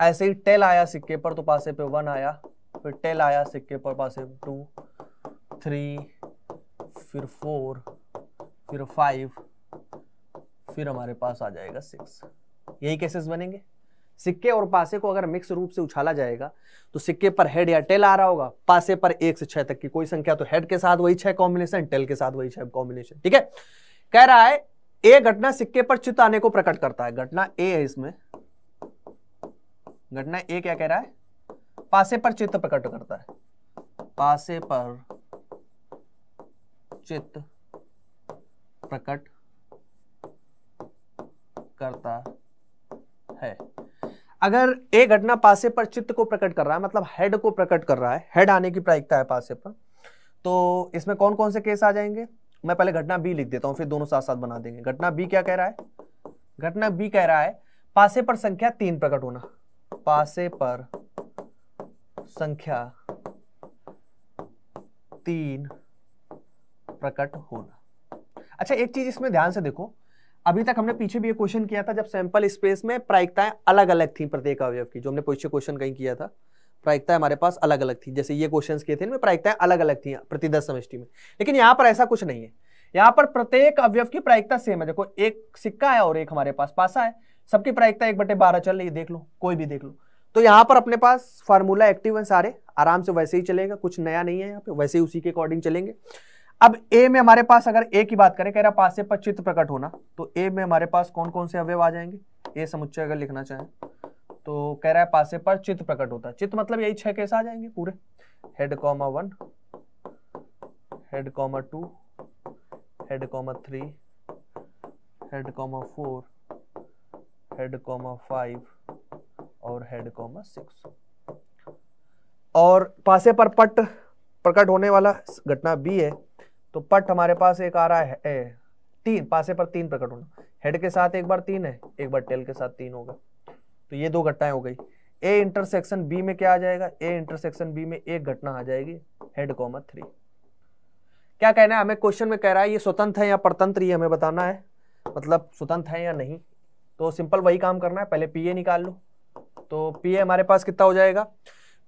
ऐसे ही टेल आया सिक्के पर तो पासे पे वन आया फिर टेल आया सिक्के पर पासे पे टू थ्री फिर फोर फिर फाइव फिर हमारे पास आ जाएगा सिक्स यही केसेस बनेंगे सिक्के और पासे को अगर मिक्स रूप से उछाला जाएगा तो सिक्के पर हेड या टेल आ रहा होगा पासे पर एक से छह तक की कोई संख्या तो हेड के साथ वही छह कॉम्बिनेशन टेल के साथ वही छह कॉम्बिनेशन ठीक है कह रहा है ए घटना सिक्के पर चित आने को प्रकट करता है घटना ए है इसमें घटना ए क्या कह रहा है पासे पर चित्त प्रकट करता है पासे पर चित्त प्रकट करता है अगर ए घटना पासे पर चित्त को प्रकट कर रहा है मतलब हेड को प्रकट कर रहा है हेड आने की प्रायिकता है पासे पर तो इसमें कौन कौन से केस आ जाएंगे मैं पहले घटना बी लिख देता हूं फिर दोनों साथ साथ बना देंगे घटना बी क्या कह रहा है घटना बी कह रहा है पासे पर संख्या तीन प्रकट होना पासे पर संख्या तीन प्रकट होना अच्छा एक चीज इसमें ध्यान से देखो अभी तक हमने पीछे भी ये क्वेश्चन किया था जब सैंपल स्पेस में प्रायिकताएं अलग अलग थी प्रत्येक अवयव की जो हमने पीछे क्वेश्चन कहीं किया था प्रायिकताएं हमारे पास अलग अलग थी जैसे ये क्वेश्चन किए थे इनमें प्रायिकताएं अलग अलग थी प्रति दस में लेकिन यहां पर ऐसा कुछ नहीं है यहां पर प्रत्येक अवयव की प्रायिकता सेम है देखो एक सिक्का है और एक हमारे पास पासा है सबकी प्रायिकता एक बटे बारह चल रही है देख लो कोई भी देख लो तो यहाँ पर अपने पास फार्मूला एक्टिव है सारे आराम से वैसे ही चलेगा कुछ नया नहीं है यहाँ पे वैसे ही उसी के अकॉर्डिंग चलेंगे अब ए में हमारे पास अगर ए की बात करें कह रहा पास से पर चित्र प्रकट होना तो ए में हमारे पास कौन कौन से अवयव आ जाएंगे ए समुच्चय अगर लिखना चाहें तो कह रहा है पासे पर चित्र प्रकट होता है चित्र मतलब यही छह केस आ जाएंगे पूरे head comma one head comma two head comma three head comma four head comma five और हेड कॉमा सिक्स और पासे पर पट प्रकट होने वाला घटना बी है तो पट हमारे पास एक आ रहा है ए, तीन पासे पर तीन प्रकट होना हेड के साथ एक बार तीन है एक बार टेल के साथ तीन होगा तो ये दो घटनाएं हो गई ए इंटरसेक्शन बी में क्या आ जाएगा ए इंटरसेक्शन बी में एक घटना आ जाएगी हेड कॉमा थ्री क्या कहना है हमें क्वेश्चन में कह रहा है ये स्वतंत्र है या परतंत्र ये हमें बताना है मतलब स्वतंत्र है या नहीं तो सिंपल वही काम करना है पहले पी निकाल लो तो पी ए हमारे पास कितना हो जाएगा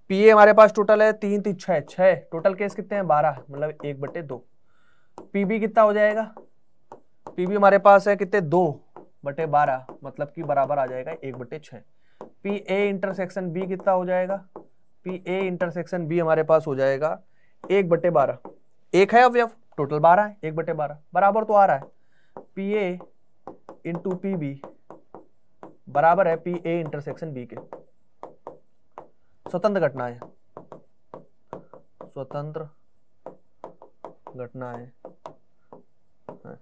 पी ए हमारे पास टोटल है तीन तीन छः छः टोटल केस कितने हैं बारह मतलब एक बटे दो पी बी कितना हो जाएगा पी बी हमारे पास है कितने दो बटे बारह मतलब कि बराबर आ जाएगा एक बटे छः पी ए इंटरसेक्शन बी कितना हो जाएगा पी ए इंटरसेक्शन बी हमारे पास हो जाएगा एक बटे बारह एक है अवयव टोटल बारह है एक बटे बारह बराबर तो आ रहा है P A into P B बराबर है पी ए इंटरसेक्शन बी के स्वतंत्र घटना है स्वतंत्र घटनाएं हाँ।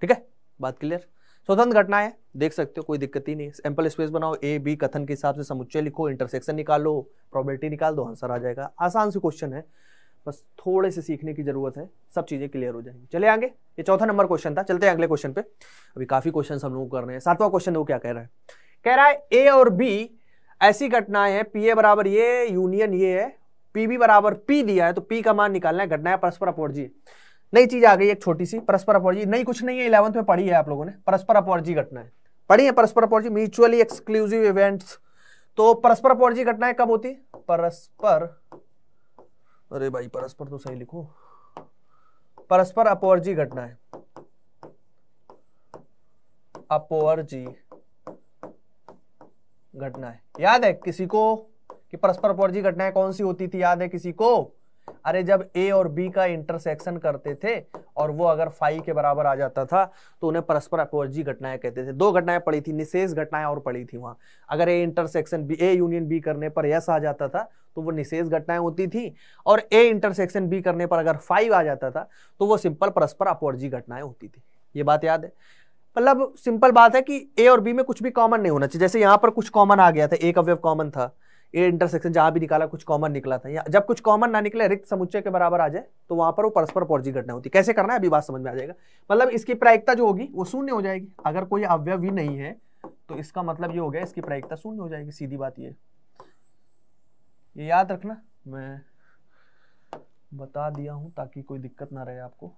ठीक है बात क्लियर स्वतंत्र घटनाएं देख सकते हो कोई दिक्कत ही नहीं सैंपल स्पेस बनाओ ए बी कथन के हिसाब से समुच्चय लिखो इंटरसेक्शन निकालो प्रोबेबिलिटी निकाल दो आंसर आ जाएगा आसान से क्वेश्चन है बस थोड़े से सीखने की जरूरत है सब चीज़ें क्लियर हो जाएंगी चले आगे ये चौथा नंबर क्वेश्चन था चलते हैं अगले क्वेश्चन पे अभी काफ़ी क्वेश्चन हम लोग कर रहे हैं सातवां क्वेश्चन वो क्या कह रहा है कह रहा है ए और बी ऐसी घटनाएं हैं पी ए बराबर ये यूनियन ये है पी बी बराबर पी दिया है तो पी का मान निकालना है घटनाएं परस्पर अपवर्जी नई चीज़ आ गई एक छोटी सी परस्पर अपवर्जी नई कुछ नहीं है इलेवंथ में पढ़ी है आप लोगों ने परस्पर अपवर्जी है पढ़ी है परस्पर अपवर्जी म्यूचुअली एक्सक्लूसिव इवेंट्स तो परस्पर अपवर्जी घटनाएं कब होती है परस्पर अरे भाई परस्पर तो सही लिखो परस्पर अपवर्जी घटना है अपवर्जी घटना है याद है किसी को कि परस्पर अपवर्जी घटनाएं कौन सी होती थी याद है किसी को अरे जब ए और बी का इंटरसेक्शन करते थे और वो अगर फाइव के बराबर आ जाता था तो उन्हें परस्पर अपोर्जी घटनाएं कहते थे दो घटनाएं पड़ी थी निशेष घटनाएं और पड़ी थी वहां अगर A intersection B A union B करने पर यस आ जाता था तो वो निशेष घटनाएं होती थी और ए इंटरसेक्शन बी करने पर अगर फाइव आ जाता था तो वो सिंपल परस्पर अपोर्जी घटनाएं होती थी ये बात याद है मतलब सिंपल बात है कि ए और बी में कुछ भी कॉमन नहीं होना चाहिए जैसे यहाँ पर कुछ कॉमन आ गया था एक अवयव कॉमन था ए इंटरसेक्शन जहां भी निकाला कुछ कॉमन निकला था या जब कुछ कॉमन ना निकले रिक्त समुच्चय के बराबर आ जाए तो वहां पर वो परस्पर पौर्जी घटना होती कैसे करना है अभी बात समझ में आ जाएगा मतलब इसकी प्रायिकता जो होगी वो शून्य हो जाएगी अगर कोई अवयव ही नहीं है तो इसका मतलब ये हो गया इसकी प्रायिकता शून्य हो जाएगी सीधी बात ये ये याद रखना मैं बता दिया हूं ताकि कोई दिक्कत ना रहे आपको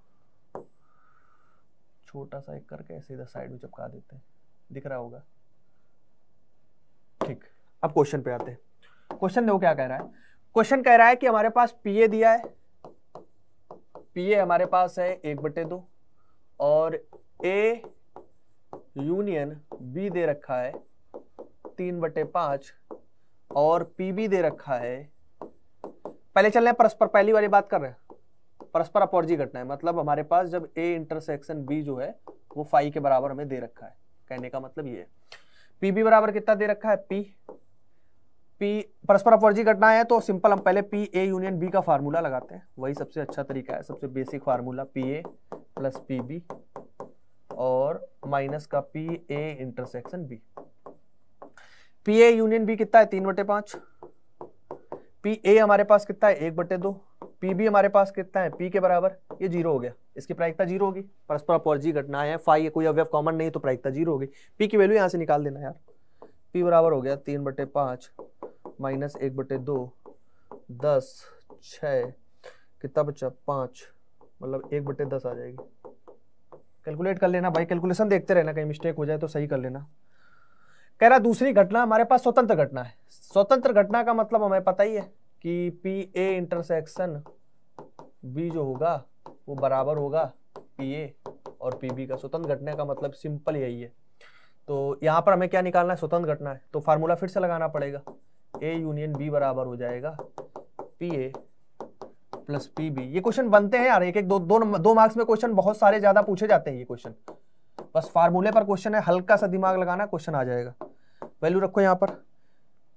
छोटा सा एक करके ऐसे इधर साइड में चिपका देते हैं दिख रहा होगा ठीक अब क्वेश्चन पे आते हैं क्वेश्चन देखो क्या कह रहा है क्वेश्चन कह रहा है कि हमारे पास पीए दिया है पीए हमारे पास है एक बटे दो और ए यूनियन बी दे रखा है तीन बटे पांच और पी बी दे रखा है पहले चल रहे हैं परस्पर पहली वाली बात कर रहे हैं परस्पर अपॉर्जी घटना है मतलब हमारे पास जब ए इंटरसेक्शन बी जो है वो फाइव के बराबर हमें दे रखा है कहने का मतलब ये है पी बी बराबर कितना दे रखा है पी पी परस्पर अपवर्जी घटना है तो सिंपल हम पहले पी ए यूनियन बी का फार्मूला लगाते हैं वही सबसे अच्छा तरीका है सबसे basic formula P A plus P B और माइनस का P A intersection B P A union B कितना है तीन बटे पांच पी ए हमारे पास कितना है एक बटे दो पी बी हमारे पास कितना है पी के बराबर ये जीरो हो गया इसकी प्रायिकता जीरो होगी परस्पर अपवर्जी घटना है फाइव कोई अवयव कॉमन नहीं तो प्रायिकता जीरो होगी पी की वैल्यू यहाँ से निकाल देना यार पी बराबर हो गया तीन बटे पांच माइनस एक बटे दो दस छ कितना बचा पाँच मतलब एक बटे दस आ जाएगी कैलकुलेट कर लेना भाई कैलकुलेशन देखते रहना कहीं मिस्टेक हो जाए तो सही कर लेना कह रहा दूसरी घटना हमारे पास स्वतंत्र घटना है स्वतंत्र घटना का मतलब हमें पता ही है कि पी ए इंटरसेक्शन बी जो होगा वो बराबर होगा पी ए और पी बी का स्वतंत्र घटना का मतलब सिंपल यही है तो यहाँ पर हमें क्या निकालना है स्वतंत्र घटना है तो फार्मूला फिर से लगाना पड़ेगा ए यूनियन बी बराबर हो जाएगा P A plus P B ये क्वेश्चन बनते हैं यार एक एक दो दो दो मार्क्स में क्वेश्चन बहुत सारे ज्यादा पूछे जाते हैं ये क्वेश्चन बस फार्मूले पर क्वेश्चन है हल्का सा दिमाग लगाना क्वेश्चन आ जाएगा वैल्यू रखो यहाँ पर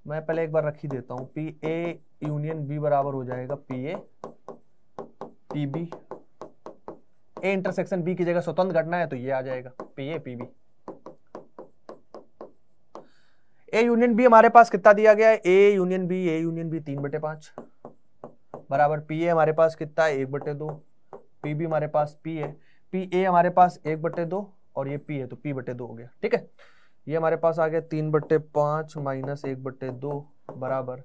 मैं पहले एक बार रख ही देता हूँ पी ए यूनियन बी बराबर हो जाएगा P A P B A intersection B की जगह स्वतंत्र घटना है तो ये आ जाएगा P A P B A union B हमारे पास कितना दिया गया है A union B A union B तीन बटे पांच बराबर पी ए हमारे पास कितना है एक बटे दो पी बी हमारे पास पी है पी ए हमारे पास एक बटे दो और ये पी है तो पी बटे दो हो गया ठीक है ये हमारे पास आ गया तीन बटे पांच माइनस एक बटे दो बराबर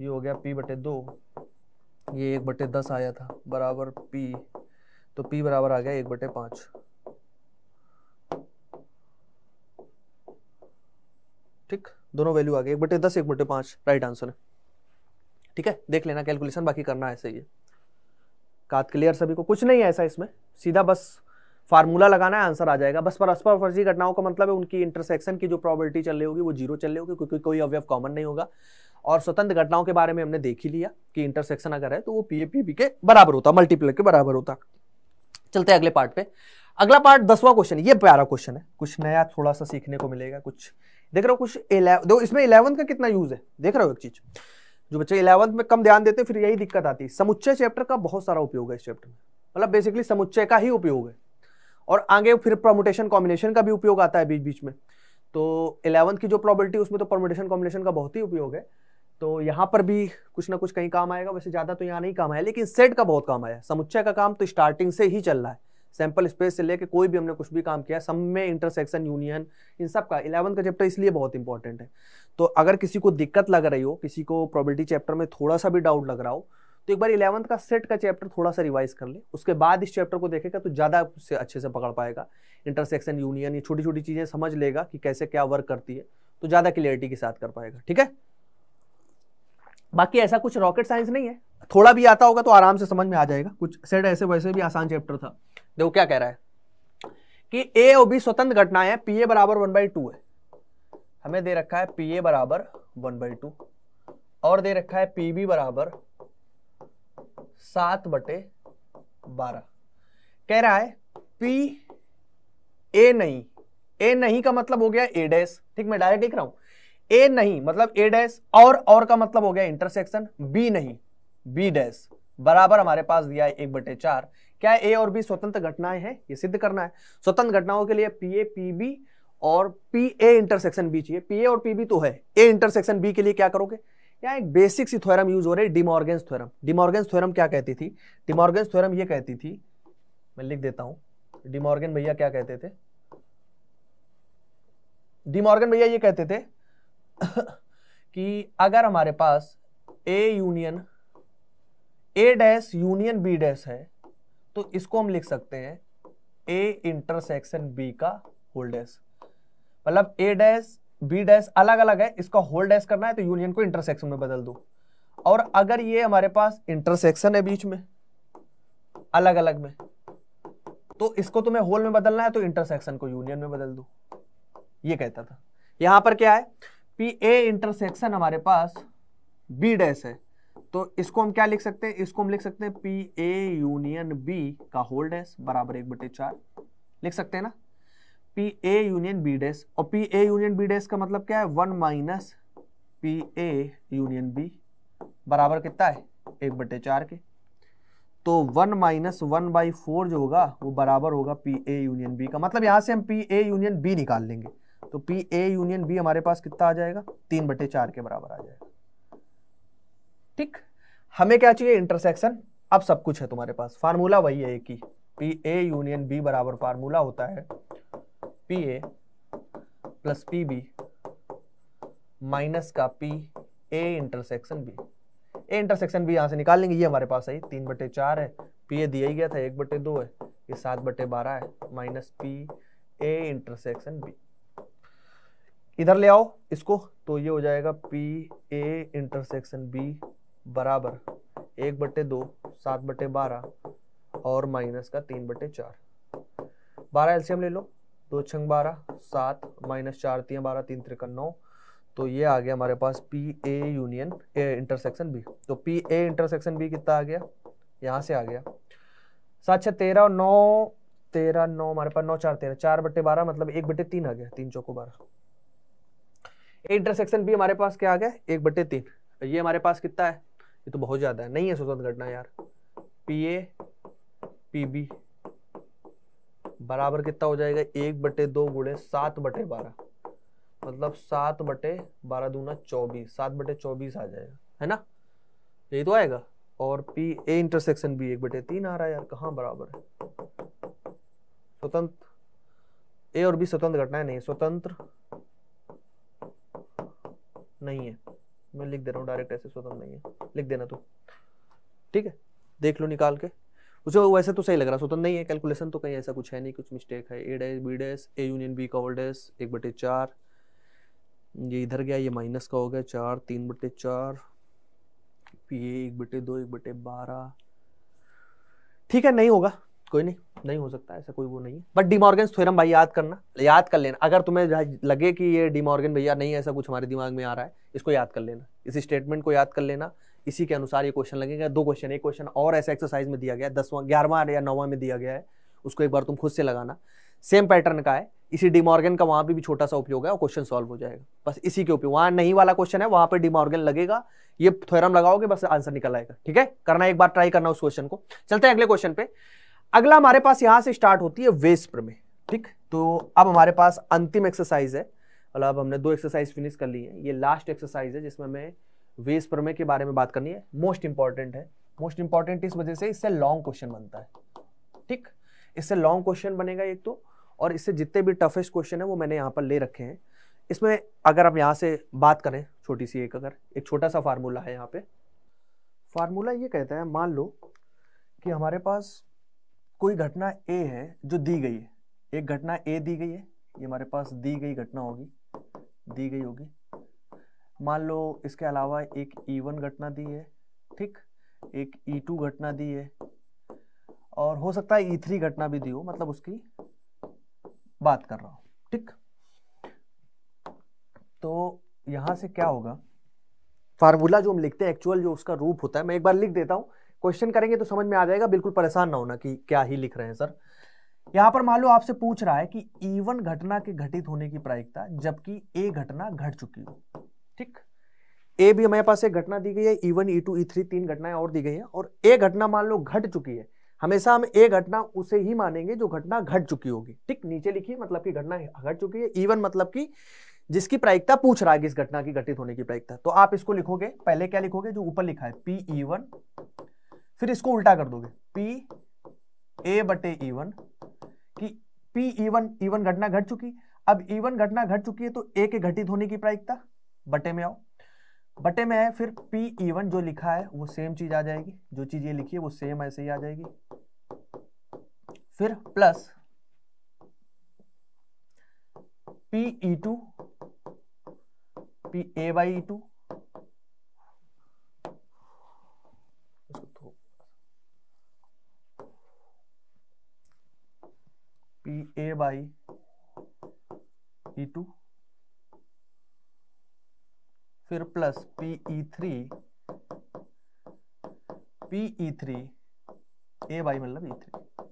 ये हो गया पी बटे दो ये एक बटे दस आया था बराबर पी तो पी बराबर आ गया एक बटे पांच ठीक दोनों वैल्यू आ गई एक बटे दस एक बटे पाँच राइट आंसर है ठीक है देख लेना कैलकुलेशन बाकी करना ऐसे ही कात क्लियर सभी को कुछ नहीं है ऐसा इसमें सीधा बस फार्मूला लगाना है आंसर आ जाएगा बस परस्पर फर्जी घटनाओं का मतलब है उनकी इंटरसेक्शन की जो प्रॉबर्टी चल रही होगी वो जीरो चल रही होगी क्योंकि कोई अवयव कॉमन नहीं होगा और स्वतंत्र घटनाओं के बारे में हमने देख ही लिया कि इंटरसेक्शन अगर है तो वो पी ए पी बी के बराबर होता मल्टीप्लर के बराबर होता चलते अगले पार्ट पे अगला पार्ट दसवां क्वेश्चन ये प्यारा क्वेश्चन है कुछ नया थोड़ा सा सीखने को मिलेगा कुछ देख रहे हो कुछ देखो इसमें इलेवंथ का कितना यूज है देख रहे हो एक चीज जो बच्चे इलेवंथ में कम ध्यान देते फिर यही दिक्कत आती है समुच्चय चैप्टर का बहुत सारा उपयोग है इस चैप्टर में मतलब बेसिकली समुच्चय का ही उपयोग है और आगे फिर प्रोमोटेशन कॉम्बिनेशन का भी उपयोग आता है बीच बीच में तो इलेवंथ की जो प्रॉबिलिटी उसमें तो प्रोमोटेशन कॉम्बिनेशन का बहुत ही उपयोग है तो यहाँ पर भी कुछ ना कुछ कहीं काम आएगा वैसे ज़्यादा तो यहाँ नहीं काम आया लेकिन सेट का बहुत काम आया समुच्चय का काम तो स्टार्टिंग से ही चल रहा है सैम्पल स्पेस से लेके कोई भी हमने कुछ भी काम किया सब में इंटरसेक्शन यूनियन इन सब का इलेवंथ का चैप्टर इसलिए बहुत इंपॉर्टेंट है तो अगर किसी को दिक्कत लग रही हो किसी को प्रॉबिलिटी चैप्टर में थोड़ा सा भी डाउट लग रहा हो तो एक बार इलेवंथ का सेट का चैप्टर थोड़ा सा रिवाइज कर ले उसके बाद इस चैप्टर को देखेगा तो ज़्यादा उससे अच्छे से पकड़ पाएगा इंटरसेक्शन यूनियन ये छोटी छोटी चीज़ें समझ लेगा कि कैसे क्या वर्क करती है तो ज़्यादा क्लियरिटी के साथ कर पाएगा ठीक है बाकी ऐसा कुछ रॉकेट साइंस नहीं है थोड़ा भी आता होगा तो आराम से समझ में आ जाएगा कुछ सेट ऐसे वैसे भी आसान चैप्टर था देखो क्या कह रहा है कि ए और बी स्वतंत्र घटनाएं है पी ए बराबर वन बाई टू है हमें दे रखा है पी ए बराबर वन बाई टू और दे रखा है पी बी बराबर सात बटे बारह कह रहा है पी ए नहीं ए नहीं का मतलब हो गया ए डैश ठीक मैं डायरेक्ट लिख रहा हूं ए नहीं मतलब ए डैश और और का मतलब हो गया इंटरसेक्शन बी नहीं बी डैश बराबर हमारे पास दिया है एक बटे चार क्या ए और बी स्वतंत्र घटनाएं हैं ये सिद्ध करना है स्वतंत्र घटनाओं के लिए पी ए पी बी और पी ए इंटरसेक्शन बी चाहिए पी ए और पी बी तो है ए इंटरसेक्शन बी के लिए क्या करोगे यहाँ एक बेसिक सी थ्योरम यूज हो रही है डिमोर्गेंस थ्योरम डिमोर्गेंस थ्योरम क्या कहती थी डिमोर्गेंस थ्योरम ये कहती थी मैं लिख देता हूं डिमोर्गेन भैया क्या कहते थे डिमॉर्गेन भैया ये कहते थे कि अगर हमारे पास A union A dash union B dash है तो इसको हम लिख सकते हैं ए इंटरसेक्शन बी का होल डैश मतलब ए डैश बी डैश अलग अलग है इसका होल डैश करना है तो यूनियन को इंटरसेक्शन में बदल दो और अगर ये हमारे पास इंटरसेक्शन है बीच में अलग अलग में तो इसको तुम्हें होल में बदलना है तो इंटरसेक्शन को यूनियन में बदल दो ये कहता था यहां पर क्या है पी ए इंटरसेक्शन हमारे पास बी डैश है तो इसको हम क्या लिख सकते हैं इसको हम लिख सकते हैं पी ए यूनियन बी का होल डैश बराबर एक बटे चार लिख सकते हैं ना P A union B dash और P A union B dash का मतलब क्या है one minus P A union B बराबर कितना है एक बटे चार के तो one minus one by four जो होगा वो बराबर होगा पी ए यूनियन बी का मतलब यहां से हम पी ए यूनियन बी निकाल लेंगे तो पी ए यूनियन बी हमारे पास कितना आ जाएगा तीन बटे चार के बराबर आ जाएगा ठीक हमें क्या चाहिए इंटरसेक्शन अब सब कुछ है तुम्हारे पास फार्मूला वही है एक ही पी ए यूनियन बी बराबर फार्मूला होता है P A plus P B minus का P A intersection B A intersection B यहां से निकाल लेंगे ये हमारे पास आई तीन बटे चार है पी ए दिया ही गया था एक बटे दो है ये सात बटे बारह है minus P A intersection B इधर ले आओ इसको तो ये हो जाएगा पी ए इंटरसेक्शन बी बराबर एक बटे दो सात बटे बारह और माइनस का तीन बटे चार बारह एलसीएम ले लो दो छंग बारह सात माइनस चार तीन बारह तीन त्रिकन नौ तो ये आ गया हमारे पास P A union A intersection B तो पी ए इंटरसेक्शन बी कितना आ गया यहाँ से आ गया सात छः तेरह नौ तेरह नौ हमारे पास नौ चार तेरह चार बटे बारह मतलब एक बटे तीन आ गया तीन चौको बारह इंटरसेक्शन भी हमारे पास क्या आ गया एक बटे तीन ये हमारे पास कितना है ये तो बहुत ज़्यादा है नहीं है स्वतंत्र घटना यार पी ए पी बी बराबर कितना हो जाएगा एक बटे दो गुड़े सात बटे बारह मतलब सात बटे बारह दूना चौबीस सात बटे चौबीस आ जाएगा है ना यही तो आएगा और पी ए इंटरसेक्शन भी एक बटे तीन आ रहा है यार कहाँ बराबर है स्वतंत्र ए और बी स्वतंत्र घटना है नहीं स्वतंत्र नहीं है मैं लिख दे रहा हूँ डायरेक्ट ऐसे स्वतंत्र नहीं है लिख देना तू ठीक है देख लो निकाल के उसे वैसे तो सही लग रहा स्वतंत्र नहीं है कैलकुलेशन तो कहीं ऐसा कुछ है नहीं कुछ मिस्टेक है A dash B dash A union B का ओल्ड डैश एक बटे चार ये इधर गया ये माइनस का हो गया चार तीन बटे चार ये एक बटे दो एक बटे बारह ठीक है नहीं होगा कोई नहीं नहीं हो सकता ऐसा कोई वो नहीं है बट डीमॉर्गेंस थ्योरम भाई याद करना याद कर लेना अगर तुम्हें लगे कि ये डिमॉर्गन भैया नहीं ऐसा कुछ हमारे दिमाग में आ रहा है इसको याद कर लेना इस स्टेटमेंट को याद कर लेना इसी के अनुसार ये क्वेश्चन लगेगा दो क्वेश्चन एक क्वेश्चन और ऐसा एक्सरसाइज में दिया गया है दसवां ग्यारहवा या नौवा में दिया गया है उसको एक बार तुम खुद से लगाना सेम पैटर्न का है इसी डिमॉर्गन का वहाँ पर भी छोटा सा उपयोग है और क्वेश्चन सॉल्व हो जाएगा बस इसी के उपयोग वहाँ नहीं वाला क्वेश्चन है वहाँ पे डिमॉर्गन लगेगा ये थ्योरम लगाओगे बस आंसर निकल आएगा ठीक है करना एक बार ट्राई करना उस क्वेश्चन को चलते हैं अगले क्वेश्चन पे अगला हमारे पास यहां से स्टार्ट होती है वेस्ट में ठीक तो अब हमारे पास अंतिम एक्सरसाइज है मतलब हमने दो एक्सरसाइज फिनिश कर ली है ये लास्ट एक्सरसाइज है जिसमें हमें वेस प्रमेय के बारे में बात करनी है मोस्ट इंपॉर्टेंट है मोस्ट इंपॉर्टेंट इस वजह से इससे लॉन्ग क्वेश्चन बनता है ठीक इससे लॉन्ग क्वेश्चन बनेगा एक तो और इससे जितने भी टफेस्ट क्वेश्चन है वो मैंने यहाँ पर ले रखे हैं इसमें अगर आप यहाँ से बात करें छोटी सी एक अगर एक छोटा सा फार्मूला है यहाँ पे फार्मूला ये कहता है मान लो कि हमारे पास कोई घटना ए है जो दी गई है एक घटना ए दी गई है ये हमारे पास दी गई घटना होगी दी गई होगी मान लो इसके अलावा एक ई e वन घटना दी है ठीक एक ई e घटना दी है और हो सकता है ई e थ्री घटना भी दी हो मतलब उसकी बात कर रहा हूं ठीक तो यहां से क्या होगा फार्मूला जो हम लिखते हैं एक्चुअल जो उसका रूप होता है मैं एक बार लिख देता हूं क्वेश्चन करेंगे तो समझ में आ जाएगा बिल्कुल परेशान ना होना कि क्या ही लिख रहे हैं सर यहां पर मान लो आपसे पूछ रहा है कि ईवन e घटना के घटित होने की प्रायिकता जबकि ए घटना घट चुकी हो ठीक ए भी हमारे पास एक घटना दी गई है ईवन ई टू ई तीन घटनाएं और दी गई है और ए घटना मान लो घट चुकी है हमेशा हम ए घटना उसे ही मानेंगे जो घटना घट चुकी होगी ठीक नीचे लिखिए मतलब की घटना घट चुकी है ईवन e मतलब की जिसकी प्रायिकता पूछ रहा है इस घटना की घटित होने की प्रायिकता तो आप इसको लिखोगे पहले क्या लिखोगे जो ऊपर लिखा है पी ई वन फिर इसको उल्टा कर दोगे पी ए बटे E one P E one E one घटना घट चुकी अब ई e वन घटना घट चुकी है तो ए के घटित होने की प्रायिकता बटे में आओ बटे में है फिर पी ई वन जो लिखा है वो सेम चीज आ जाएगी जो चीज ये लिखी है वो सेम ऐसे ही आ जाएगी फिर plus P E two P A by two P A by E two फिर plus P E three P E three A by मतलब ई e थ्री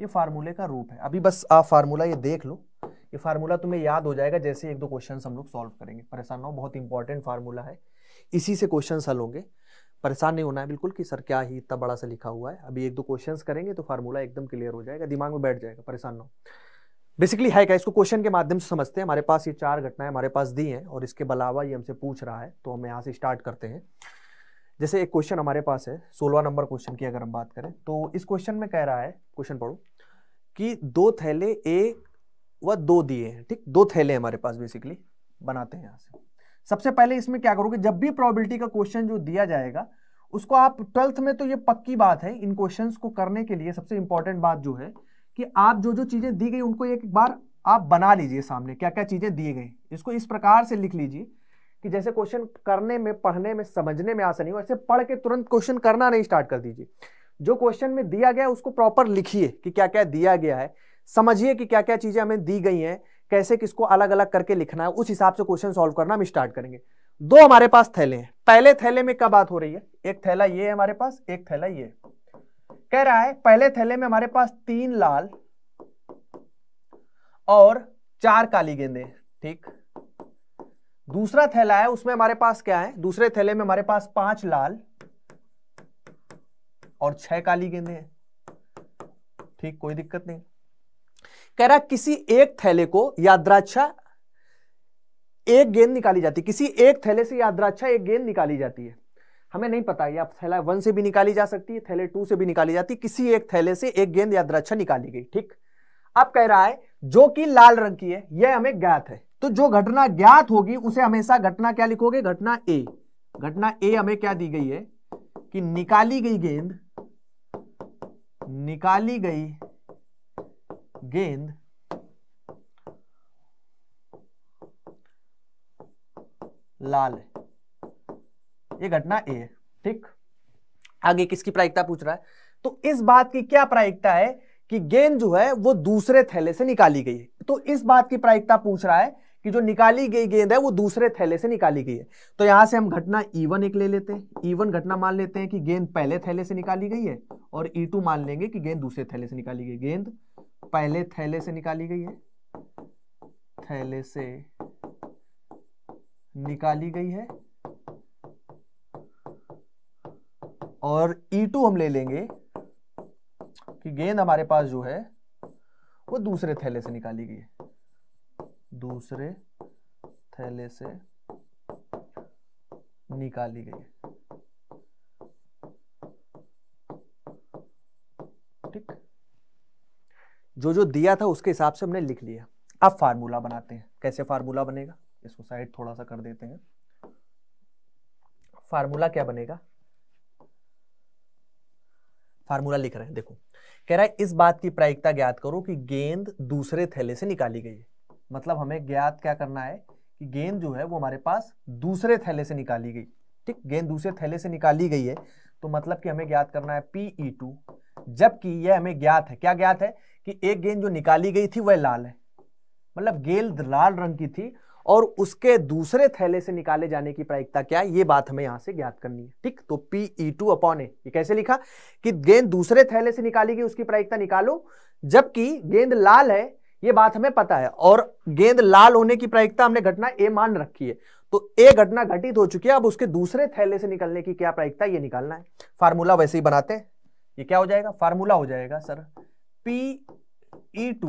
ये फार्मूले का रूप है अभी बस आप फार्मूला ये देख लो ये फार्मूला तुम्हें याद हो जाएगा जैसे एक दो क्वेश्चन हम लोग सॉल्व करेंगे परेशान ना हो बहुत इंपॉर्टेंट फार्मूला है इसी से क्वेश्चन हल होंगे परेशान नहीं होना है बिल्कुल कि सर क्या ही इतना बड़ा सा लिखा हुआ है अभी एक दो क्वेश्चन करेंगे तो फार्मूला एकदम क्लियर हो जाएगा दिमाग में बैठ जाएगा परेशान ना हो बेसिकली है क्या इसको क्वेश्चन के माध्यम से समझते हैं हमारे पास ये चार घटनाएं हमारे पास दी हैं और इसके अलावा ये हमसे पूछ रहा है तो हम यहाँ से स्टार्ट करते हैं जैसे एक क्वेश्चन हमारे पास है सोलवा नंबर क्वेश्चन की अगर हम बात करें तो इस क्वेश्चन में कह रहा है क्वेश्चन पढ़ो कि दो थैले ए व दो दिए हैं ठीक दो थैले हमारे पास बेसिकली बनाते हैं यहाँ से सबसे पहले इसमें क्या करोगे जब भी प्रोबेबिलिटी का क्वेश्चन जो दिया जाएगा उसको आप ट्वेल्थ में तो ये पक्की बात है इन क्वेश्चंस को करने के लिए सबसे इंपॉर्टेंट बात जो है कि आप जो जो चीज़ें दी गई उनको एक बार आप बना लीजिए सामने क्या क्या चीज़ें दिए गई इसको इस प्रकार से लिख लीजिए कि जैसे क्वेश्चन करने में पढ़ने में समझने में आसानी हो ऐसे पढ़ के तुरंत क्वेश्चन करना नहीं स्टार्ट कर दीजिए जो क्वेश्चन में दिया गया उसको प्रॉपर लिखिए कि क्या क्या दिया गया है समझिए कि क्या क्या चीज़ें हमें दी गई हैं कैसे किसको अलग अलग करके लिखना है उस हिसाब से क्वेश्चन सॉल्व करना हम स्टार्ट करेंगे दो हमारे पास थैले हैं पहले थैले में क्या बात हो रही है एक थैला ये है हमारे पास एक थैला ये कह रहा है पहले थैले में हमारे पास तीन लाल और चार काली गेंदे ठीक दूसरा थैला है उसमें हमारे पास क्या है दूसरे थैले में हमारे पास पांच लाल और छह काली गेंदे हैं ठीक कोई दिक्कत नहीं कह रहा किसी एक थैले को याद्राक्षा एक गेंद निकाली जाती है किसी एक थैले से याद्राक्षा एक गेंद निकाली जाती है हमें नहीं पता आप थैला वन से भी निकाली जा सकती है थैले टू से भी निकाली जाती है किसी एक थैले से एक गेंद याद्राक्षा निकाली गई ठीक अब कह रहा है जो कि लाल रंग की है यह हमें ज्ञात है तो जो घटना ज्ञात होगी उसे हमेशा घटना क्या लिखोगे घटना ए घटना ए हमें क्या दी गई है कि निकाली गई गेंद निकाली गई गेंद लाल ये घटना ए है ठीक आगे किसकी प्रायिकता पूछ रहा है तो इस बात की क्या प्रायिकता है कि गेंद जो है वो दूसरे थैले से निकाली गई है तो इस बात की प्रायिकता पूछ रहा है कि जो निकाली गई गेंद है वो दूसरे थैले से निकाली गई है तो यहां से हम घटना वन e एक ले लेते हैं वन e घटना मान लेते हैं कि गेंद पहले थैले से निकाली गई है और टू e मान लेंगे कि गेंद दूसरे थैले से निकाली गई गेंद पहले थैले से निकाली गई है थैले से निकाली गई है और E2 हम ले लेंगे कि गेंद हमारे पास जो है वो दूसरे थैले से निकाली गई है दूसरे थैले से निकाली गई है ठीक जो जो दिया था उसके हिसाब से हमने लिख लिया अब फार्मूला बनाते हैं कैसे फार्मूला बनेगा इसको साइड थोड़ा सा कर देते हैं फार्मूला क्या बनेगा फार्मूला लिख रहे हैं देखो कह रहा है इस बात की प्रायिकता ज्ञात करो कि गेंद दूसरे थैले से निकाली गई है मतलब हमें ज्ञात क्या करना है कि गेंद जो है वो हमारे पास दूसरे थैले से निकाली गई ठीक गेंद दूसरे थैले से निकाली गई है तो मतलब कि हमें ज्ञात करना है पीई टू e जबकि यह हमें ज्ञात है क्या ज्ञात है कि एक गेंद जो निकाली गई थी वह लाल है मतलब गेंद लाल रंग की थी और उसके दूसरे थैले से निकाले जाने की प्रायिकता क्या है ये बात हमें यहां से ज्ञात करनी है ठीक तो P E two upon A ये कैसे लिखा कि गेंद दूसरे थैले से निकाली गई उसकी प्रायिकता निकालो जबकि गेंद लाल है ये बात हमें पता है और गेंद लाल होने की प्रायिकता हमने घटना ए मान रखी है तो ए घटना घटित हो चुकी है अब उसके दूसरे थैले से निकलने की क्या प्रायिकता ये निकालना है फार्मूला वैसे ही बनाते हैं ये क्या हो जाएगा फार्मूला हो जाएगा सर पी ई टू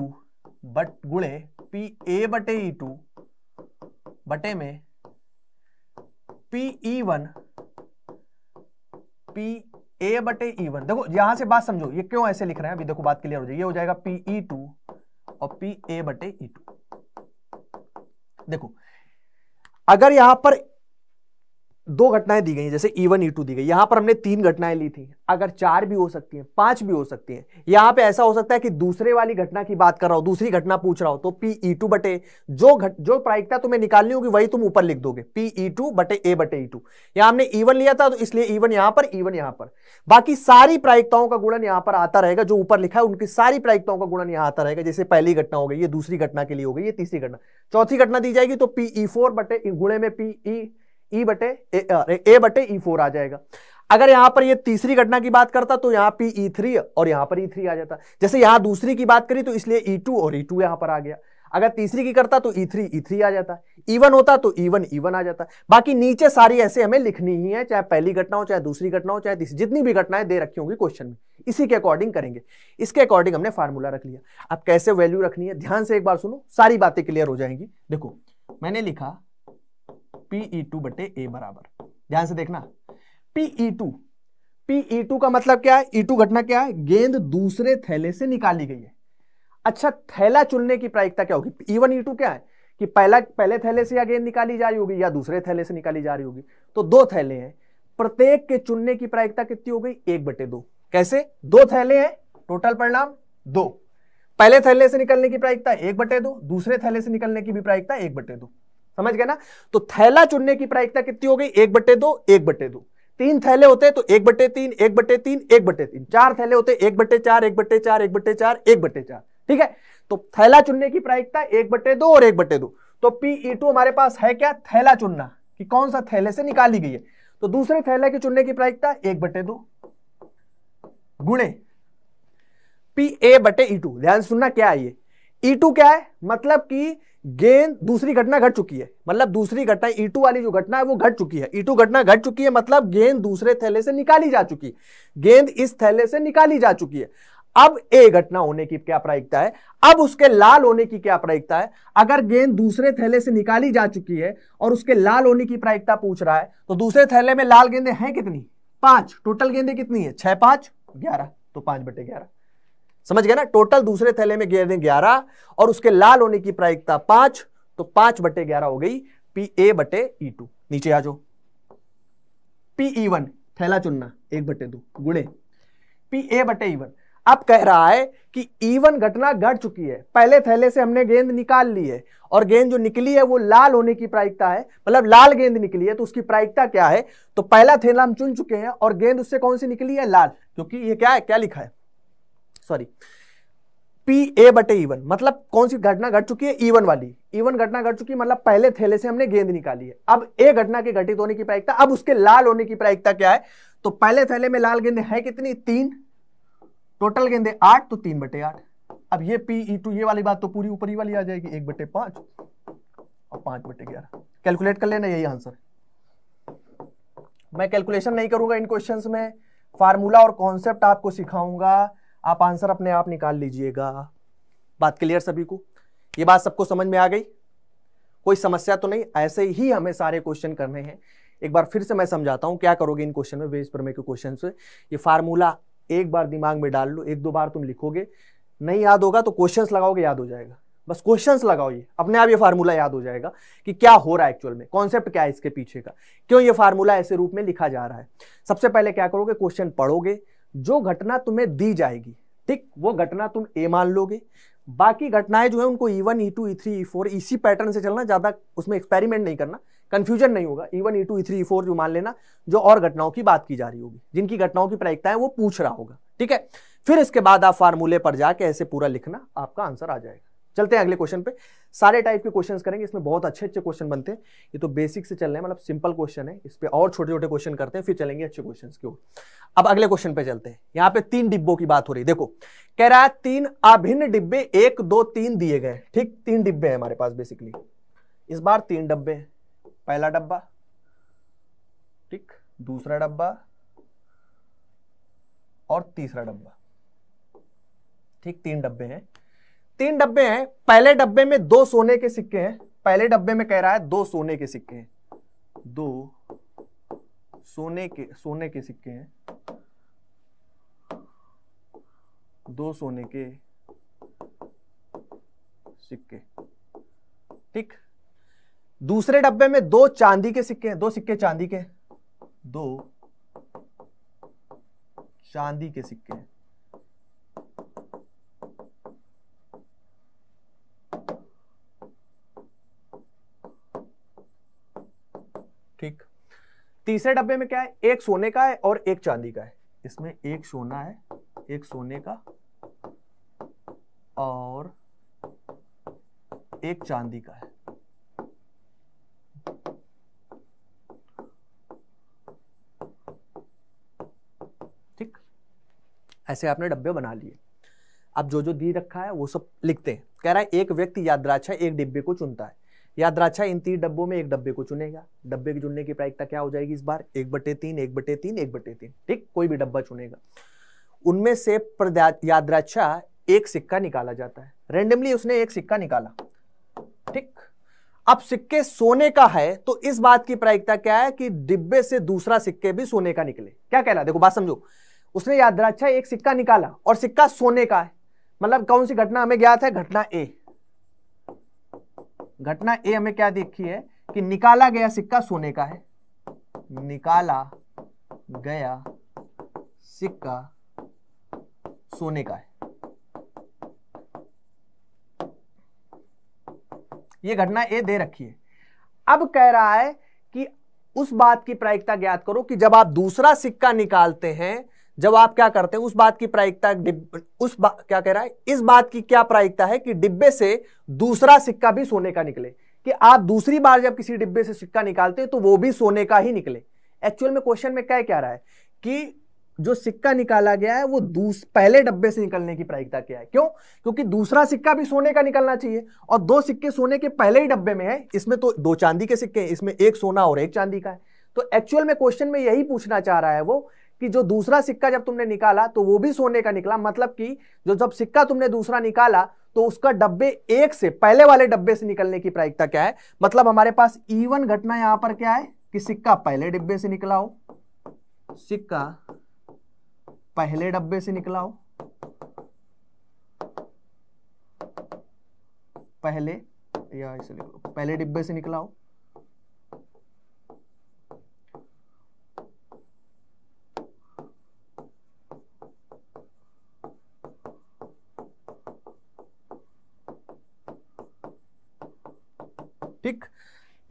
बट गुणे पी ए बटे ई e टू बटे में P E one P A बटे ई e वन देखो यहां से बात समझो ये क्यों ऐसे लिख रहे हैं अभी देखो बात क्लियर हो जाए ये हो जाएगा पी ई टू और पी ए बटे ई e टू देखो अगर यहां पर दो घटनाएं दी गई जैसे ई वन ई टू दी गई यहां पर हमने तीन घटनाएं ली थी अगर चार भी हो सकती हैं पांच भी हो सकती हैं यहां पे ऐसा हो सकता है कि दूसरे वाली घटना की बात कर रहा हो दूसरी घटना पूछ रहा हो तो पी ई टू बटे जो घट जो प्रायिकता तुम्हें निकालनी होगी वही तुम ऊपर लिख दोगे पी ई टू बटे ए बटे ई टू यहां हमने ईवन e लिया था तो इसलिए ईवन e यहां पर ईवन e यहां पर बाकी सारी प्रायिकताओं का गुणन यहां पर आता रहेगा जो ऊपर लिखा है उनकी सारी प्रायिकताओं का गुणन यहां आता रहेगा जैसे पहली घटना हो गई ये दूसरी घटना के लिए हो गई ये तीसरी घटना चौथी घटना दी जाएगी तो पीई फोर बटे गुणे में पीई ई e बटे ए बटे ई e फोर आ जाएगा अगर यहां पर ये तीसरी घटना की बात करता तो यहां पी ई थ्री और यहां पर ई e थ्री आ जाता जैसे यहां दूसरी की बात करी तो इसलिए ई टू और ई टू यहां पर आ गया अगर तीसरी की करता तो E3 E3 आ जाता ईवन होता तो ईवन ईवन आ जाता बाकी नीचे सारी ऐसे हमें लिखनी ही है चाहे पहली घटना हो चाहे दूसरी घटना हो चाहे तीसरी जितनी भी घटनाएं दे रखी होंगी क्वेश्चन में इसी के अकॉर्डिंग करेंगे इसके अकॉर्डिंग हमने फार्मूला रख लिया अब कैसे वैल्यू रखनी है ध्यान से एक बार सुनो सारी बातें क्लियर हो जाएंगी देखो मैंने लिखा पीई टू e बटे ए बराबर ध्यान से देखना पीई टू पीई टू का मतलब क्या है ई e टू घटना क्या है गेंद दूसरे थैले से निकाली गई है अच्छा थैला चुनने की प्रायिकता क्या होगी ई वन ई टू क्या है कि पहला पहले थैले से या गेंद निकाली जा रही होगी या दूसरे थैले से निकाली जा रही होगी तो दो थैले हैं प्रत्येक के चुनने की प्रायिकता कितनी हो गई एक बटे दो कैसे दो थैले हैं टोटल परिणाम दो पहले थैले से निकलने की प्रायिकता एक बटे दो दूसरे थैले से निकलने की भी प्रायिकता एक बटे दो समझ गए ना तो थैला चुनने की प्रायिकता कितनी हो गई एक बटे दो एक बटे दो तीन थैले होते तो एक बटे तीन एक बटे तीन एक बटे तीन चार थैले होते एक बटे चार एक बटे चार एक बटे चार एक बटे चार ठीक है तो थैला चुनने की प्रायिकता एक बटे दो और एक बटे दो तो पीई टू हमारे पास है क्या थैला चुनना कि कौन सा थैले से निकाली गई है तो दूसरे थैले के चुनने की प्रायिकता एक बटे दो गुणे पी ए बटे ई टू ध्यान सुनना क्या है ये ई टू क्या है मतलब कि गेंद दूसरी घटना घट चुकी है मतलब दूसरी घटना टू e वाली जो घटना है वो घट चुकी है टू e घटना घट चुकी है मतलब गेंद दूसरे थैले से निकाली जा चुकी है गेंद इस थैले से निकाली जा चुकी है अब ए घटना होने की क्या प्रायिकता है अब उसके लाल होने की क्या प्रायिकता है अगर गेंद दूसरे थैले से निकाली जा चुकी है और उसके लाल होने की प्रायिकता पूछ रहा है तो दूसरे थैले में लाल गेंदे हैं कितनी पांच टोटल गेंदे कितनी है छह पांच ग्यारह तो पांच बटे ग्यारह समझ गया ना टोटल दूसरे थैले में गियर ग्यारह और उसके लाल होने की प्रायिकता पांच तो पांच बटे ग्यारह हो गई पी ए बटे ई e टू नीचे आ जाओ पीई वन e थैला चुनना एक बटे दो गुणे पी ए बटे ई e वन अब कह रहा है कि ईवन घटना घट चुकी है पहले थैले से हमने गेंद निकाल ली है और गेंद जो निकली है वो लाल होने की प्रायिकता है मतलब लाल गेंद निकली है तो उसकी प्रायिकता क्या है तो पहला थैला हम चुन चुके हैं और गेंद उससे कौन सी निकली है लाल क्योंकि ये क्या है क्या लिखा है सॉरी पी ए बटे ईवन e मतलब कौन सी घटना घट गट चुकी है ईवन e वाली ईवन e घटना घट गट चुकी है मतलब पहले थैले से हमने गेंद निकाली है अब ए घटना के घटित होने की प्रायिकता अब उसके लाल होने की प्रायिकता क्या है तो पहले थैले में लाल गेंद है कितनी तीन टोटल गेंदे आठ तो तीन बटे आठ अब ये पी ई टू ये वाली बात तो पूरी ऊपरी वाली आ जाएगी एक बटे पांच और पांच बटे ग्यारह कैलकुलेट कर लेना यही आंसर मैं कैलकुलेशन नहीं करूंगा इन क्वेश्चन में फार्मूला और कॉन्सेप्ट आपको सिखाऊंगा आप आंसर अपने आप निकाल लीजिएगा बात क्लियर सभी को ये बात सबको समझ में आ गई कोई समस्या तो नहीं ऐसे ही हमें सारे क्वेश्चन करने हैं एक बार फिर से मैं समझाता हूँ क्या करोगे इन क्वेश्चन में वेज प्रमेय के क्वेश्चन से ये फार्मूला एक बार दिमाग में डाल लो एक दो बार तुम लिखोगे नहीं याद होगा तो क्वेश्चंस लगाओगे याद हो जाएगा बस क्वेश्चंस लगाओ ये अपने आप ये फार्मूला याद हो जाएगा कि क्या हो रहा है एक्चुअल में कॉन्सेप्ट क्या है इसके पीछे का क्यों ये फार्मूला ऐसे रूप में लिखा जा रहा है सबसे पहले क्या करोगे क्वेश्चन पढ़ोगे जो घटना तुम्हें दी जाएगी ठीक वो घटना तुम ए मान लोगे बाकी घटनाएं जो है उनको E one E two E three E four इसी पैटर्न से चलना ज़्यादा उसमें एक्सपेरिमेंट नहीं करना कंफ्यूजन नहीं होगा E one E two E three E four जो मान लेना जो और घटनाओं की बात की जा रही होगी जिनकी घटनाओं की प्रायिकता है वो पूछ रहा होगा ठीक है फिर इसके बाद आप फार्मूले पर जाके ऐसे पूरा लिखना आपका आंसर आ जाएगा चलते हैं अगले क्वेश्चन पे सारे टाइप के क्वेश्चन करेंगे इसमें बहुत अच्छे अच्छे क्वेश्चन बनते हैं ये तो बेसिक से चल रहे हैं मतलब सिंपल क्वेश्चन है इस पर और छोटे छोटे क्वेश्चन करते हैं फिर चलेंगे अच्छे क्वेश्चन की ओर अब अगले क्वेश्चन पे चलते हैं यहाँ पे तीन डिब्बों की बात हो रही है देखो कह रहा है तीन अभिन्न डिब्बे एक दो तीन दिए गए ठीक तीन डिब्बे हैं हमारे पास बेसिकली इस बार तीन डब्बे पहला डब्बा ठीक दूसरा डब्बा और तीसरा डब्बा ठीक तीन डब्बे हैं तीन डब्बे हैं पहले डब्बे में दो सोने के सिक्के हैं पहले डब्बे में कह रहा है दो सोने के सिक्के हैं दो सोने के सोने के सिक्के हैं दो सोने के सिक्के ठीक दूसरे डब्बे में दो चांदी के सिक्के हैं दो सिक्के चांदी के दो चांदी के सिक्के हैं तीसरे डब्बे में क्या है एक सोने का है और एक चांदी का है इसमें एक सोना है एक सोने का और एक चांदी का है ठीक ऐसे आपने डब्बे बना लिए अब जो जो दी रखा है वो सब लिखते हैं कह रहा है एक व्यक्ति यादराछा एक डिब्बे को चुनता है याद रखा इन तीन डब्बों में एक डब्बे को चुनेगा डब्बे के चुनने की प्रायिकता क्या हो जाएगी इस बार एक बटे तीन एक बटे तीन एक बटे तीन ठीक कोई भी डब्बा चुनेगा उनमें से यादराच्छा एक सिक्का निकाला जाता है रेंडमली उसने एक सिक्का निकाला ठीक अब सिक्के सोने का है तो इस बात की प्रायिकता क्या है कि डिब्बे से दूसरा सिक्के भी सोने का निकले क्या कहना देखो बात समझो उसने यादराच्छा एक सिक्का निकाला और सिक्का सोने का है मतलब कौन सी घटना हमें ज्ञात है घटना ए घटना ए हमें क्या देखी है कि निकाला गया सिक्का सोने का है निकाला गया सिक्का सोने का है यह घटना ए दे रखी है अब कह रहा है कि उस बात की प्रायिकता ज्ञात करो कि जब आप दूसरा सिक्का निकालते हैं जब आप क्या करते हैं उस बात की प्रायिकता उस बा, क्या कह रहा है इस बात की क्या प्रायिकता है कि डिब्बे से दूसरा सिक्का भी सोने का निकले कि आप दूसरी बार जब किसी डिब्बे से सिक्का निकालते हैं तो वो भी सोने का ही निकले एक्चुअल में क्वेश्चन में क्या क्या रहा है कि जो सिक्का निकाला गया है वो दूस पहले डब्बे से निकलने की प्रायिकता क्या है क्यों क्योंकि दूसरा सिक्का भी सोने का निकलना चाहिए और दो सिक्के सोने के पहले ही डब्बे में है इसमें तो दो चांदी के सिक्के हैं इसमें एक सोना और एक चांदी का है तो एक्चुअल में क्वेश्चन में यही पूछना चाह रहा है वो कि जो दूसरा सिक्का जब तुमने निकाला तो वो भी सोने का निकला मतलब कि जो जब सिक्का तुमने दूसरा निकाला तो उसका डब्बे एक से पहले वाले डब्बे से निकलने की प्रायिकता क्या है मतलब हमारे पास ईवन घटना यहां पर क्या है कि सिक्का पहले डिब्बे से निकला हो सिक्का पहले डब्बे से निकला हो पहले या इसे लिख लो पहले डिब्बे से निकला हो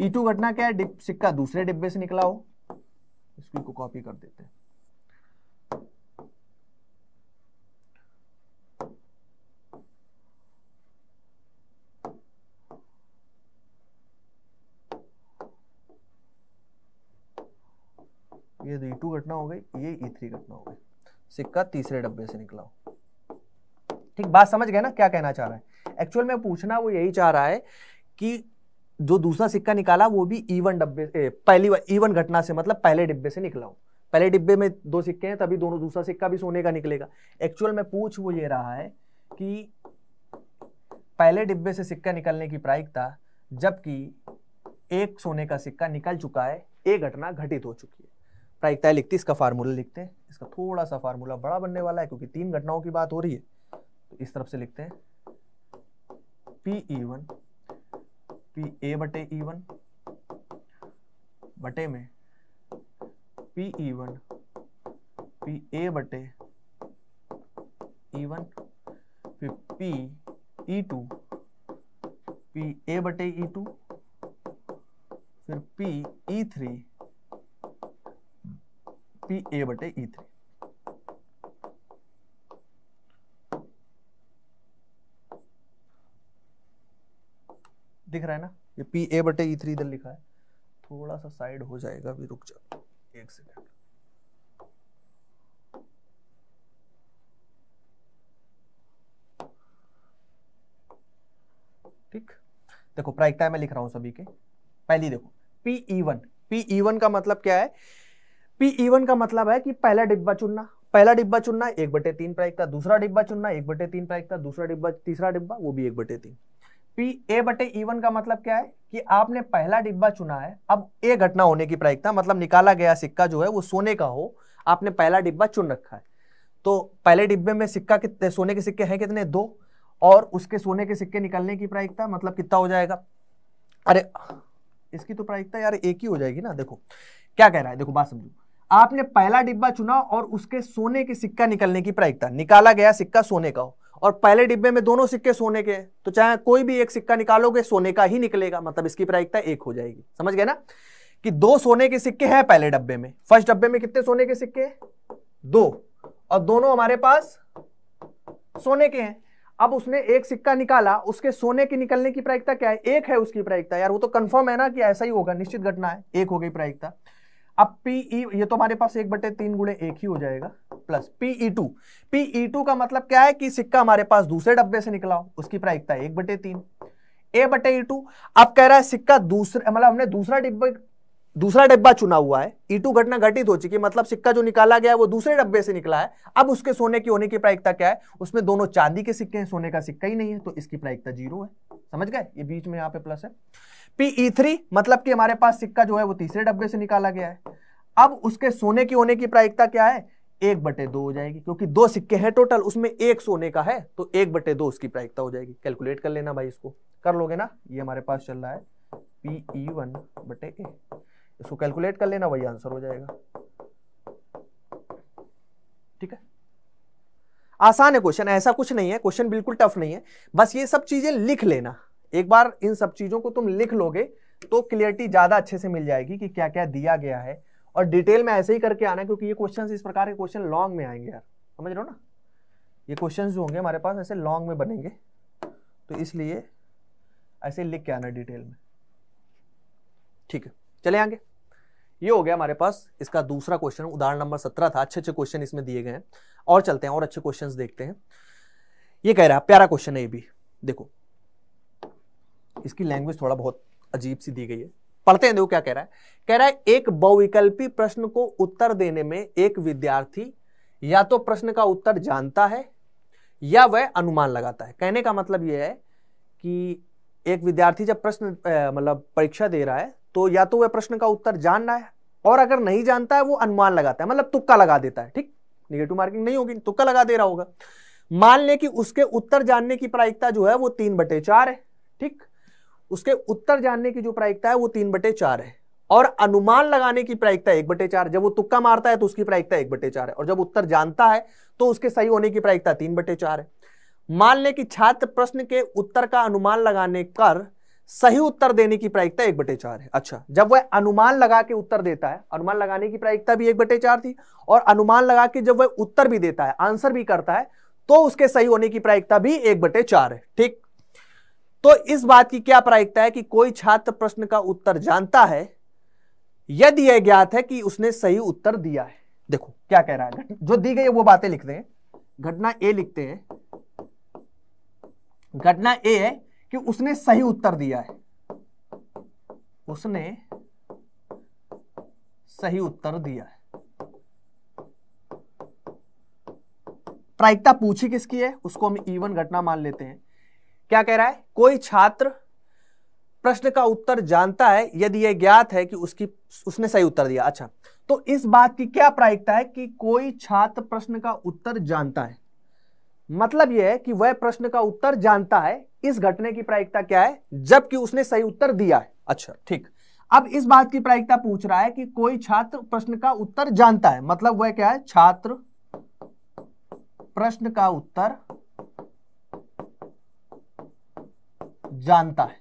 E2 टू घटना क्या है डिप सिक्का दूसरे डिब्बे से निकला हो इसको को कॉपी कर देते हैं ये ई तो टू e घटना हो गई ये ई e थ्री घटना हो गई सिक्का तीसरे डब्बे से निकला हो ठीक बात समझ गए ना क्या कहना चाह रहा है एक्चुअल में पूछना वो यही चाह रहा है कि जो दूसरा सिक्का निकाला वो भी ईवन डब्बे पहली ईवन घटना से मतलब पहले डिब्बे से निकला हो पहले डिब्बे में दो सिक्के हैं तभी दोनों दूसरा सिक्का भी सोने का निकलेगा एक्चुअल में पूछ वो ये रहा है कि पहले डिब्बे से सिक्का निकलने की प्रायिकता जबकि एक सोने का सिक्का निकल चुका है एक घटना घटित हो चुकी है प्रायिकता लिखती इसका फार्मूला लिखते हैं इसका थोड़ा सा फार्मूला बड़ा बनने वाला है क्योंकि तीन घटनाओं की बात हो रही है तो इस तरफ से लिखते हैं P E one P A बटे ई e वन बटे में P E one P A बटे ई e वन फिर P E two P A बटे ई e टू फिर P E three P A बटे ई थ्री दिख रहा है ना ये पी ए बटे ई e थ्री इधर लिखा है थोड़ा सा साइड हो जाएगा अभी रुक जाओ एक सेकेंड ठीक देखो प्रायिकता मैं लिख रहा हूं सभी के पहली देखो पीई वन पीई वन का मतलब क्या है पीई वन e का मतलब है कि पहला डिब्बा चुनना पहला डिब्बा चुनना एक बटे तीन प्रायिकता दूसरा डिब्बा चुनना एक बटे तीन प्रायिकता दूसरा डिब्बा तीसरा डिब्बा वो भी एक बटे तीन पी ए बटे ई e वन का मतलब क्या है कि आपने पहला डिब्बा चुना है अब ए घटना होने की प्रायिकता मतलब निकाला गया सिक्का जो है वो सोने का हो आपने पहला डिब्बा चुन रखा है तो पहले डिब्बे में सिक्का कितने सोने के सिक्के हैं कितने दो और उसके सोने के सिक्के निकलने की प्रायिकता मतलब कितना हो जाएगा अरे इसकी तो प्रायिकता यार एक ही हो जाएगी ना देखो क्या कह रहा है देखो बात समझो आपने पहला डिब्बा चुना और उसके सोने के सिक्का निकलने की प्रायिकता निकाला गया सिक्का सोने का हो और पहले डिब्बे में दोनों सिक्के सोने के तो चाहे कोई भी एक सिक्का निकालोगे सोने का ही निकलेगा मतलब इसकी प्रायिकता एक हो जाएगी समझ गए ना कि दो सोने के सिक्के हैं पहले डब्बे में फर्स्ट डब्बे में कितने सोने के सिक्के दो और दोनों हमारे पास सोने के हैं अब उसने एक सिक्का निकाला उसके सोने के निकलने की प्रायिकता क्या है एक है उसकी प्रायिकता यार वो तो कंफर्म है ना कि ऐसा ही होगा निश्चित घटना है एक हो गई प्रायिकता अब पीई e, ये तो हमारे पास एक बटे तीन गुणे एक ही हो जाएगा plus P E two P E two का मतलब क्या है कि सिक्का हमारे पास दूसरे डब्बे से निकला हो उसकी प्रायिकता एक बटे तीन ए बटे ई e टू अब कह रहा है सिक्का दूसरे मतलब हमने दूसरा डिब्बे दूसरा डब्बा चुना हुआ है ईटू घटना घटित हो चुकी है मतलब सिक्का जो निकाला गया है वो दूसरे डब्बे से निकला है अब उसके सोने की होने की प्रायिकता क्या है उसमें दोनों चांदी के सिक्के हैं सोने का सिक्का ही नहीं है तो इसकी प्रायिकता जीरो है समझ गए ये बीच में यहाँ पे प्लस है पी थ्री e मतलब कि हमारे पास सिक्का जो है वो तीसरे डब्बे से निकाला गया है अब उसके सोने की होने की प्रायिकता क्या है एक बटे दो हो जाएगी क्योंकि दो सिक्के हैं टोटल उसमें एक सोने का है तो एक बटे दो उसकी प्रायिकता हो जाएगी कैलकुलेट कर लेना भाई इसको कर लोगे ना ये हमारे पास चल रहा है पीई वन e बटे ए इसको कैलकुलेट कर लेना वही आंसर हो जाएगा ठीक है आसान है क्वेश्चन ऐसा कुछ नहीं है क्वेश्चन बिल्कुल टफ नहीं है बस ये सब चीजें लिख लेना एक बार इन सब चीजों को तुम लिख लोगे तो क्लियरिटी ज्यादा अच्छे से मिल जाएगी कि क्या क्या दिया गया है और डिटेल में ऐसे ही करके आना क्योंकि ये क्वेश्चन इस प्रकार के क्वेश्चन लॉन्ग में आएंगे यार समझ रहे हो ना ये क्वेश्चन जो होंगे हमारे पास ऐसे लॉन्ग में बनेंगे तो इसलिए ऐसे लिख के आना डिटेल में ठीक है चले आगे ये हो गया हमारे पास इसका दूसरा क्वेश्चन उदाहरण नंबर सत्रह था अच्छे अच्छे क्वेश्चन इसमें दिए गए हैं और चलते हैं और अच्छे क्वेश्चन देखते हैं ये कह रहा है प्यारा क्वेश्चन है ये भी देखो इसकी लैंग्वेज थोड़ा बहुत अजीब सी दी गई है पढ़ते हैं देखो क्या कह रहा है कह रहा है एक बहुविकल्पी प्रश्न को उत्तर देने में एक विद्यार्थी या तो प्रश्न का उत्तर जानता है या वह अनुमान लगाता है कहने का मतलब यह है कि एक विद्यार्थी जब प्रश्न मतलब परीक्षा दे रहा है तो या तो वह प्रश्न का उत्तर जान रहा है और अगर नहीं जानता है वो अनुमान लगाता है मतलब तुक्का लगा देता है ठीक निगेटिव मार्किंग नहीं होगी तुक्का लगा दे रहा होगा मान ले कि उसके उत्तर जानने की प्रायिकता जो है वो तीन बटे चार है ठीक उसके उत्तर जानने की जो प्रायिकता है वो तीन बटे चार है और अनुमान लगाने की प्रायिकता एक बटे चार जब वो तुक्का मारता है तो उसकी प्रायिकता एक बटे चार है और जब उत्तर जानता है तो उसके सही होने की प्रायिकता तीन बटे चार है मान लें कि छात्र प्रश्न के उत्तर का अनुमान लगाने पर सही उत्तर देने की प्रायिकता एक बटे चार है अच्छा जब वह अनुमान लगा के उत्तर देता है अनुमान लगाने की प्रायिकता भी एक बटे चार थी और अनुमान लगा के जब वह उत्तर भी देता है आंसर भी करता है तो उसके सही होने की प्रायिकता भी एक बटे चार है ठीक तो इस बात की क्या प्रायिकता है कि कोई छात्र प्रश्न का उत्तर जानता है यदि यह ज्ञात है कि उसने सही उत्तर दिया है देखो क्या कह रहा है जो दी गई है वो बातें लिखते हैं घटना ए लिखते हैं घटना ए है कि उसने सही उत्तर दिया है उसने सही उत्तर दिया है प्रायिकता पूछी किसकी है उसको हम ईवन e घटना मान लेते हैं क्या कह रहा है कोई छात्र प्रश्न का उत्तर जानता है यदि यह ज्ञात है कि उसकी उसने सही उत्तर दिया अच्छा तो इस बात की क्या प्रायिकता है कि कोई छात्र प्रश्न का उत्तर जानता है मतलब यह है कि वह प्रश्न का उत्तर जानता है इस घटने की प्रायिकता क्या है जबकि उसने सही उत्तर दिया है अच्छा ठीक अब इस बात की प्रायिकता पूछ रहा है कि कोई छात्र प्रश्न का उत्तर जानता है मतलब वह क्या है छात्र प्रश्न का उत्तर जानता है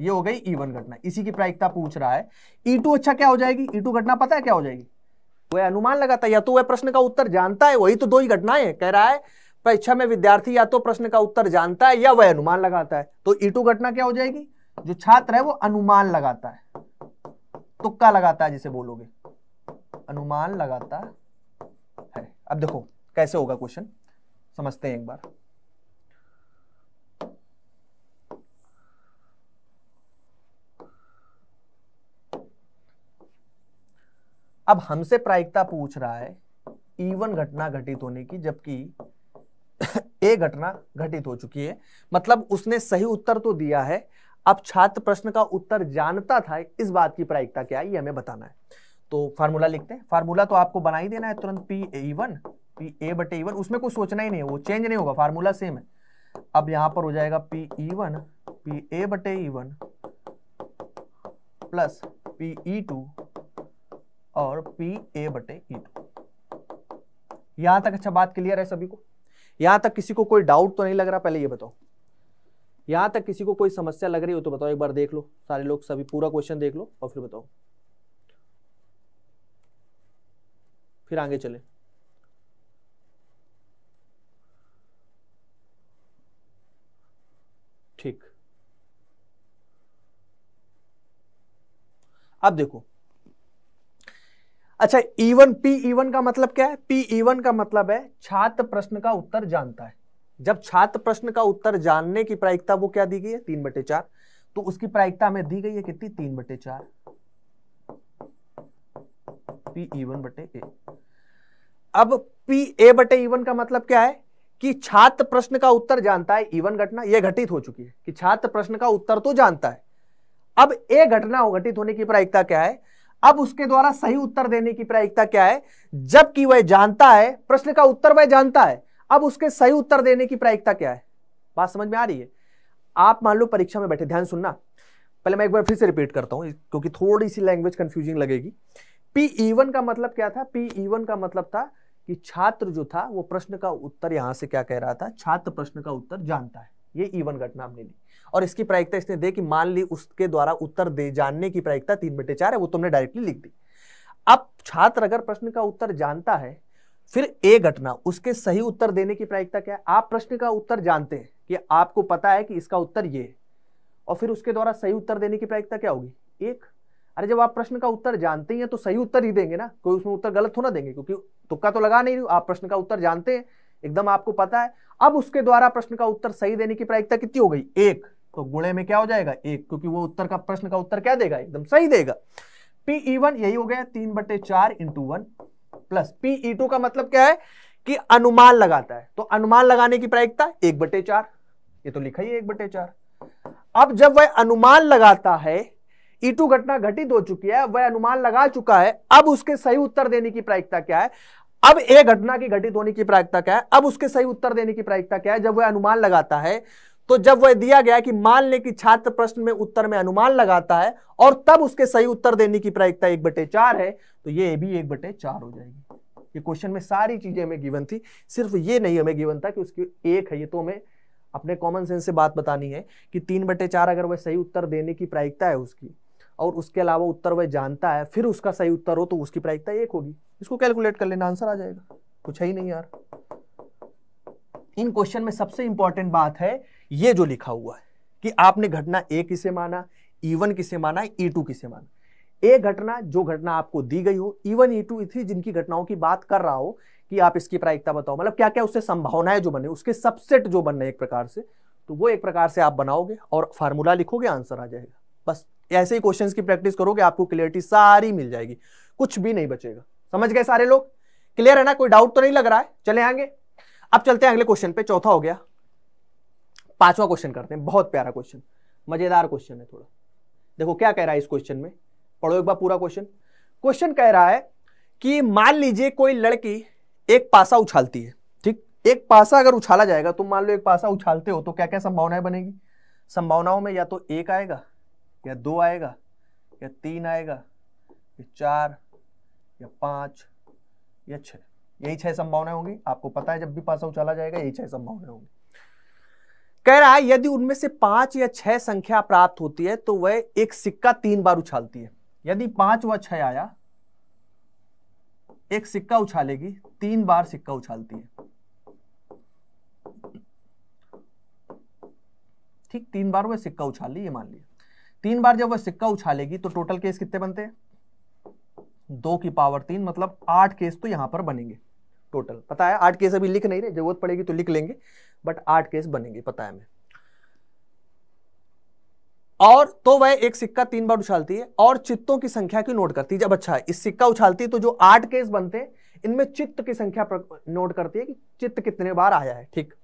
ये हो गई ईवन e घटना इसी की प्रायिकता पूछ रहा है ई e टू अच्छा क्या हो जाएगी ई e टू घटना पता है क्या हो जाएगी वह अनुमान लगाता है या तो वह प्रश्न का उत्तर जानता है वही तो दो ही घटनाएं कह रहा है परीक्षा में विद्यार्थी या तो प्रश्न का उत्तर जानता है या वह अनुमान लगाता है तो टू e घटना क्या हो जाएगी जो छात्र है वो अनुमान लगाता है तुक्का लगाता है जिसे बोलोगे अनुमान लगाता है अब देखो कैसे होगा क्वेश्चन समझते हैं एक बार अब हमसे प्रायिकता पूछ रहा है ईवन e घटना घटित होने की जबकि [coughs] ए घटना घटित हो चुकी है मतलब उसने सही उत्तर तो दिया है अब छात्र प्रश्न का उत्तर जानता था इस बात की प्रायिकता क्या है ये हमें बताना है तो फार्मूला लिखते हैं फार्मूला तो आपको बना ही देना है तुरंत P A one P A बटे ई वन उसमें कुछ सोचना ही नहीं है वो चेंज नहीं होगा फार्मूला सेम है अब यहां पर हो जाएगा P E one P A बटे E one plus P E two और पी ए बटे ई टू यहां तक अच्छा बात क्लियर है सभी को यहां तक किसी को कोई डाउट तो नहीं लग रहा पहले ये बताओ यहां तक किसी को कोई समस्या लग रही हो तो बताओ एक बार देख लो सारे लोग सभी पूरा क्वेश्चन देख लो और फिर बताओ फिर आगे चले ठीक अब देखो अच्छा ईवन पी ईवन का मतलब क्या है पी ईवन का मतलब है छात्र प्रश्न का उत्तर जानता है जब छात्र प्रश्न का उत्तर जानने की प्रायिकता वो क्या दी गई है तीन बटे चार तो उसकी प्रायिकता हमें दी गई है कितनी तीन बटे चार पी ईवन बटे ए अब पी ए बटे ईवन e का मतलब क्या है कि छात्र प्रश्न का उत्तर जानता है ईवन e घटना यह घटित हो चुकी है कि छात्र प्रश्न का उत्तर तो जानता है अब ए घटना घटित होने की प्रायिकता क्या है अब उसके द्वारा सही उत्तर देने की प्रायिकता क्या है जबकि वह जानता है प्रश्न का उत्तर वह जानता है अब उसके सही उत्तर देने की प्रायिकता क्या है बात समझ में आ रही है आप मान लो परीक्षा में बैठे ध्यान सुनना पहले मैं एक बार फिर से रिपीट करता हूं क्योंकि थोड़ी सी लैंग्वेज कंफ्यूजिंग लगेगी पी ईवन e का मतलब क्या था पी e का मतलब था कि छात्र जो था वो प्रश्न का उत्तर यहां से क्या कह रहा था छात्र प्रश्न का उत्तर जानता है ये ईवन e घटना हमने ली और इसकी प्रायिकता इसने दे कि मान ली उसके द्वारा उत्तर दे जानने की प्रायिकता तीन बटे चार है वो तुमने डायरेक्टली लिख दी अब छात्र अगर प्रश्न का उत्तर जानता है फिर ए घटना उसके सही उत्तर देने की प्रायिकता क्या है आप प्रश्न का उत्तर जानते हैं कि आपको पता है कि इसका उत्तर ये है और फिर उसके द्वारा सही उत्तर देने की प्रायिकता क्या होगी एक अरे जब आप प्रश्न का उत्तर जानते हैं तो सही उत्तर ही देंगे ना कोई उसमें उत्तर गलत होना देंगे क्योंकि तुक्का तो लगा नहीं आप प्रश्न का उत्तर जानते हैं एकदम आपको पता है अब उसके द्वारा प्रश्न का उत्तर सही देने की प्रायिकता कितनी हो गई एक तो गुणे में क्या हो जाएगा एक क्योंकि वो उत्तर का प्रश्न का उत्तर क्या देगा एकदम सही देगा पीई वन e यही हो गया तीन बटे चार into one plus P E two का मतलब क्या है कि अनुमान लगाता है तो अनुमान लगाने की प्रायिकता एक बटे चार ये तो लिखा ही एक बटे चार अब जब वह अनुमान लगाता है ईटू e घटना घटित हो चुकी है वह अनुमान लगा चुका है अब उसके सही उत्तर देने की प्रायिकता क्या है अब ए घटना की घटित होने की प्रायिकता क्या है अब उसके सही उत्तर देने की प्रायिकता क्या है जब वह अनुमान लगाता है तो जब वह दिया गया कि मान ले कि छात्र प्रश्न में उत्तर में अनुमान लगाता है और तब उसके सही उत्तर देने की प्रायिकता एक बटे चार है तो ये भी एक बटे चार हो जाएगी ये क्वेश्चन में सारी चीजें हमें गिवन थी सिर्फ ये नहीं हमें गिवन था कि उसकी एक है ये तो हमें अपने कॉमन सेंस से बात बतानी है कि तीन बटे अगर वह सही उत्तर देने की प्रायिकता है उसकी और उसके अलावा उत्तर वह जानता है फिर उसका सही उत्तर हो तो उसकी प्रायिकता एक होगी इसको कैलकुलेट कर लेना आंसर आ जाएगा कुछ है ही नहीं यार इन क्वेश्चन में सबसे इंपॉर्टेंट बात है ये जो लिखा हुआ है कि आपने घटना ए किसे माना ई e वन किसे माना ई e टू किसे माना ए घटना जो घटना आपको दी गई हो E one E two three जिनकी घटनाओं की बात कर रहा हो कि आप इसकी प्रायिकता बताओ मतलब क्या क्या उससे संभावनाएं जो बने उसके सबसेट जो बनने एक प्रकार से तो वो एक प्रकार से आप बनाओगे और फार्मूला लिखोगे आंसर आ जाएगा बस ऐसे ही क्वेश्चंस की प्रैक्टिस करोगे आपको क्लियरिटी सारी मिल जाएगी कुछ भी नहीं बचेगा समझ गए सारे लोग क्लियर है ना कोई डाउट तो नहीं लग रहा है चले आएंगे अब चलते हैं अगले क्वेश्चन पे चौथा हो गया पांचवा क्वेश्चन करते हैं बहुत प्यारा क्वेश्चन मजेदार क्वेश्चन है थोड़ा देखो क्या कह रहा है इस क्वेश्चन में पढ़ो एक बार पूरा क्वेश्चन क्वेश्चन कह रहा है कि मान लीजिए कोई लड़की एक पासा उछालती है ठीक एक पासा अगर उछाला जाएगा तुम मान लो एक पासा उछालते हो तो क्या क्या संभावनाएं बनेगी संभावनाओं में या तो एक आएगा या दो आएगा या तीन आएगा या चार या पांच या छः यही छह संभावनाएं होंगी आपको पता है जब भी पास आउट चला जाएगा यही छह संभावनाएं होंगी कह रहा है यदि उनमें से पांच या छह संख्या प्राप्त होती है तो वह एक सिक्का तीन बार उछालती है यदि पांच व छह आया एक सिक्का उछालेगी तीन बार सिक्का उछालती है ठीक तीन बार वह सिक्का उछाल ली ये मान लिया तीन बार जब वह सिक्का उछालेगी तो टोटल केस कितने बनते हैं दो की पावर तीन मतलब आठ केस तो यहां पर बनेंगे टोटल पता है आठ केस अभी लिख नहीं रहे जरूरत पड़ेगी तो लिख लेंगे बट आठ केस बनेंगे पता है हमें और तो वह एक सिक्का तीन बार उछालती है और चित्तों की संख्या की नोट करती है जब अच्छा इस सिक्का उछालती है तो जो आठ केस बनते हैं इनमें चित्त की संख्या नोट करती है कि चित्त कितने बार आया है ठीक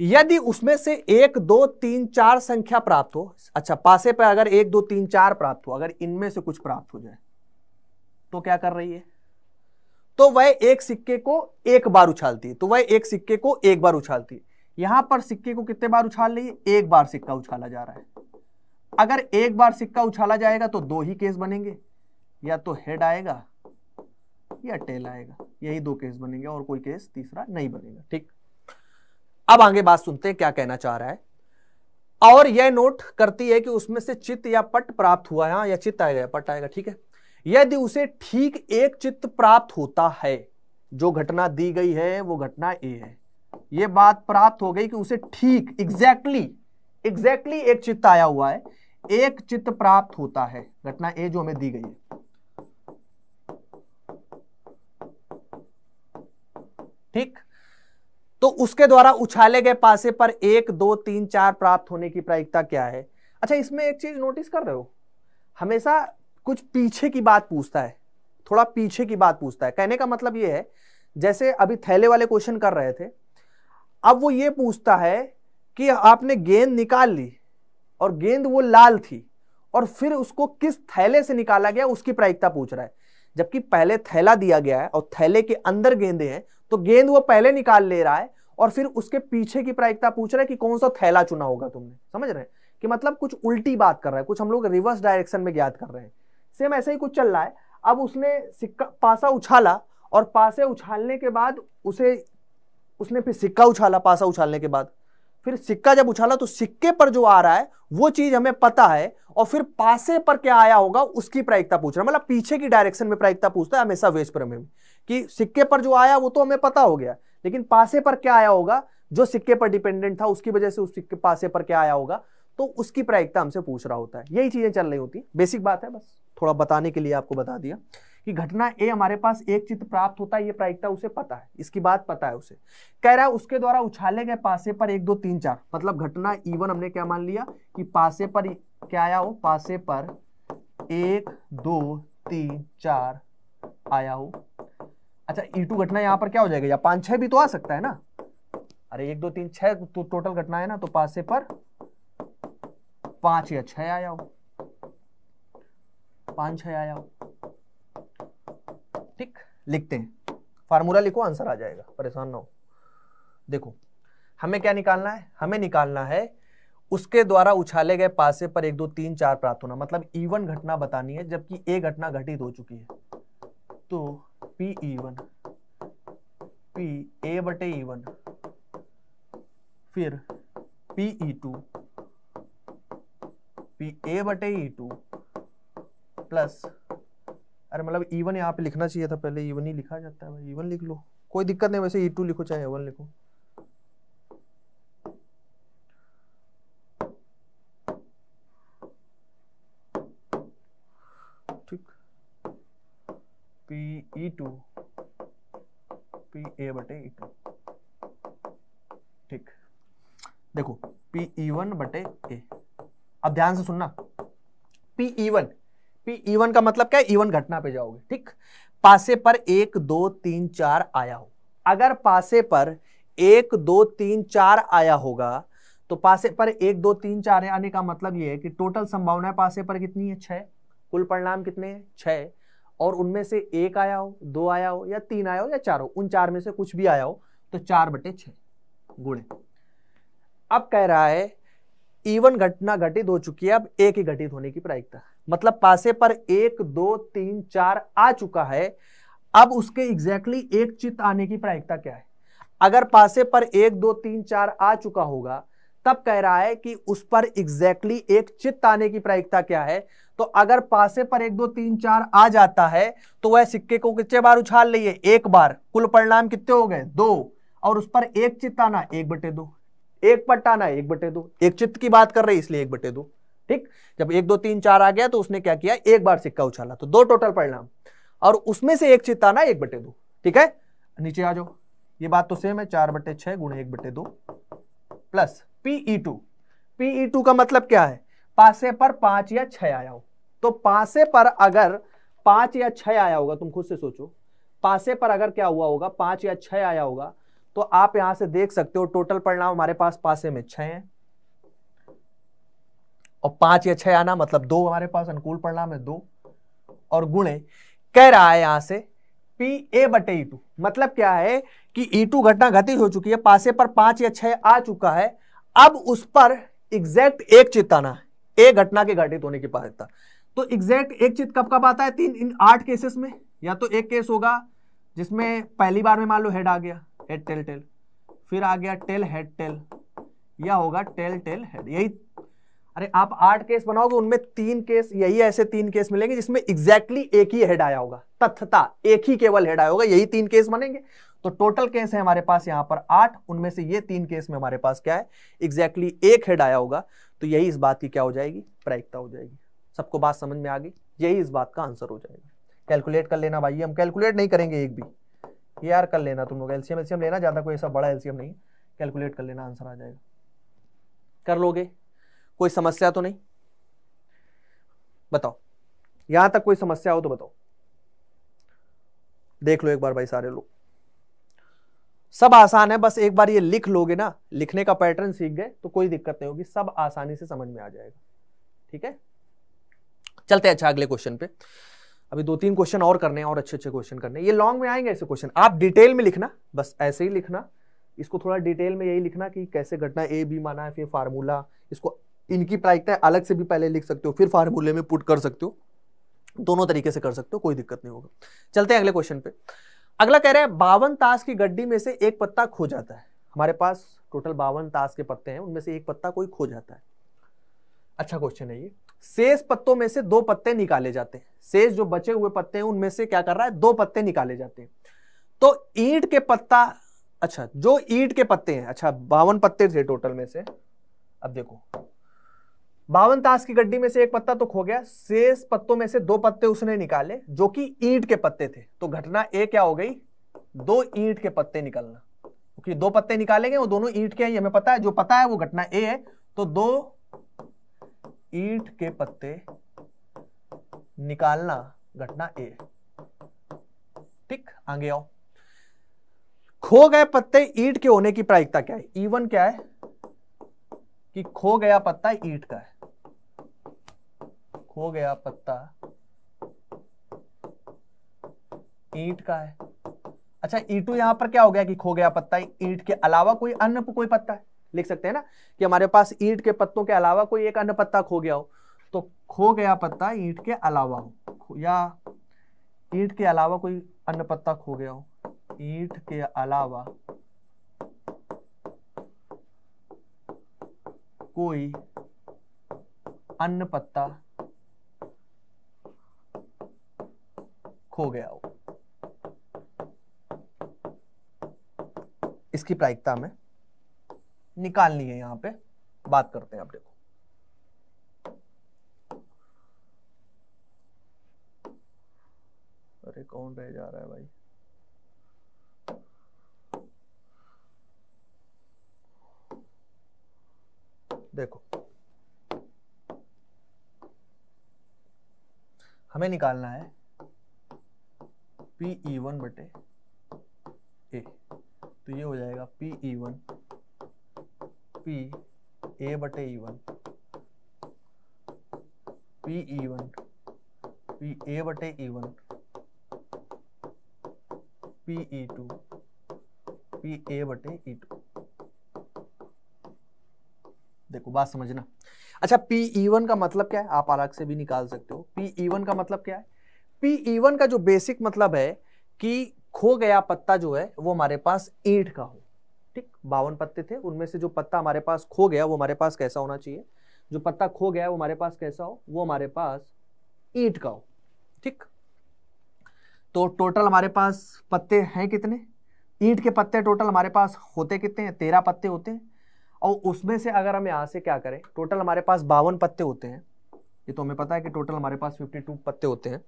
यदि उसमें से एक दो तीन चार संख्या प्राप्त हो अच्छा पासे पर अगर एक दो तीन चार प्राप्त हो अगर इनमें से कुछ प्राप्त हो जाए तो क्या कर रही है तो वह एक सिक्के को एक बार उछालती है तो वह एक सिक्के को एक बार उछालती है यहां पर सिक्के को कितने बार उछाल रही है एक बार सिक्का उछाला जा रहा है अगर एक बार सिक्का उछाला जाएगा तो दो ही केस बनेंगे या तो हेड आएगा या टेल आएगा यही दो केस बनेंगे और कोई केस तीसरा नहीं बनेगा ठीक अब आगे बात सुनते हैं क्या कहना चाह रहा है और यह नोट करती है कि उसमें से चित्त या पट प्राप्त हुआ है हाँ, या चित्त आएगा पट आएगा ठीक है यदि उसे ठीक एक चित्त प्राप्त होता है जो घटना दी गई है वो घटना ए है ये बात प्राप्त हो गई कि उसे ठीक एग्जैक्टली एग्जैक्टली एक चित्त आया हुआ है एक चित्त प्राप्त होता है घटना ए जो हमें दी गई है ठीक तो उसके द्वारा उछाले गए पासे पर एक दो तीन चार प्राप्त होने की प्रायिकता क्या है अच्छा इसमें एक चीज नोटिस कर रहे हो हमेशा कुछ पीछे की बात पूछता है थोड़ा पीछे की बात पूछता है कहने का मतलब ये है जैसे अभी थैले वाले क्वेश्चन कर रहे थे अब वो ये पूछता है कि आपने गेंद निकाल ली और गेंद वो लाल थी और फिर उसको किस थैले से निकाला गया उसकी प्रायिकता पूछ रहा है जबकि पहले थैला दिया गया है और थैले के अंदर गेंदे हैं तो गेंद वो पहले निकाल ले रहा है और फिर उसके पीछे की प्रायिकता पूछ रहा है कि कौन सा थैला चुना होगा तुमने समझ रहे हैं कि मतलब कुछ उल्टी बात कर रहा है कुछ हम लोग रिवर्स डायरेक्शन में ज्ञात कर रहे हैं सेम ऐसा ही कुछ चल रहा है अब उसने सिक्का पासा उछाला और पासे उछालने के बाद उसे उसने फिर सिक्का उछाला पासा उछालने के बाद फिर सिक्का जब उछाला तो सिक्के पर जो आ रहा है वो चीज हमें पता है और फिर पासे पर क्या आया होगा उसकी प्रायिकता पूछ रहा है मतलब पीछे की डायरेक्शन में प्रायिकता पूछता है हमेशा वेज प्रमेय में कि सिक्के पर जो आया वो तो हमें पता हो गया लेकिन पासे पर क्या आया होगा जो सिक्के पर डिपेंडेंट था उसकी वजह से उस सिक्के पासे पर क्या आया होगा तो उसकी प्रायिकता हमसे पूछ रहा होता है यही चीज़ें चल रही होती बेसिक बात है बस थोड़ा बताने के लिए आपको बता दिया कि घटना ए हमारे पास एक चित्र प्राप्त होता है ये प्रायिकता उसे पता है इसकी बात पता है उसे कह रहा है उसके द्वारा उछाले गए पासे पर एक दो तीन चार मतलब घटना ईवन हमने क्या मान लिया कि पासे पर क्या आया हो पासे पर एक दो तीन चार आया हो अच्छा ई टू घटना यहां पर क्या हो जाएगा या पांच छह भी तो आ सकता है ना अरे एक दो तीन छह तो टोटल घटना है ना तो पासे पर पांच या छह आया हो पांच छह आया हो ठीक लिखते हैं फार्मूला लिखो आंसर आ जाएगा परेशान ना हो देखो हमें क्या निकालना है हमें निकालना है उसके द्वारा उछाले गए पासे पर एक दो तीन चार प्राप्त होना मतलब ईवन घटना बतानी है जबकि ए घटना घटित हो चुकी है तो पी ईवन पी ए बटे ईवन फिर P E two P A बटे ई टू प्लस अरे मतलब वन e यहाँ पे लिखना चाहिए था पहले वन e ही लिखा जाता है भाई वन e लिख लो कोई दिक्कत नहीं वैसे ई टू लिखो चाहे वन लिखो ठीक P E two P A बटे ई टू ठीक देखो पी ई वन बटे ए अब ध्यान से सुनना P E one P E one का मतलब क्या है इवन e घटना पे जाओगे ठीक पासे पर एक दो तीन चार आया हो अगर पासे पर एक दो तीन चार आया होगा तो पासे पर एक दो तीन चार आने का मतलब यह है कि टोटल संभावनाएं पासे पर कितनी है छह कुल परिणाम कितने छह और उनमें से एक आया हो दो आया हो या तीन आया हो या चार हो उन चार में से कुछ भी आया हो तो चार बटे छः गुणे अब कह रहा है इवन घटना घटित हो चुकी है अब एक ही घटित होने की प्रायिकता मतलब पासे पर एक दो तीन चार आ चुका है अब उसके एग्जैक्टली exactly एक चित्त आने की प्रायिकता क्या है अगर पासे पर एक दो तीन चार आ चुका होगा तब कह रहा है कि उस पर एग्जैक्टली exactly एक चित्त आने की प्रायिकता क्या है तो अगर पासे पर एक दो तीन चार आ जाता है तो वह सिक्के को कितने बार उछाल लिए एक बार कुल परिणाम कितने हो गए दो और उस पर एक चित्त आना एक बटे दो एक पट्टाना एक बटे दो एक चित्त की बात कर रही इसलिए एक बटे दो ठीक जब एक दो तीन चार आ गया तो उसने क्या किया एक बार सिक्का उछाला तो दो टोटल परिणाम और उसमें से एक चित्त आना एक बटे दो ठीक है नीचे आ जाओ ये बात तो सेम है चार बटे छह गुणे एक बटे दो plus P E two P E two का मतलब क्या है पासे पर पांच या छह आया हो तो पासे पर अगर पांच या छह आया होगा तुम खुद से सोचो पासे पर अगर क्या हुआ होगा पांच या छह आया होगा तो आप यहां से देख सकते हो टोटल परिणाम हमारे पास पासे में छह हैं और पांच या छह आना मतलब दो हमारे पास अनुकूल परिणाम है दो और गुणे कह रहा है यहां से पी ए बटे ई e टू मतलब क्या है कि ई e टू घटना घटित हो चुकी है पासे पर पांच या छह आ चुका है अब उस पर एग्जैक्ट एक चित्त आना एक घटना के घटित होने की पात्रता तो एग्जैक्ट एक चित्त कब कब आता है तीन इन आठ केसेस में या तो एक केस होगा जिसमें पहली बार में मान लो हेड आ गया हेड टेल टेल फिर आ गया टेल हेड टेल या होगा टेल टेल हेड यही अरे आप आठ केस बनाओगे उनमें तीन केस यही ऐसे तीन केस मिलेंगे जिसमें एग्जैक्टली exactly एक ही हेड आया होगा तथ्यता एक ही केवल हेड आया होगा यही तीन केस बनेंगे तो टोटल केस है हमारे पास यहां पर आठ उनमें से ये तीन केस में हमारे पास क्या है एग्जैक्टली exactly एक हेड आया होगा तो यही इस बात की क्या हो जाएगी प्रायिकता हो जाएगी सबको बात समझ में आ गई यही इस बात का आंसर हो जाएगा कैलकुलेट कर लेना भाई हम कैलकुलेट नहीं करेंगे एक भी ये यार कर लेना तुम लोग एलसीएम एलसीएम लेना ज़्यादा कोई ऐसा बड़ा एलसीएम नहीं कैलकुलेट कर लेना आंसर आ जाएगा कर लोगे कोई समस्या तो नहीं बताओ यहां तक कोई समस्या हो तो बताओ देख लो एक बार भाई सारे लोग सब आसान है बस एक बार ये लिख लोगे ना लिखने का पैटर्न सीख गए तो कोई दिक्कत नहीं होगी सब आसानी से समझ में आ जाएगा ठीक है चलते हैं अच्छा अगले क्वेश्चन पे अभी दो तीन क्वेश्चन और करने हैं और अच्छे अच्छे क्वेश्चन करने ये लॉन्ग में आएंगे ऐसे क्वेश्चन आप डिटेल में लिखना बस ऐसे ही लिखना इसको थोड़ा डिटेल में यही लिखना कि कैसे घटना ए बी माना है फिर फार्मूला इसको इनकी प्रायिकता अलग से भी पहले लिख सकते हो फिर फार्मूले में पुट कर सकते हो दोनों तरीके से कर सकते हो कोई दिक्कत नहीं होगा चलते हैं अगले क्वेश्चन पे अगला कह रहे हैं बावन ताश की गड्डी में से एक पत्ता खो जाता है हमारे पास टोटल बावन ताश के पत्ते हैं उनमें से एक पत्ता कोई खो जाता है अच्छा क्वेश्चन है ये शेष पत्तों में से दो पत्ते निकाले जाते हैं शेष जो बचे हुए पत्ते हैं उनमें से क्या कर रहा है दो पत्ते निकाले जाते हैं तो ईंट के पत्ता अच्छा जो ईंट के पत्ते हैं अच्छा बावन पत्ते थे टोटल में से अब देखो बावन ताश की गड्डी में से एक पत्ता तो खो गया शेष पत्तों में से दो पत्ते उसने निकाले जो कि ईंट के पत्ते थे तो घटना ए क्या हो गई दो ईंट के पत्ते निकलना क्योंकि दो पत्ते निकालेंगे वो दोनों ईंट के हैं हमें पता है जो पता है वो घटना ए है तो दो ईट के पत्ते निकालना घटना ए ठीक आगे आओ खो गए पत्ते ईट के होने की प्रायिकता क्या है ईवन e क्या है कि खो गया पत्ता ईट का है खो गया पत्ता ईट का है अच्छा ईटू e यहां पर क्या हो गया कि खो गया पत्ता ईट के अलावा कोई अन्य कोई पत्ता है लिख सकते हैं ना कि हमारे पास ईट के पत्तों के अलावा कोई एक अन्य पत्ता खो गया हो तो खो गया पत्ता ईट के अलावा हो या ईट के अलावा कोई अन्य पत्ता खो गया हो ईट के अलावा कोई अन्य पत्ता खो गया हो इसकी प्रायिकता में निकालनी है यहां पे बात करते हैं आप देखो अरे कौन रह जा रहा है भाई देखो हमें निकालना है पीई वन e बटे ए तो ये हो जाएगा P E one P A बटे E one P E one P A बटे E one P E two P A बटे ई e टू देखो बात समझना अच्छा पी ई वन का मतलब क्या है आप अलग से भी निकाल सकते हो पी ई वन का मतलब क्या है पी ई वन का जो बेसिक मतलब है कि खो गया पत्ता जो है वो हमारे पास ईट का हो ठीक बावन पत्ते थे उनमें से जो पत्ता हमारे पास खो गया वो हमारे पास कैसा होना चाहिए जो पत्ता खो गया वो हमारे पास कैसा हो वो हमारे पास ईट का हो ठीक तो टोटल हमारे पास पत्ते हैं कितने ईट के पत्ते टोटल हमारे पास होते कितने हैं तेरह पत्ते होते हैं और उसमें से अगर हम यहाँ से क्या करें टोटल हमारे पास बावन पत्ते होते हैं ये तो हमें पता है कि टोटल हमारे पास फिफ्टी टू पत्ते होते हैं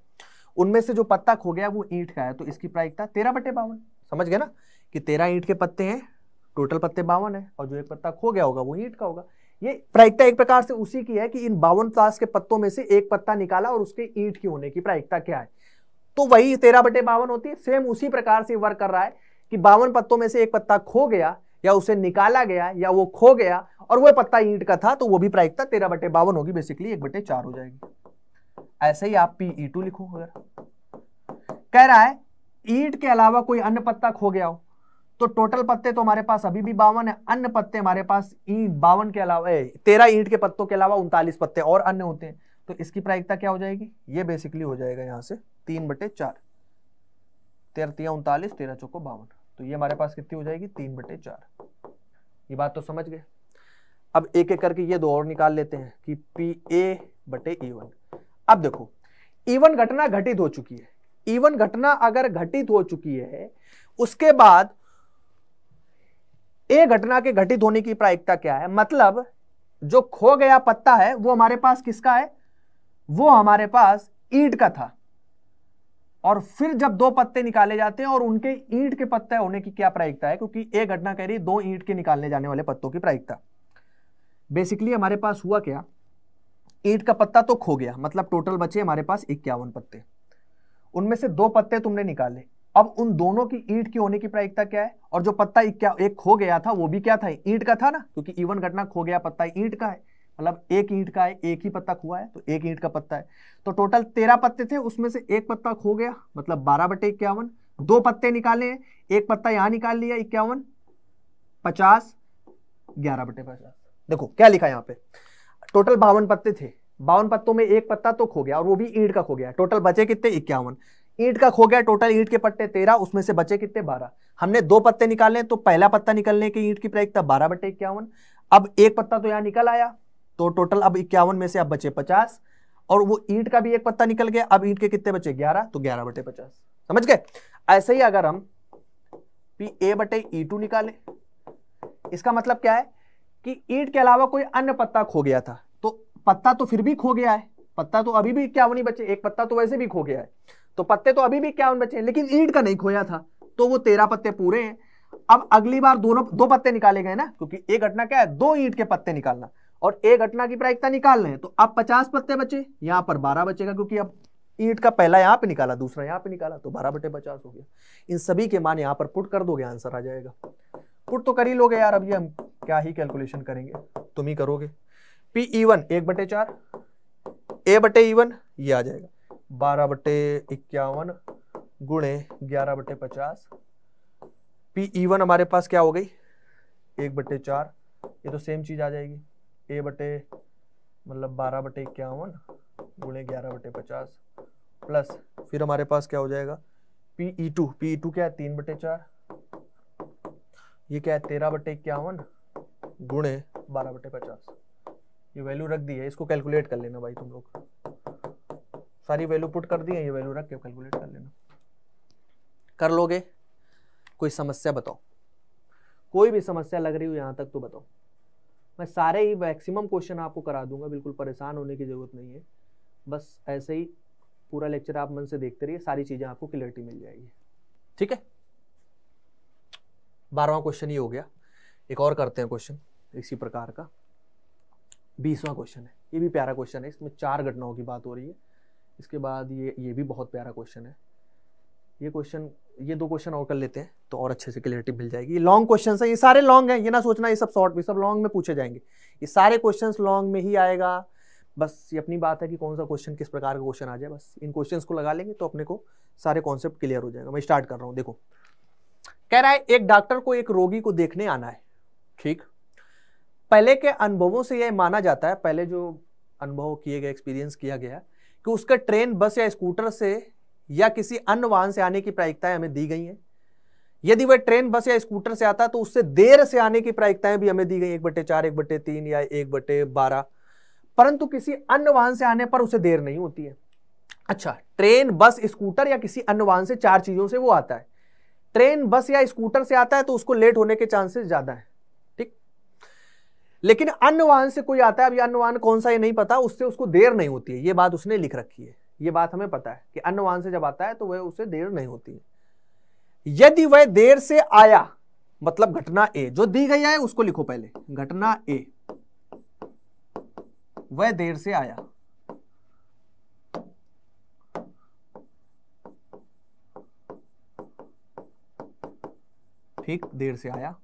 उनमें से जो पत्ता खो गया वो ईंट का है तो इसकी प्रायिकता तेरह बटे बावन समझ गए ना कि तेरह ईंट के पत्ते हैं टोटल पत्ते बावन है और जो एक पत्ता खो गया होगा वो ईट का होगा ये प्रायिकता एक प्रकार से उसी की है कि इन बावन ताश के पत्तों में से एक पत्ता निकाला और उसके ईट की होने की प्रायिकता क्या है तो वही तेरह बटे बावन होती है सेम उसी प्रकार से वर्क कर रहा है कि बावन पत्तों में से एक पत्ता खो गया या उसे निकाला गया या वो खो गया और वह पत्ता ईट का था तो वो भी प्रायिकता तेरह बटे बावन होगी बेसिकली एक बटे चार हो जाएगी ऐसे ही आप पी ई टू लिखो अगर कह रहा है ईट के अलावा कोई अन्य पत्ता खो गया हो तो टोटल पत्ते तो हमारे पास अभी भी बावन है अन्य पत्ते हमारे पास ईट बावन के अलावा तेरह ईंट के पत्तों के अलावा उनतालीस पत्ते और अन्य होते हैं तो इसकी प्रायिकता क्या हो जाएगी ये बेसिकली हो जाएगा यहाँ से तीन बटे चार तेरह तिया उनतालीस तेरह चौको बावन तो ये हमारे पास कितनी हो जाएगी तीन बटे चार ये बात तो समझ गए अब एक एक करके ये दो और निकाल लेते हैं कि पी ए बटे ईवन अब देखो ईवन घटना घटित हो चुकी है ईवन घटना अगर घटित हो चुकी है उसके बाद ए घटना के घटित होने की प्रायिकता क्या है मतलब जो खो गया पत्ता है वो हमारे पास किसका है वो हमारे पास ईट का था और फिर जब दो पत्ते निकाले जाते हैं और उनके ईंट के पत्ते होने की क्या प्रायिकता है क्योंकि एक घटना कह रही है दो ईंट के निकालने जाने वाले पत्तों की प्रायिकता बेसिकली हमारे पास हुआ क्या ईंट का पत्ता तो खो गया मतलब टोटल बचे हमारे पास इक्यावन पत्ते उनमें से दो पत्ते तुमने निकाले अब उन दोनों की ईट की होने की प्रायिकता क्या है और जो पत्ता एक क्या एक खो गया था वो भी क्या था ईट का था ना क्योंकि इवन घटना खो गया पत्ता ईट का है मतलब एक ईंट का है एक ही पत्ता खुआ है तो एक ईंट का पत्ता है तो टोटल तेरह पत्ते थे उसमें से एक पत्ता खो गया मतलब बारह बटे इक्यावन दो पत्ते निकाले हैं एक पत्ता यहां निकाल लिया इक्यावन पचास ग्यारह बटे पचास देखो क्या लिखा यहाँ पे टोटल बावन पत्ते थे बावन पत्तों में एक पत्ता तो खो गया और वो भी ईंट का खो गया टोटल बचे कितने इक्यावन ईट का खो गया टोटल ईट के पट्टे तेरह उसमें से बचे कितने बारह हमने दो पत्ते निकाले तो पहला पत्ता निकलने की ईट की प्राइस था बारह बटे इक्यावन अब एक पत्ता तो यहाँ निकल आया तो टोटल अब इक्यावन में से अब बचे पचास और वो ईट का भी एक पत्ता निकल गया अब ईट के कितने बचे ग्यारह तो ग्यारह बटे पचास समझ गए ऐसे ही अगर हम पी ए बटे ई e टू निकाले इसका मतलब क्या है कि ईट के अलावा कोई अन्य पत्ता खो गया था तो पत्ता तो फिर भी खो गया है पत्ता तो अभी भी इक्यावन ही बचे एक पत्ता तो वैसे भी खो गया है तो पत्ते तो अभी भी क्या बचे हैं लेकिन ईट का नहीं खोया था तो वो तेरह पत्ते पूरे हैं अब अगली बार दोनों दो पत्ते निकाले गए ना क्योंकि एक घटना क्या है दो ईट के पत्ते निकालना और एक घटना की प्रायिकता निकाल रहे हैं तो अब पचास पत्ते बचे यहाँ पर बारह बचेगा क्योंकि अब ईट का पहला यहाँ पे निकाला दूसरा यहाँ पे निकाला तो बारह बटे पचास हो गया इन सभी के मान यहाँ पर पुट कर दोगे आंसर आ जाएगा पुट तो कर ही लोगे यार अभी हम क्या ही कैलकुलेशन करेंगे तुम ही करोगे पी ई वन एक बटे चार ए बटे ई e वन ये आ जाएगा बारह बटे इक्यावन गुणे ग्यारह बटे पचास पी e वन हमारे पास क्या हो गई एक बटे चार ये तो सेम चीज़ आ जाएगी ए बटे मतलब बारह बटे इक्यावन गुणे ग्यारह बटे पचास प्लस फिर हमारे पास क्या हो जाएगा P E two P E two क्या है तीन बटे चार ये क्या है तेरह बटे इक्यावन गुणे बारह बटे पचास ये वैल्यू रख दी है इसको कैलकुलेट कर लेना भाई तुम लोग सारी वैल्यू पुट कर दी है ये वैल्यू रख के कैलकुलेट कर लेना कर लोगे कोई समस्या बताओ कोई भी समस्या लग रही हो यहाँ तक तो बताओ मैं सारे ही मैक्सिमम क्वेश्चन आपको करा दूंगा बिल्कुल परेशान होने की ज़रूरत नहीं है बस ऐसे ही पूरा लेक्चर आप मन से देखते रहिए सारी चीज़ें आपको क्लियरिटी मिल जाएगी ठीक है बारहवा क्वेश्चन ही हो गया एक और करते हैं क्वेश्चन इसी प्रकार का बीसवा क्वेश्चन है ये भी प्यारा क्वेश्चन है इसमें चार घटनाओं की बात हो रही है इसके बाद ये ये भी बहुत प्यारा क्वेश्चन है ये क्वेश्चन ये दो क्वेश्चन और कर लेते हैं तो और अच्छे से क्लियरिटी मिल जाएगी लॉन्ग क्वेश्चन है ये सारे लॉन्ग हैं ये ना सोचना ये सब शॉर्ट में सब लॉन्ग में पूछे जाएंगे ये सारे क्वेश्चन लॉन्ग में ही आएगा बस ये अपनी बात है कि कौन सा क्वेश्चन किस प्रकार का क्वेश्चन आ जाए बस इन क्वेश्चन को लगा लेंगे तो अपने को सारे कॉन्सेप्ट क्लियर हो जाएगा मैं स्टार्ट कर रहा हूँ देखो कह रहा है एक डॉक्टर को एक रोगी को देखने आना है ठीक पहले के अनुभवों से यह माना जाता है पहले जो अनुभव किए गए एक्सपीरियंस किया गया कि उसका ट्रेन बस या स्कूटर से या किसी अन्य वाहन से आने की प्रायिकताएं हमें दी गई हैं यदि वह ट्रेन बस या स्कूटर से आता है तो उससे देर से आने की प्रायिकताएं भी हमें दी गई एक बटे चार एक बटे तीन या एक बटे बारह परंतु किसी अन्य वाहन से आने पर उसे देर नहीं होती है अच्छा ट्रेन बस स्कूटर या किसी अन्य वाहन से चार चीजों से वो आता है ट्रेन बस या स्कूटर से आता है तो उसको लेट होने के चांसेस ज्यादा है लेकिन अन्य वाहन से कोई आता है अभी अन्य वाहन कौन सा ये नहीं पता उससे उसको देर नहीं होती है ये बात उसने लिख रखी है ये बात हमें पता है कि अन्य वाहन से जब आता है तो वह उसे देर नहीं होती है यदि वह देर से आया मतलब घटना ए जो दी गई है उसको लिखो पहले घटना ए वह देर से आया ठीक देर से आया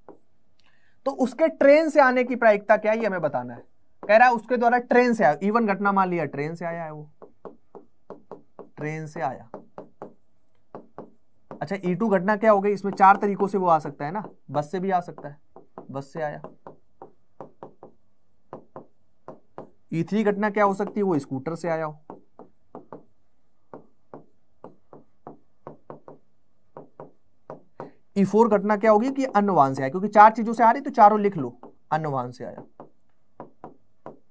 तो उसके ट्रेन से आने की प्रायिकता क्या है हमें बताना है कह रहा है उसके द्वारा ट्रेन से आया इवन घटना मान लिया ट्रेन से आया है वो ट्रेन से आया अच्छा ई e टू घटना क्या हो गई इसमें चार तरीकों से वो आ सकता है ना बस से भी आ सकता है बस से आया ई e थ्री घटना क्या हो सकती है वो स्कूटर से आया हो बिफोर घटना क्या होगी कि अन्न से आया क्योंकि चार चीजों से आ रही तो चारों लिख लो अनुवान से आया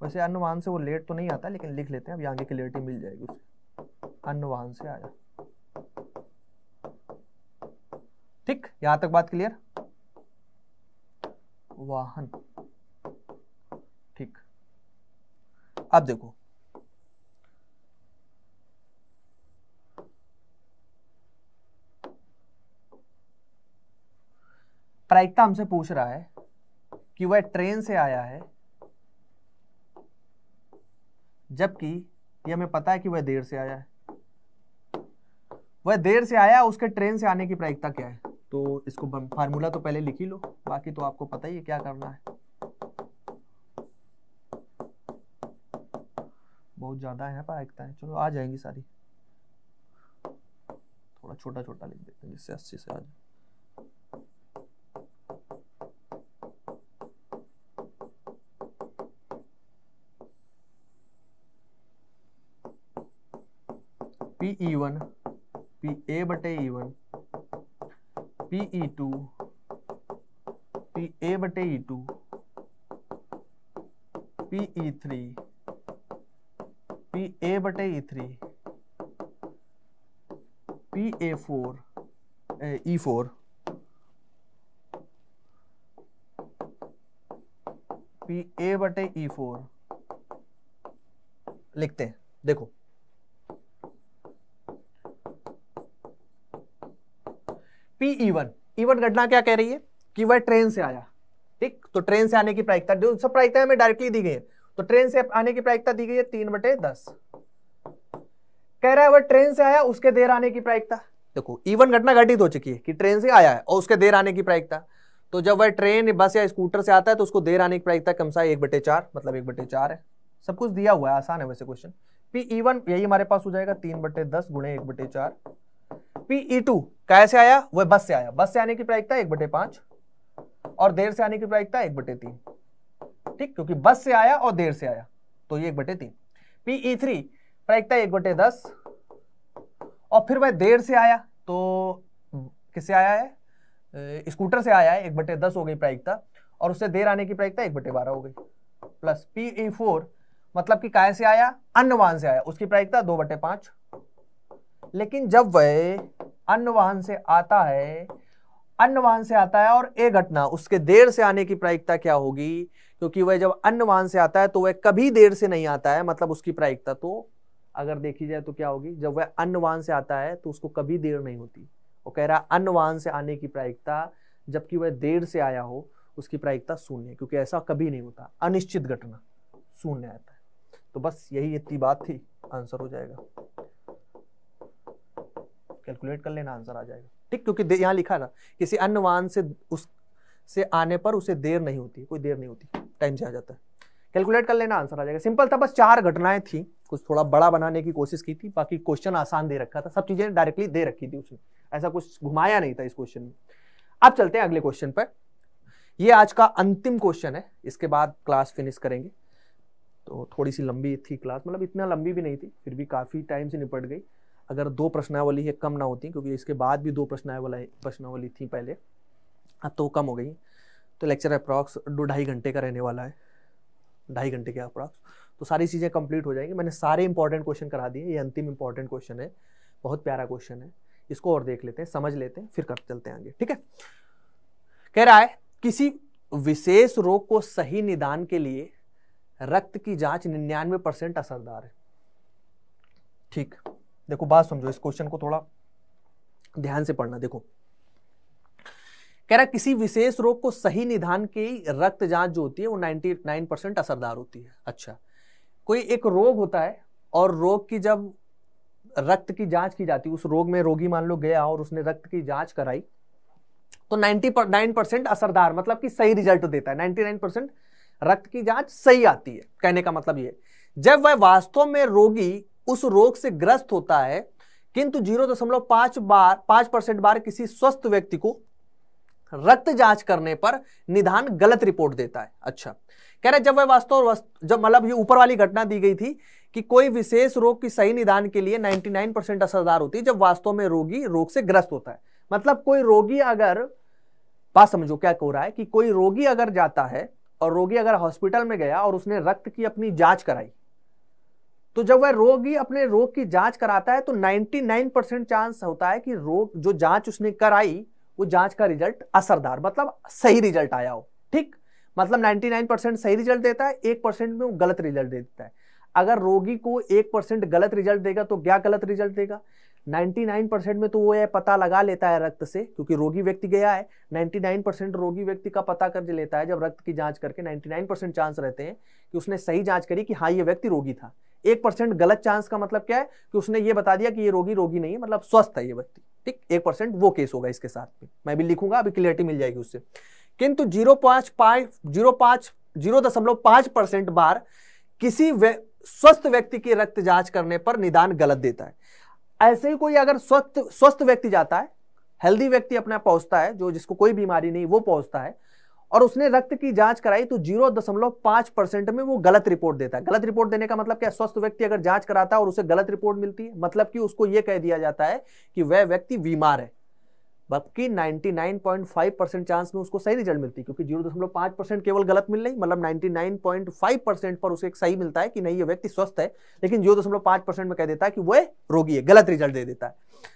वैसे अनुवान से वो लेट तो नहीं आता लेकिन लिख लेते हैं अब आगे क्लियरिटी मिल जाएगी उससे अनुवान से आया ठीक यहां तक बात क्लियर वाहन ठीक अब देखो प्रायिकता हमसे पूछ रहा है कि वह ट्रेन से आया है जबकि यह हमें पता है कि वह देर से आया है वह देर से आया उसके ट्रेन से आने की प्रायिकता क्या है तो इसको फार्मूला तो पहले लिख ही लो बाकी तो आपको पता ही है क्या करना है बहुत ज्यादा है प्रायिकता है चलो आ जाएंगी सारी थोड़ा छोटा छोटा लिख देते हैं जिससे अस्सी से आ जाए P E one P A e बटे E one P E two P A बटे E two P E three P A बटे E three P A four E four P A बटे ई फोर लिखते हैं देखो even e even e घटना क्या कह रही है कि वह ट्रेन से आया ठीक तो ट्रेन से आने की प्रायिकता जो सब प्रायिकता हमें डायरेक्टली दी गई है तो ट्रेन से आने की प्रायिकता दी गई है तीन बटे दस कह रहा है वह ट्रेन से आया उसके देर आने की प्रायिकता देखो इवन e घटना घटित हो चुकी है कि ट्रेन से आया है और उसके देर आने की प्रायिकता तो जब वह ट्रेन बस या स्कूटर से आता है तो उसको देर आने की प्रायिकता कम सा एक बटे चार मतलब एक बटे चार है सब कुछ दिया हुआ है आसान है वैसे क्वेश्चन पी इवन यही हमारे पास हो जाएगा तीन बटे दस गुणे एक बटे चार पीई टू कैसे आया वह बस से आया बस से आने की प्रायिकता एक बटे पांच और देर से आने की प्रायिकता एक बटे तीन ठीक क्योंकि बस से आया और देर से आया तो ये एक बटे तीन पीई थ्री e प्रायिकता एक बटे दस और फिर वह देर से आया तो किससे आया है स्कूटर से आया है एक बटे दस हो गई प्रायिकता और उससे देर आने की प्रायिकता एक बटे बारह हो गई प्लस पीई फोर e मतलब कि काय से आया वाहन से आया उसकी प्रायिकता दो बटे पांच लेकिन जब वह अन्य वाहन से आता है अन्य वाहन से आता है और ए घटना उसके देर से आने की प्रायिकता क्या होगी क्योंकि वह जब अन्य वाहन से आता है तो वह कभी देर से नहीं आता है मतलब उसकी प्रायिकता तो अगर देखी जाए तो क्या होगी जब वह अन्य वाहन से आता है तो उसको कभी देर नहीं होती वो कह रहा अन्य वाहन से आने की प्रायिकता जबकि वह देर से आया हो उसकी प्रायिकता शून्य क्योंकि ऐसा कभी नहीं होता अनिश्चित घटना शून्य आता है तो बस यही इतनी बात थी आंसर हो जाएगा कैलकुलेट कर लेना आंसर आ जाएगा ठीक क्योंकि यहाँ लिखा था किसी अन्य वाहन से उस से आने पर उसे देर नहीं होती कोई देर नहीं होती टाइम से आ जाता है कैलकुलेट कर लेना आंसर आ जाएगा सिंपल था बस चार घटनाएं थी कुछ थोड़ा बड़ा बनाने की कोशिश की थी बाकी क्वेश्चन आसान दे रखा था सब चीजें डायरेक्टली दे रखी थी उसने ऐसा कुछ घुमाया नहीं था इस क्वेश्चन में अब चलते हैं अगले क्वेश्चन पर ये आज का अंतिम क्वेश्चन है इसके बाद क्लास फिनिश करेंगे तो थोड़ी सी लंबी थी क्लास मतलब इतना लंबी भी नहीं थी फिर भी काफ़ी टाइम से निपट गई अगर दो प्रश्नावली है कम ना होती क्योंकि इसके बाद भी दो प्रश्नावली प्रश्नावली थी पहले अब तो कम हो गई तो लेक्चर अप्रॉक्स दो ढाई घंटे का रहने वाला है ढाई घंटे के अप्रॉक्स तो सारी चीज़ें कंप्लीट हो जाएंगी मैंने सारे इंपॉर्टेंट क्वेश्चन करा दिए ये अंतिम इंपॉर्टेंट क्वेश्चन है बहुत प्यारा क्वेश्चन है इसको और देख लेते हैं समझ लेते हैं फिर कर चलते हैं आगे ठीक है कह रहा है किसी विशेष रोग को सही निदान के लिए रक्त की जांच निन्यानवे परसेंट असरदार है ठीक देखो बात समझो इस क्वेश्चन को थोड़ा ध्यान से पढ़ना देखो कह रहा किसी विशेष रोग को सही निदान की रक्त जांच जो होती है वो 99 परसेंट असरदार होती है अच्छा कोई एक रोग होता है और रोग की जब रक्त की जांच की जाती है उस रोग में रोगी मान लो गया और उसने रक्त की जांच कराई तो 99 परसेंट असरदार मतलब कि सही रिजल्ट देता है 99 परसेंट रक्त की जांच सही आती है कहने का मतलब ये जब वह वास्तव में रोगी उस रोग से ग्रस्त होता है किंतु जीरो दशमलव पांच बार पांच परसेंट बार किसी स्वस्थ व्यक्ति को रक्त जांच करने पर निदान गलत रिपोर्ट देता है अच्छा कह रहे जब वह वास्तव जब मतलब ये ऊपर वाली घटना दी गई थी कि कोई विशेष रोग की सही निदान के लिए 99 परसेंट असरदार होती है जब वास्तव में रोगी रोग से ग्रस्त होता है मतलब कोई रोगी अगर बात समझो क्या कह रहा है कि कोई रोगी अगर जाता है और रोगी अगर हॉस्पिटल में गया और उसने रक्त की अपनी जांच कराई तो जब वह रोगी अपने रोग की जांच कराता है तो 99 परसेंट चांस होता है कि रोग जो जांच उसने कराई वो जांच का रिजल्ट असरदार मतलब सही रिजल्ट आया हो ठीक मतलब 99 परसेंट सही रिजल्ट देता है एक परसेंट में वो गलत रिजल्ट दे देता है अगर रोगी को एक परसेंट गलत रिजल्ट देगा तो क्या गलत रिजल्ट देगा 99 में तो वो यह पता लगा लेता है रक्त से क्योंकि रोगी व्यक्ति गया है 99 रोगी व्यक्ति का पता कर लेता है जब रक्त की जांच करके 99 चांस रहते हैं कि उसने सही जांच करी कि हाँ ये व्यक्ति रोगी था एक परसेंट गलत चांस का मतलब क्या है कि उसने ये बता दिया कि ये रोगी रोगी नहीं है मतलब स्वस्थ है ये व्यक्ति ठीक एक परसेंट वो केस होगा इसके साथ में मैं भी लिखूंगा अभी क्लियरिटी मिल जाएगी उससे किंतु जीरो पांच पाँच जीरो पांच जीरो दशमलव पांच परसेंट बार किसी स्वस्थ व्यक्ति की रक्त जांच करने पर निदान गलत देता है ऐसे ही कोई अगर स्वस्थ स्वस्थ व्यक्ति जाता है हेल्दी व्यक्ति अपना पहुंचता है जो जिसको कोई बीमारी नहीं वो पहुंचता है और उसने रक्त की जांच कराई तो जीरो दशमलव पांच परसेंट में वो गलत रिपोर्ट देता है गलत रिपोर्ट देने का मतलब क्या स्वस्थ व्यक्ति अगर जांच कराता है और उसे गलत रिपोर्ट मिलती है मतलब कि उसको यह कह दिया जाता है कि वह व्यक्ति बीमार है बाकी 99.5 परसेंट चांस में उसको सही रिजल्ट मिलती है क्योंकि जीरो दशमलव पांच परसेंट केवल गलत मिल रही मतलब 99.5 परसेंट पर उसे एक सही मिलता है कि नहीं ये व्यक्ति स्वस्थ है लेकिन जीरो दशमलव पांच परसेंट में कह देता है कि वह रोगी है गलत रिजल्ट दे देता है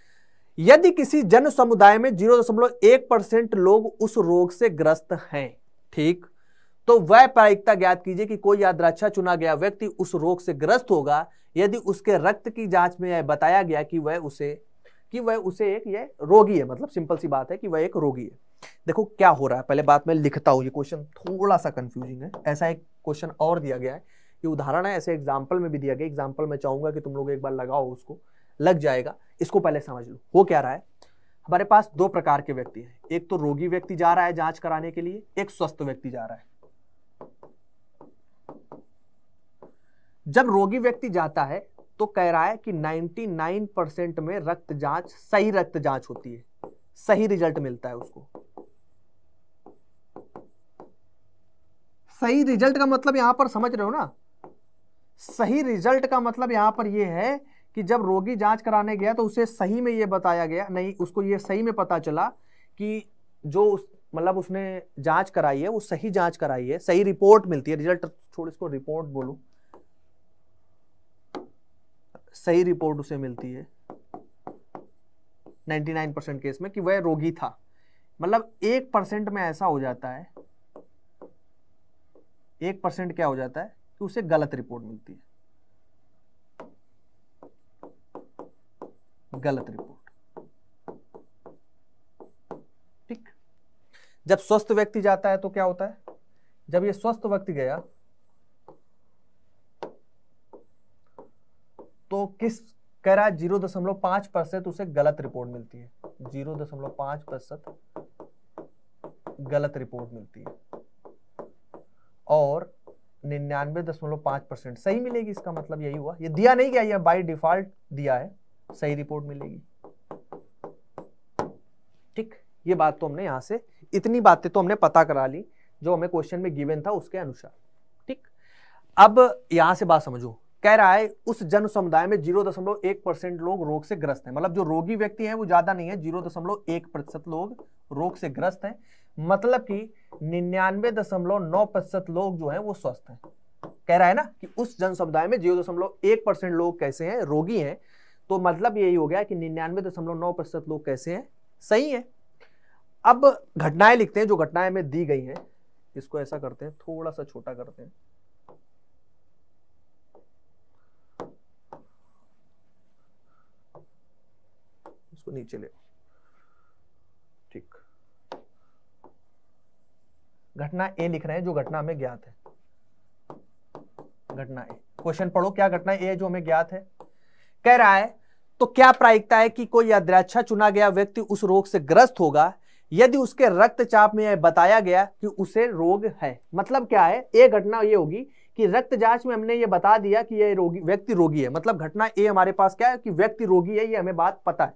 यदि किसी जन समुदाय में जीरो दशमलव एक परसेंट लोग उस रोग से ग्रस्त हैं ठीक तो वह प्रायिकता ज्ञात कीजिए कि कोई यादराक्षा चुना गया व्यक्ति उस रोग से ग्रस्त होगा यदि उसके रक्त की जांच में यह बताया गया कि वह उसे कि वह उसे एक ये रोगी है मतलब सिंपल सी बात है कि वह एक रोगी है देखो क्या हो रहा है पहले बात मैं लिखता हूँ ये क्वेश्चन थोड़ा सा कंफ्यूजिंग है ऐसा एक क्वेश्चन और दिया गया है ये उदाहरण है ऐसे एग्जाम्पल में भी दिया गया एग्जाम्पल मैं चाहूंगा कि तुम लोग एक बार लगाओ उसको लग जाएगा इसको पहले समझ लो हो क्या रहा है हमारे पास दो प्रकार के व्यक्ति हैं एक तो रोगी व्यक्ति जा रहा है जांच कराने के लिए एक स्वस्थ व्यक्ति जा रहा है जब रोगी व्यक्ति जाता है तो कह रहा है कि 99 परसेंट में रक्त जांच सही रक्त जांच होती है सही रिजल्ट मिलता है उसको सही रिजल्ट का मतलब यहां पर समझ रहे हो ना सही रिजल्ट का मतलब यहां पर यह है कि जब रोगी जांच कराने गया तो उसे सही में यह बताया गया नहीं उसको यह सही में पता चला कि जो उस मतलब उसने जांच कराई है वो सही जांच कराई है सही रिपोर्ट मिलती है रिजल्ट छोड़ इसको रिपोर्ट बोलू सही रिपोर्ट उसे मिलती है 99 परसेंट केस में कि वह रोगी था मतलब एक परसेंट में ऐसा हो जाता है एक परसेंट क्या हो जाता है कि उसे गलत रिपोर्ट मिलती है गलत रिपोर्ट ठीक जब स्वस्थ व्यक्ति जाता है तो क्या होता है जब ये स्वस्थ व्यक्ति गया तो किस कह रहा है जीरो दशमलव पांच प्रतिशत उसे गलत रिपोर्ट मिलती है जीरो दशमलव पांच प्रतिशत गलत रिपोर्ट मिलती है और निन्यानवे दशमलव पांच परसेंट सही मिलेगी इसका मतलब यही हुआ ये दिया नहीं गया ये बाई डिफॉल्ट दिया है सही रिपोर्ट मिलेगी ठीक ये बात तो हमने यहां से इतनी बातें तो हमने पता करा ली जो हमें क्वेश्चन में गिवन था उसके अनुसार ठीक अब यहां से बात समझो कह रहा है उस जन समुदाय में जीरो दशमलव एक परसेंट लोग रोग से ग्रस्त हैं मतलब जो रोगी व्यक्ति हैं वो ज्यादा नहीं है जीरो दशमलव एक प्रतिशत लोग रोग से ग्रस्त हैं मतलब कि निन्यानवे दशमलव नौ प्रतिशत लोग जो हैं वो स्वस्थ हैं कह रहा है ना कि उस जन समुदाय में जीरो दशमलव एक परसेंट लोग कैसे हैं रोगी हैं तो मतलब यही हो गया कि निन्यानवे दशमलव नौ प्रतिशत लोग कैसे हैं सही है अब घटनाएं लिखते हैं जो घटनाएं में दी गई हैं इसको ऐसा करते हैं थोड़ा सा छोटा करते हैं इसको नीचे ले ठीक घटना ए लिख रहे हैं जो घटना हमें ज्ञात है घटना ए क्वेश्चन पढ़ो क्या घटना ए जो हमें ज्ञात है कह रहा है तो क्या प्रायिकता है कि कोई अद्राक्षा चुना गया व्यक्ति उस रोग से ग्रस्त होगा यदि उसके रक्तचाप में बताया गया कि उसे रोग है मतलब क्या है ए घटना ये होगी कि रक्त जांच में हमने ये बता दिया कि यह रोगी व्यक्ति रोगी है मतलब घटना ए हमारे पास क्या है कि व्यक्ति रोगी है ये हमें बात पता है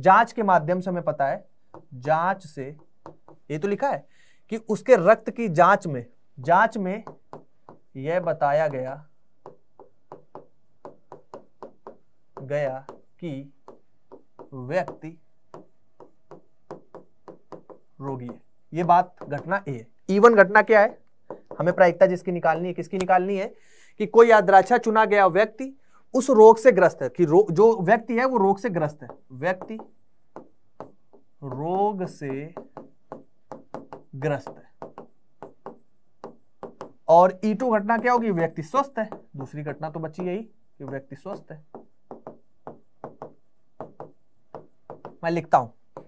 जांच के माध्यम से हमें पता है जांच से ये तो लिखा है कि उसके रक्त की जांच में जांच में यह बताया गया गया कि व्यक्ति रोगी है यह बात घटना ए है इवन e घटना क्या है हमें प्रायिकता जिसकी निकालनी है किसकी निकालनी है कि कोई आद्राक्षा चुना गया व्यक्ति उस रोग से ग्रस्त है कि जो व्यक्ति है वो रोग से ग्रस्त है व्यक्ति रोग से ग्रस्त है और ई टू घटना क्या होगी व्यक्ति स्वस्थ है दूसरी घटना तो बची यही कि व्यक्ति स्वस्थ है मैं लिखता हूं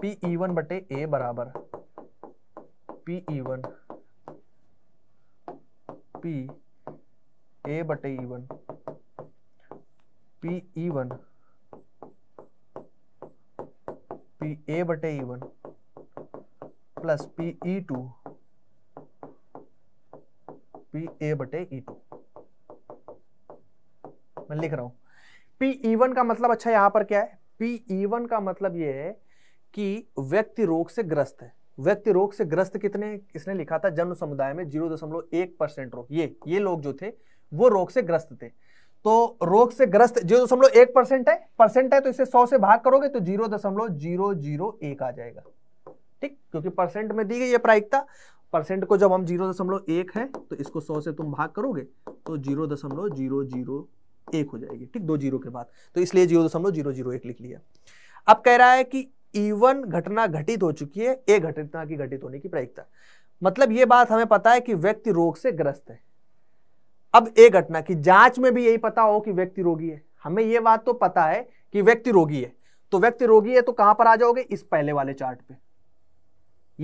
पी ई वन बटे ए बराबर P E one P A बटे E one P E one P A बटे E one plus P E two P A बटे ई e टू मैं लिख रहा हूं पी ई वन का मतलब अच्छा यहां पर क्या है पी ई वन का मतलब यह है कि व्यक्ति रोग से ग्रस्त है व्यक्ति रोग से ग्रस्त कितने किसने लिखा था जन्म समुदाय में जीरो दशमलव एक परसेंट रोग ये ये लोग जो थे वो रोग से ग्रस्त थे तो रोग से ग्रस्त जीरो दशमलव एक परसेंट है परसेंट है तो इसे सौ से भाग करोगे तो जीरो दशमलव जीरो जीरो एक आ जाएगा ठीक क्योंकि परसेंट में दी गई है प्रायिकता परसेंट को जब हम जीरो दशमलव एक है तो इसको सौ से तुम भाग करोगे तो जीरो दशमलव जीरो जीरो एक हो जाएगी ठीक दो जीरो के बाद तो इसलिए जीरो दशमलव जीरो जीरो एक लिख लिया अब कह रहा है कि इवन घटना घटित हो चुकी है ए घटना की घटित होने की प्रायिकता मतलब ये बात हमें पता है कि व्यक्ति रोग से ग्रस्त है अब ए घटना की जांच में भी यही पता हो कि व्यक्ति रोगी है हमें यह बात तो पता है कि व्यक्ति रोगी है तो व्यक्ति रोगी है तो कहां पर आ जाओगे इस पहले वाले चार्ट पे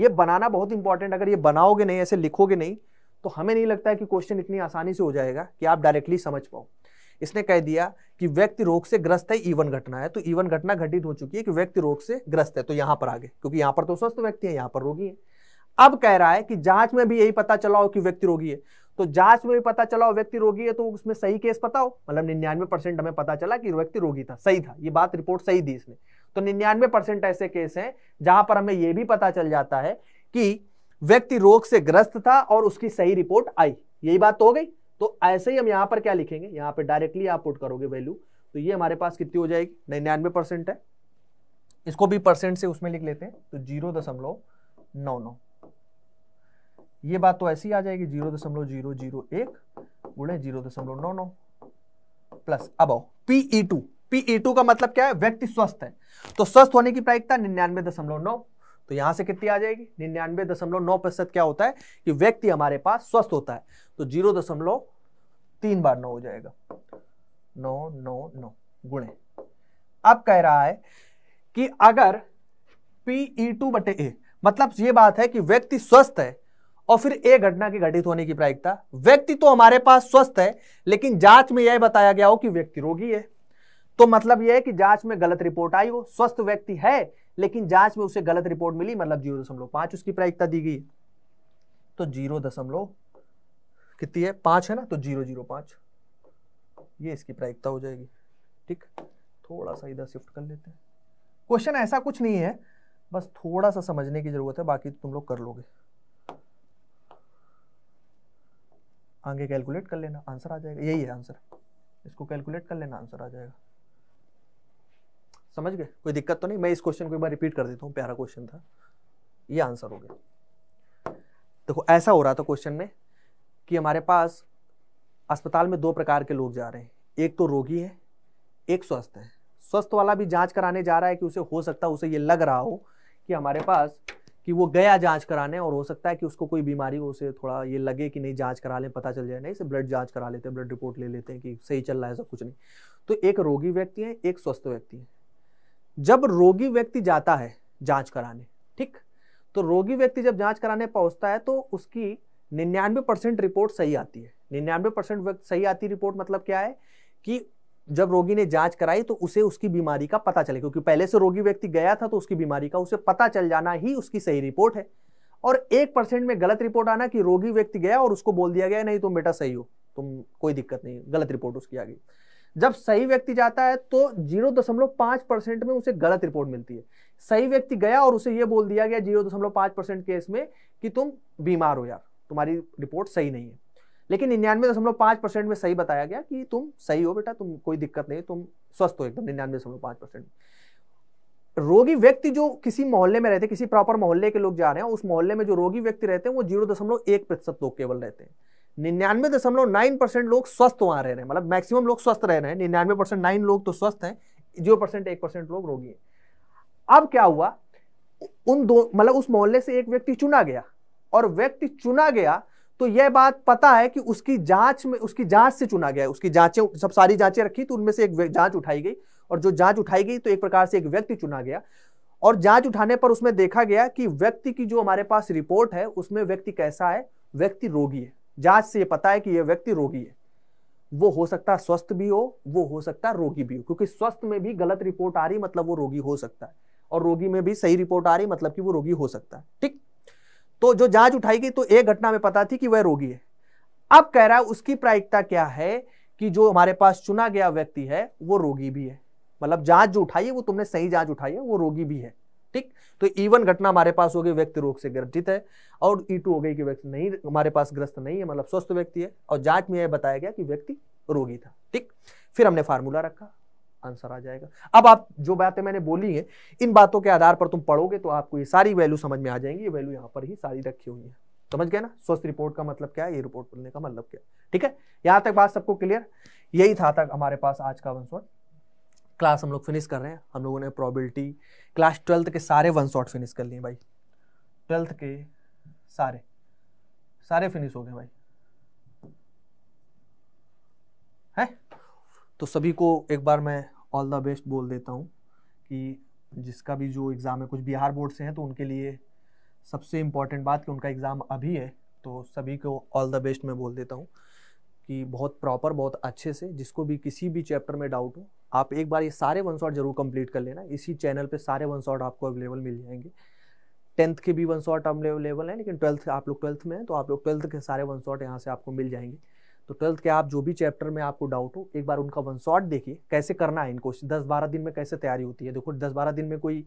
ये बनाना बहुत इंपॉर्टेंट अगर ये बनाओगे नहीं ऐसे लिखोगे नहीं तो हमें नहीं लगता है कि क्वेश्चन इतनी आसानी से हो जाएगा कि आप डायरेक्टली समझ पाओ इसने कह दिया कि व्यक्ति रोग से ग्रस्त है ईवन घटना है तो ईवन घटना घटित हो चुकी है कि व्यक्ति रोग से ग्रस्त है तो यहां पर आगे क्योंकि यहां पर तो स्वस्थ व्यक्ति है यहां पर रोगी है अब कह रहा है कि जांच में भी यही पता चला हो कि व्यक्ति रोगी है तो जांच में भी पता चला व्यक्ति रोगी है तो उसमें सही केस पता हो मतलब निन्यानवे परसेंट हमें पता चला कि व्यक्ति रोगी था सही था ये बात रिपोर्ट सही दी इसने तो निन्यानवे परसेंट ऐसे केस हैं जहां पर हमें यह भी पता चल जाता है कि व्यक्ति रोग से ग्रस्त था और उसकी सही रिपोर्ट आई यही बात हो गई तो ऐसे ही हम यहां पर क्या लिखेंगे यहां पर डायरेक्टली आप पुट करोगे वैल्यू तो ये हमारे पास कितनी हो जाएगी निन्यानवे परसेंट है इसको भी परसेंट से उसमें लिख लेते हैं तो जीरो दशमलव नौ नौ ये बात तो ऐसी आ जाएगी जीरो दशमलव जीरो जीरो एक गुणे जीरो दशमलव नौ नौ प्लस अब पीई टू पीई टू का मतलब क्या है व्यक्ति स्वस्थ है तो स्वस्थ होने की प्रायिकता निन्यानवे दशमलव नौ तो यहां से कितनी आ जाएगी निन्यानवे दशमलव नौ प्रतिशत क्या होता है कि व्यक्ति हमारे पास स्वस्थ होता है तो जीरो दशमलव तीन बार नौ हो जाएगा नौ नौ नौ गुणे अब कह रहा है कि अगर पीई टू e बटे ए मतलब ये बात है कि व्यक्ति स्वस्थ है और फिर ए घटना के घटित होने की प्रायिकता व्यक्ति तो हमारे पास स्वस्थ है लेकिन जांच में यह बताया गया हो कि व्यक्ति रोगी है तो मतलब यह है कि जांच में गलत रिपोर्ट आई हो स्वस्थ व्यक्ति है लेकिन जांच में उसे गलत रिपोर्ट मिली मतलब जीरो दशमलव पांच उसकी प्रायिकता दी गई तो जीरो दशमलव कितनी है पांच है ना तो जीरो जीरो पांच ये इसकी प्रायिकता हो जाएगी ठीक थोड़ा सा इधर शिफ्ट कर लेते हैं क्वेश्चन ऐसा कुछ नहीं है बस थोड़ा सा समझने की जरूरत है बाकी तुम लोग कर लोगे आगे कैलकुलेट कर लेना आंसर आ जाएगा यही है आंसर इसको कैलकुलेट कर लेना आंसर आ जाएगा समझ गए कोई दिक्कत तो नहीं मैं इस क्वेश्चन को एक बार रिपीट कर देता हूँ प्यारा क्वेश्चन था ये आंसर हो गया देखो तो ऐसा हो रहा था क्वेश्चन में कि हमारे पास अस्पताल में दो प्रकार के लोग जा रहे हैं एक तो रोगी है एक स्वस्थ है स्वस्थ वाला भी जांच कराने जा रहा है कि उसे हो सकता है उसे ये लग रहा हो कि हमारे पास कि वो गया जांच कराने और हो सकता है कि उसको कोई बीमारी हो उसे थोड़ा ये लगे कि नहीं जांच करा लें पता चल जाए नहीं से ब्लड जांच करा लेते हैं ब्लड रिपोर्ट ले लेते हैं कि सही चल रहा है सब कुछ नहीं तो एक रोगी व्यक्ति है एक स्वस्थ व्यक्ति है जब रोगी व्यक्ति जाता है जांच कराने ठीक तो रोगी व्यक्ति जब जाँच कराने पहुंचता है तो उसकी निन्यानवे परसेंट रिपोर्ट सही आती है निन्यानवे परसेंट सही आती रिपोर्ट मतलब क्या है कि जब रोगी ने जांच कराई तो उसे उसकी बीमारी का पता चले क्योंकि पहले से रोगी व्यक्ति गया था तो उसकी बीमारी का उसे पता चल जाना ही उसकी सही रिपोर्ट है और एक परसेंट में गलत रिपोर्ट आना कि रोगी व्यक्ति गया और उसको बोल दिया गया नहीं तुम बेटा सही हो तुम कोई दिक्कत नहीं गलत रिपोर्ट उसकी आ गई जब सही व्यक्ति जाता है तो जीरो दशमलव पांच परसेंट में उसे गलत रिपोर्ट मिलती है सही व्यक्ति गया और उसे यह बोल दिया गया जीरो दशमलव पांच परसेंट केस में कि तुम बीमार हो यार तुम्हारी रिपोर्ट सही नहीं है लेकिन निन्यानवे दशमलव पांच परसेंट में सही बताया गया कि तुम सही हो बेटा तुम कोई दिक्कत नहीं तुम स्वस्थ हो एकदम निन्यानवे दशमलव पांच परसेंट रोगी व्यक्ति जो किसी मोहल्ले में रहते किसी प्रॉपर मोहल्ले के लोग जा रहे हैं उस मोहल्ले में जो रोगी व्यक्ति रहते हैं वो जीरो दशमलव एक प्रतिशत लोग केवल रहते हैं निन्यानवे दशमलव नाइन परसेंट लोग स्वस्थ वहां रह रहे हैं मतलब मैक्सिमम लोग स्वस्थ रह रहे हैं निन्यानवे परसेंट नाइन लोग तो स्वस्थ हैं जीरो परसेंट एक परसेंट लोग रोगी हैं अब क्या हुआ उन दो मतलब उस मोहल्ले से एक व्यक्ति चुना गया और व्यक्ति चुना गया तो यह बात पता है कि उसकी जांच में उसकी जांच से चुना गया है उसकी जांचें सब सारी जांचें रखी तो उनमें से एक जांच उठाई गई और जो जांच उठाई गई तो एक प्रकार से एक व्यक्ति चुना गया और जांच उठाने पर उसमें देखा गया कि व्यक्ति की जो हमारे पास रिपोर्ट है उसमें व्यक्ति कैसा है व्यक्ति रोगी है जांच से यह पता है कि यह व्यक्ति रोगी है वो हो सकता है स्वस्थ भी हो वो हो सकता है रोगी भी हो क्योंकि स्वस्थ में भी गलत रिपोर्ट आ रही मतलब वो रोगी हो सकता है और रोगी में भी सही रिपोर्ट आ रही मतलब कि वो रोगी हो सकता है ठीक तो जो जांच उठाई गई तो एक घटना में पता थी कि वह रोगी है अब कह रहा है उसकी प्रायिकता क्या है कि जो हमारे पास चुना गया व्यक्ति है वो रोगी भी है मतलब जांच जो उठाई है वो तुमने सही जांच उठाई है वो रोगी भी है ठीक तो ईवन घटना हमारे पास हो गई व्यक्ति रोग से ग्रसित है और ई e हो गई कि व्यक्ति नहीं हमारे पास ग्रस्त नहीं है मतलब स्वस्थ व्यक्ति है और जांच में यह बताया गया कि व्यक्ति रोगी था ठीक फिर हमने फार्मूला रखा आंसर आ जाएगा अब आप जो बातें मैंने बोली हैं इन बातों के आधार पर तुम पढ़ोगे तो आपको ये सारी वैल्यू समझ में आ जाएंगी ये वैल्यू यहाँ पर ही सारी रखी हुई है समझ गए ना स्वस्थ रिपोर्ट का मतलब क्या है ये रिपोर्ट बोलने का मतलब क्या ठीक है यहाँ तक बात सबको क्लियर यही था तक हमारे पास आज का वन शॉट क्लास हम लोग फिनिश कर रहे हैं हम लोगों ने प्रॉबिलिटी क्लास ट्वेल्थ के सारे वन शॉट फिनिश कर लिए भाई ट्वेल्थ के सारे सारे फिनिश हो गए भाई है तो सभी को एक बार मैं ऑल द बेस्ट बोल देता हूँ कि जिसका भी जो एग्ज़ाम है कुछ बिहार बोर्ड से हैं तो उनके लिए सबसे इम्पॉर्टेंट बात कि उनका एग्ज़ाम अभी है तो सभी को ऑल द बेस्ट मैं बोल देता हूँ कि बहुत प्रॉपर बहुत अच्छे से जिसको भी किसी भी चैप्टर में डाउट हो आप एक बार ये सारे वन शॉट जरूर कंप्लीट कर लेना इसी चैनल पे सारे वन शॉट आपको अवेलेबल मिल जाएंगे टेंथ के भी वन शॉट अवेलेबल हैं लेकिन ट्वेल्थ आप लोग ट्वेल्थ में हैं तो आप लोग ट्वेल्थ के सारे वन शॉट यहाँ से आपको मिल जाएंगे तो ट्वेल्थ के आप जो भी चैप्टर में आपको डाउट हो एक बार उनका वन शॉट देखिए कैसे करना है इनको दस बारह दिन में कैसे तैयारी होती है देखो दस बारह दिन में कोई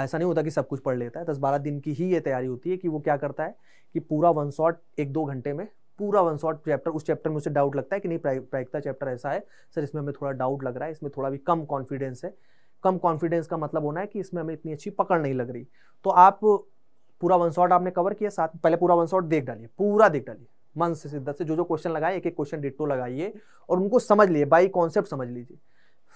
ऐसा नहीं होता कि सब कुछ पढ़ लेता है दस बारह दिन की ही ये तैयारी होती है कि वो क्या करता है कि पूरा वन शॉट एक दो घंटे में पूरा वन शॉट चैप्टर उस चैप्टर में उसे डाउट लगता है कि नहीं प्रायिकता चैप्टर ऐसा है सर इसमें हमें थोड़ा डाउट लग रहा है इसमें थोड़ा भी कम कॉन्फिडेंस है कम कॉन्फिडेंस का मतलब होना है कि इसमें हमें इतनी अच्छी पकड़ नहीं लग रही तो आप पूरा वन शॉट आपने कवर किया साथ पहले पूरा वन शॉट देख डालिए पूरा देख डालिए मन से सिद्धत से जो जो क्वेश्चन लगाए एक एक क्वेश्चन डिटो लगाइए और उनको समझ लिए बाई कॉन्सेप्ट समझ लीजिए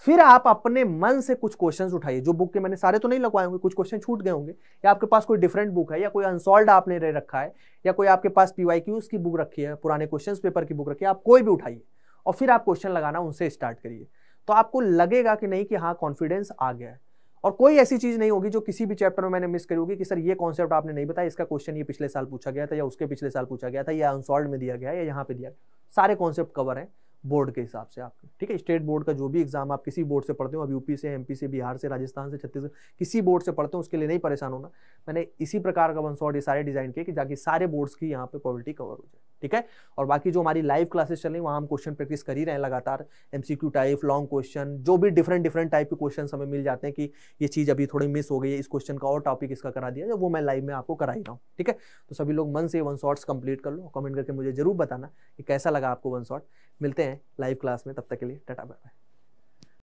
फिर आप अपने मन से कुछ क्वेश्चन उठाइए जो बुक के मैंने सारे तो नहीं लगवाए होंगे कुछ क्वेश्चन छूट गए होंगे या आपके पास कोई डिफरेंट बुक है या कोई अनसॉल्व आपने रह रखा है या कोई आपके पास पी वाई क्यूज की बुक रखी है पुराने क्वेश्चन पेपर की बुक रखी है आप कोई भी उठाइए और फिर आप क्वेश्चन लगाना उनसे स्टार्ट करिए तो आपको लगेगा कि नहीं कि हाँ कॉन्फिडेंस आ गया है और कोई ऐसी चीज नहीं होगी जो किसी भी चैप्टर में मैंने मिस करी होगी कि सर ये कॉन्सेप्ट आपने नहीं बताया इसका क्वेश्चन ये पिछले साल पूछा गया था या उसके पिछले साल पूछा गया था या अनसॉल्व में दिया गया या यहाँ पे दिया गया सारे कॉन्सेप्ट कवर हैं बोर्ड के हिसाब से आपके ठीक है स्टेट बोर्ड का जो भी एग्जाम आप किसी बोर्ड से पढ़ते हो अब यूपी से एमपी से बिहार से राजस्थान से छत्तीसगढ़ किसी बोर्ड से पढ़ते हो उसके लिए नहीं परेशान होना मैंने इसी प्रकार का वन शॉट ये सारे डिजाइन किए कि जाकि सारे बोर्ड्स की यहाँ पे क्वालिटी कवर हो जाए ठीक है और बाकी जो हमारी लाइव क्लासेस चल रही है वहाँ हम क्वेश्चन प्रैक्टिस कर ही रहे हैं लगातार एमसीक्यू टाइप लॉन्ग क्वेश्चन जो भी डिफरेंट डिफरेंट टाइप के क्वेश्चन हमें मिल जाते हैं कि ये चीज़ अभी थोड़ी मिस हो गई है इस क्वेश्चन का और टॉपिक इसका करा दिया वो मैं लाइव में आपको करा ही रहा हूँ ठीक है तो सभी लोग मन से वन शॉट्स कंप्लीट कर लो कमेंट करके मुझे जरूर बताना कि कैसा लगा आपको वन शॉट मिलते हैं लाइव क्लास में तब तक के लिए टाटा बाय बाय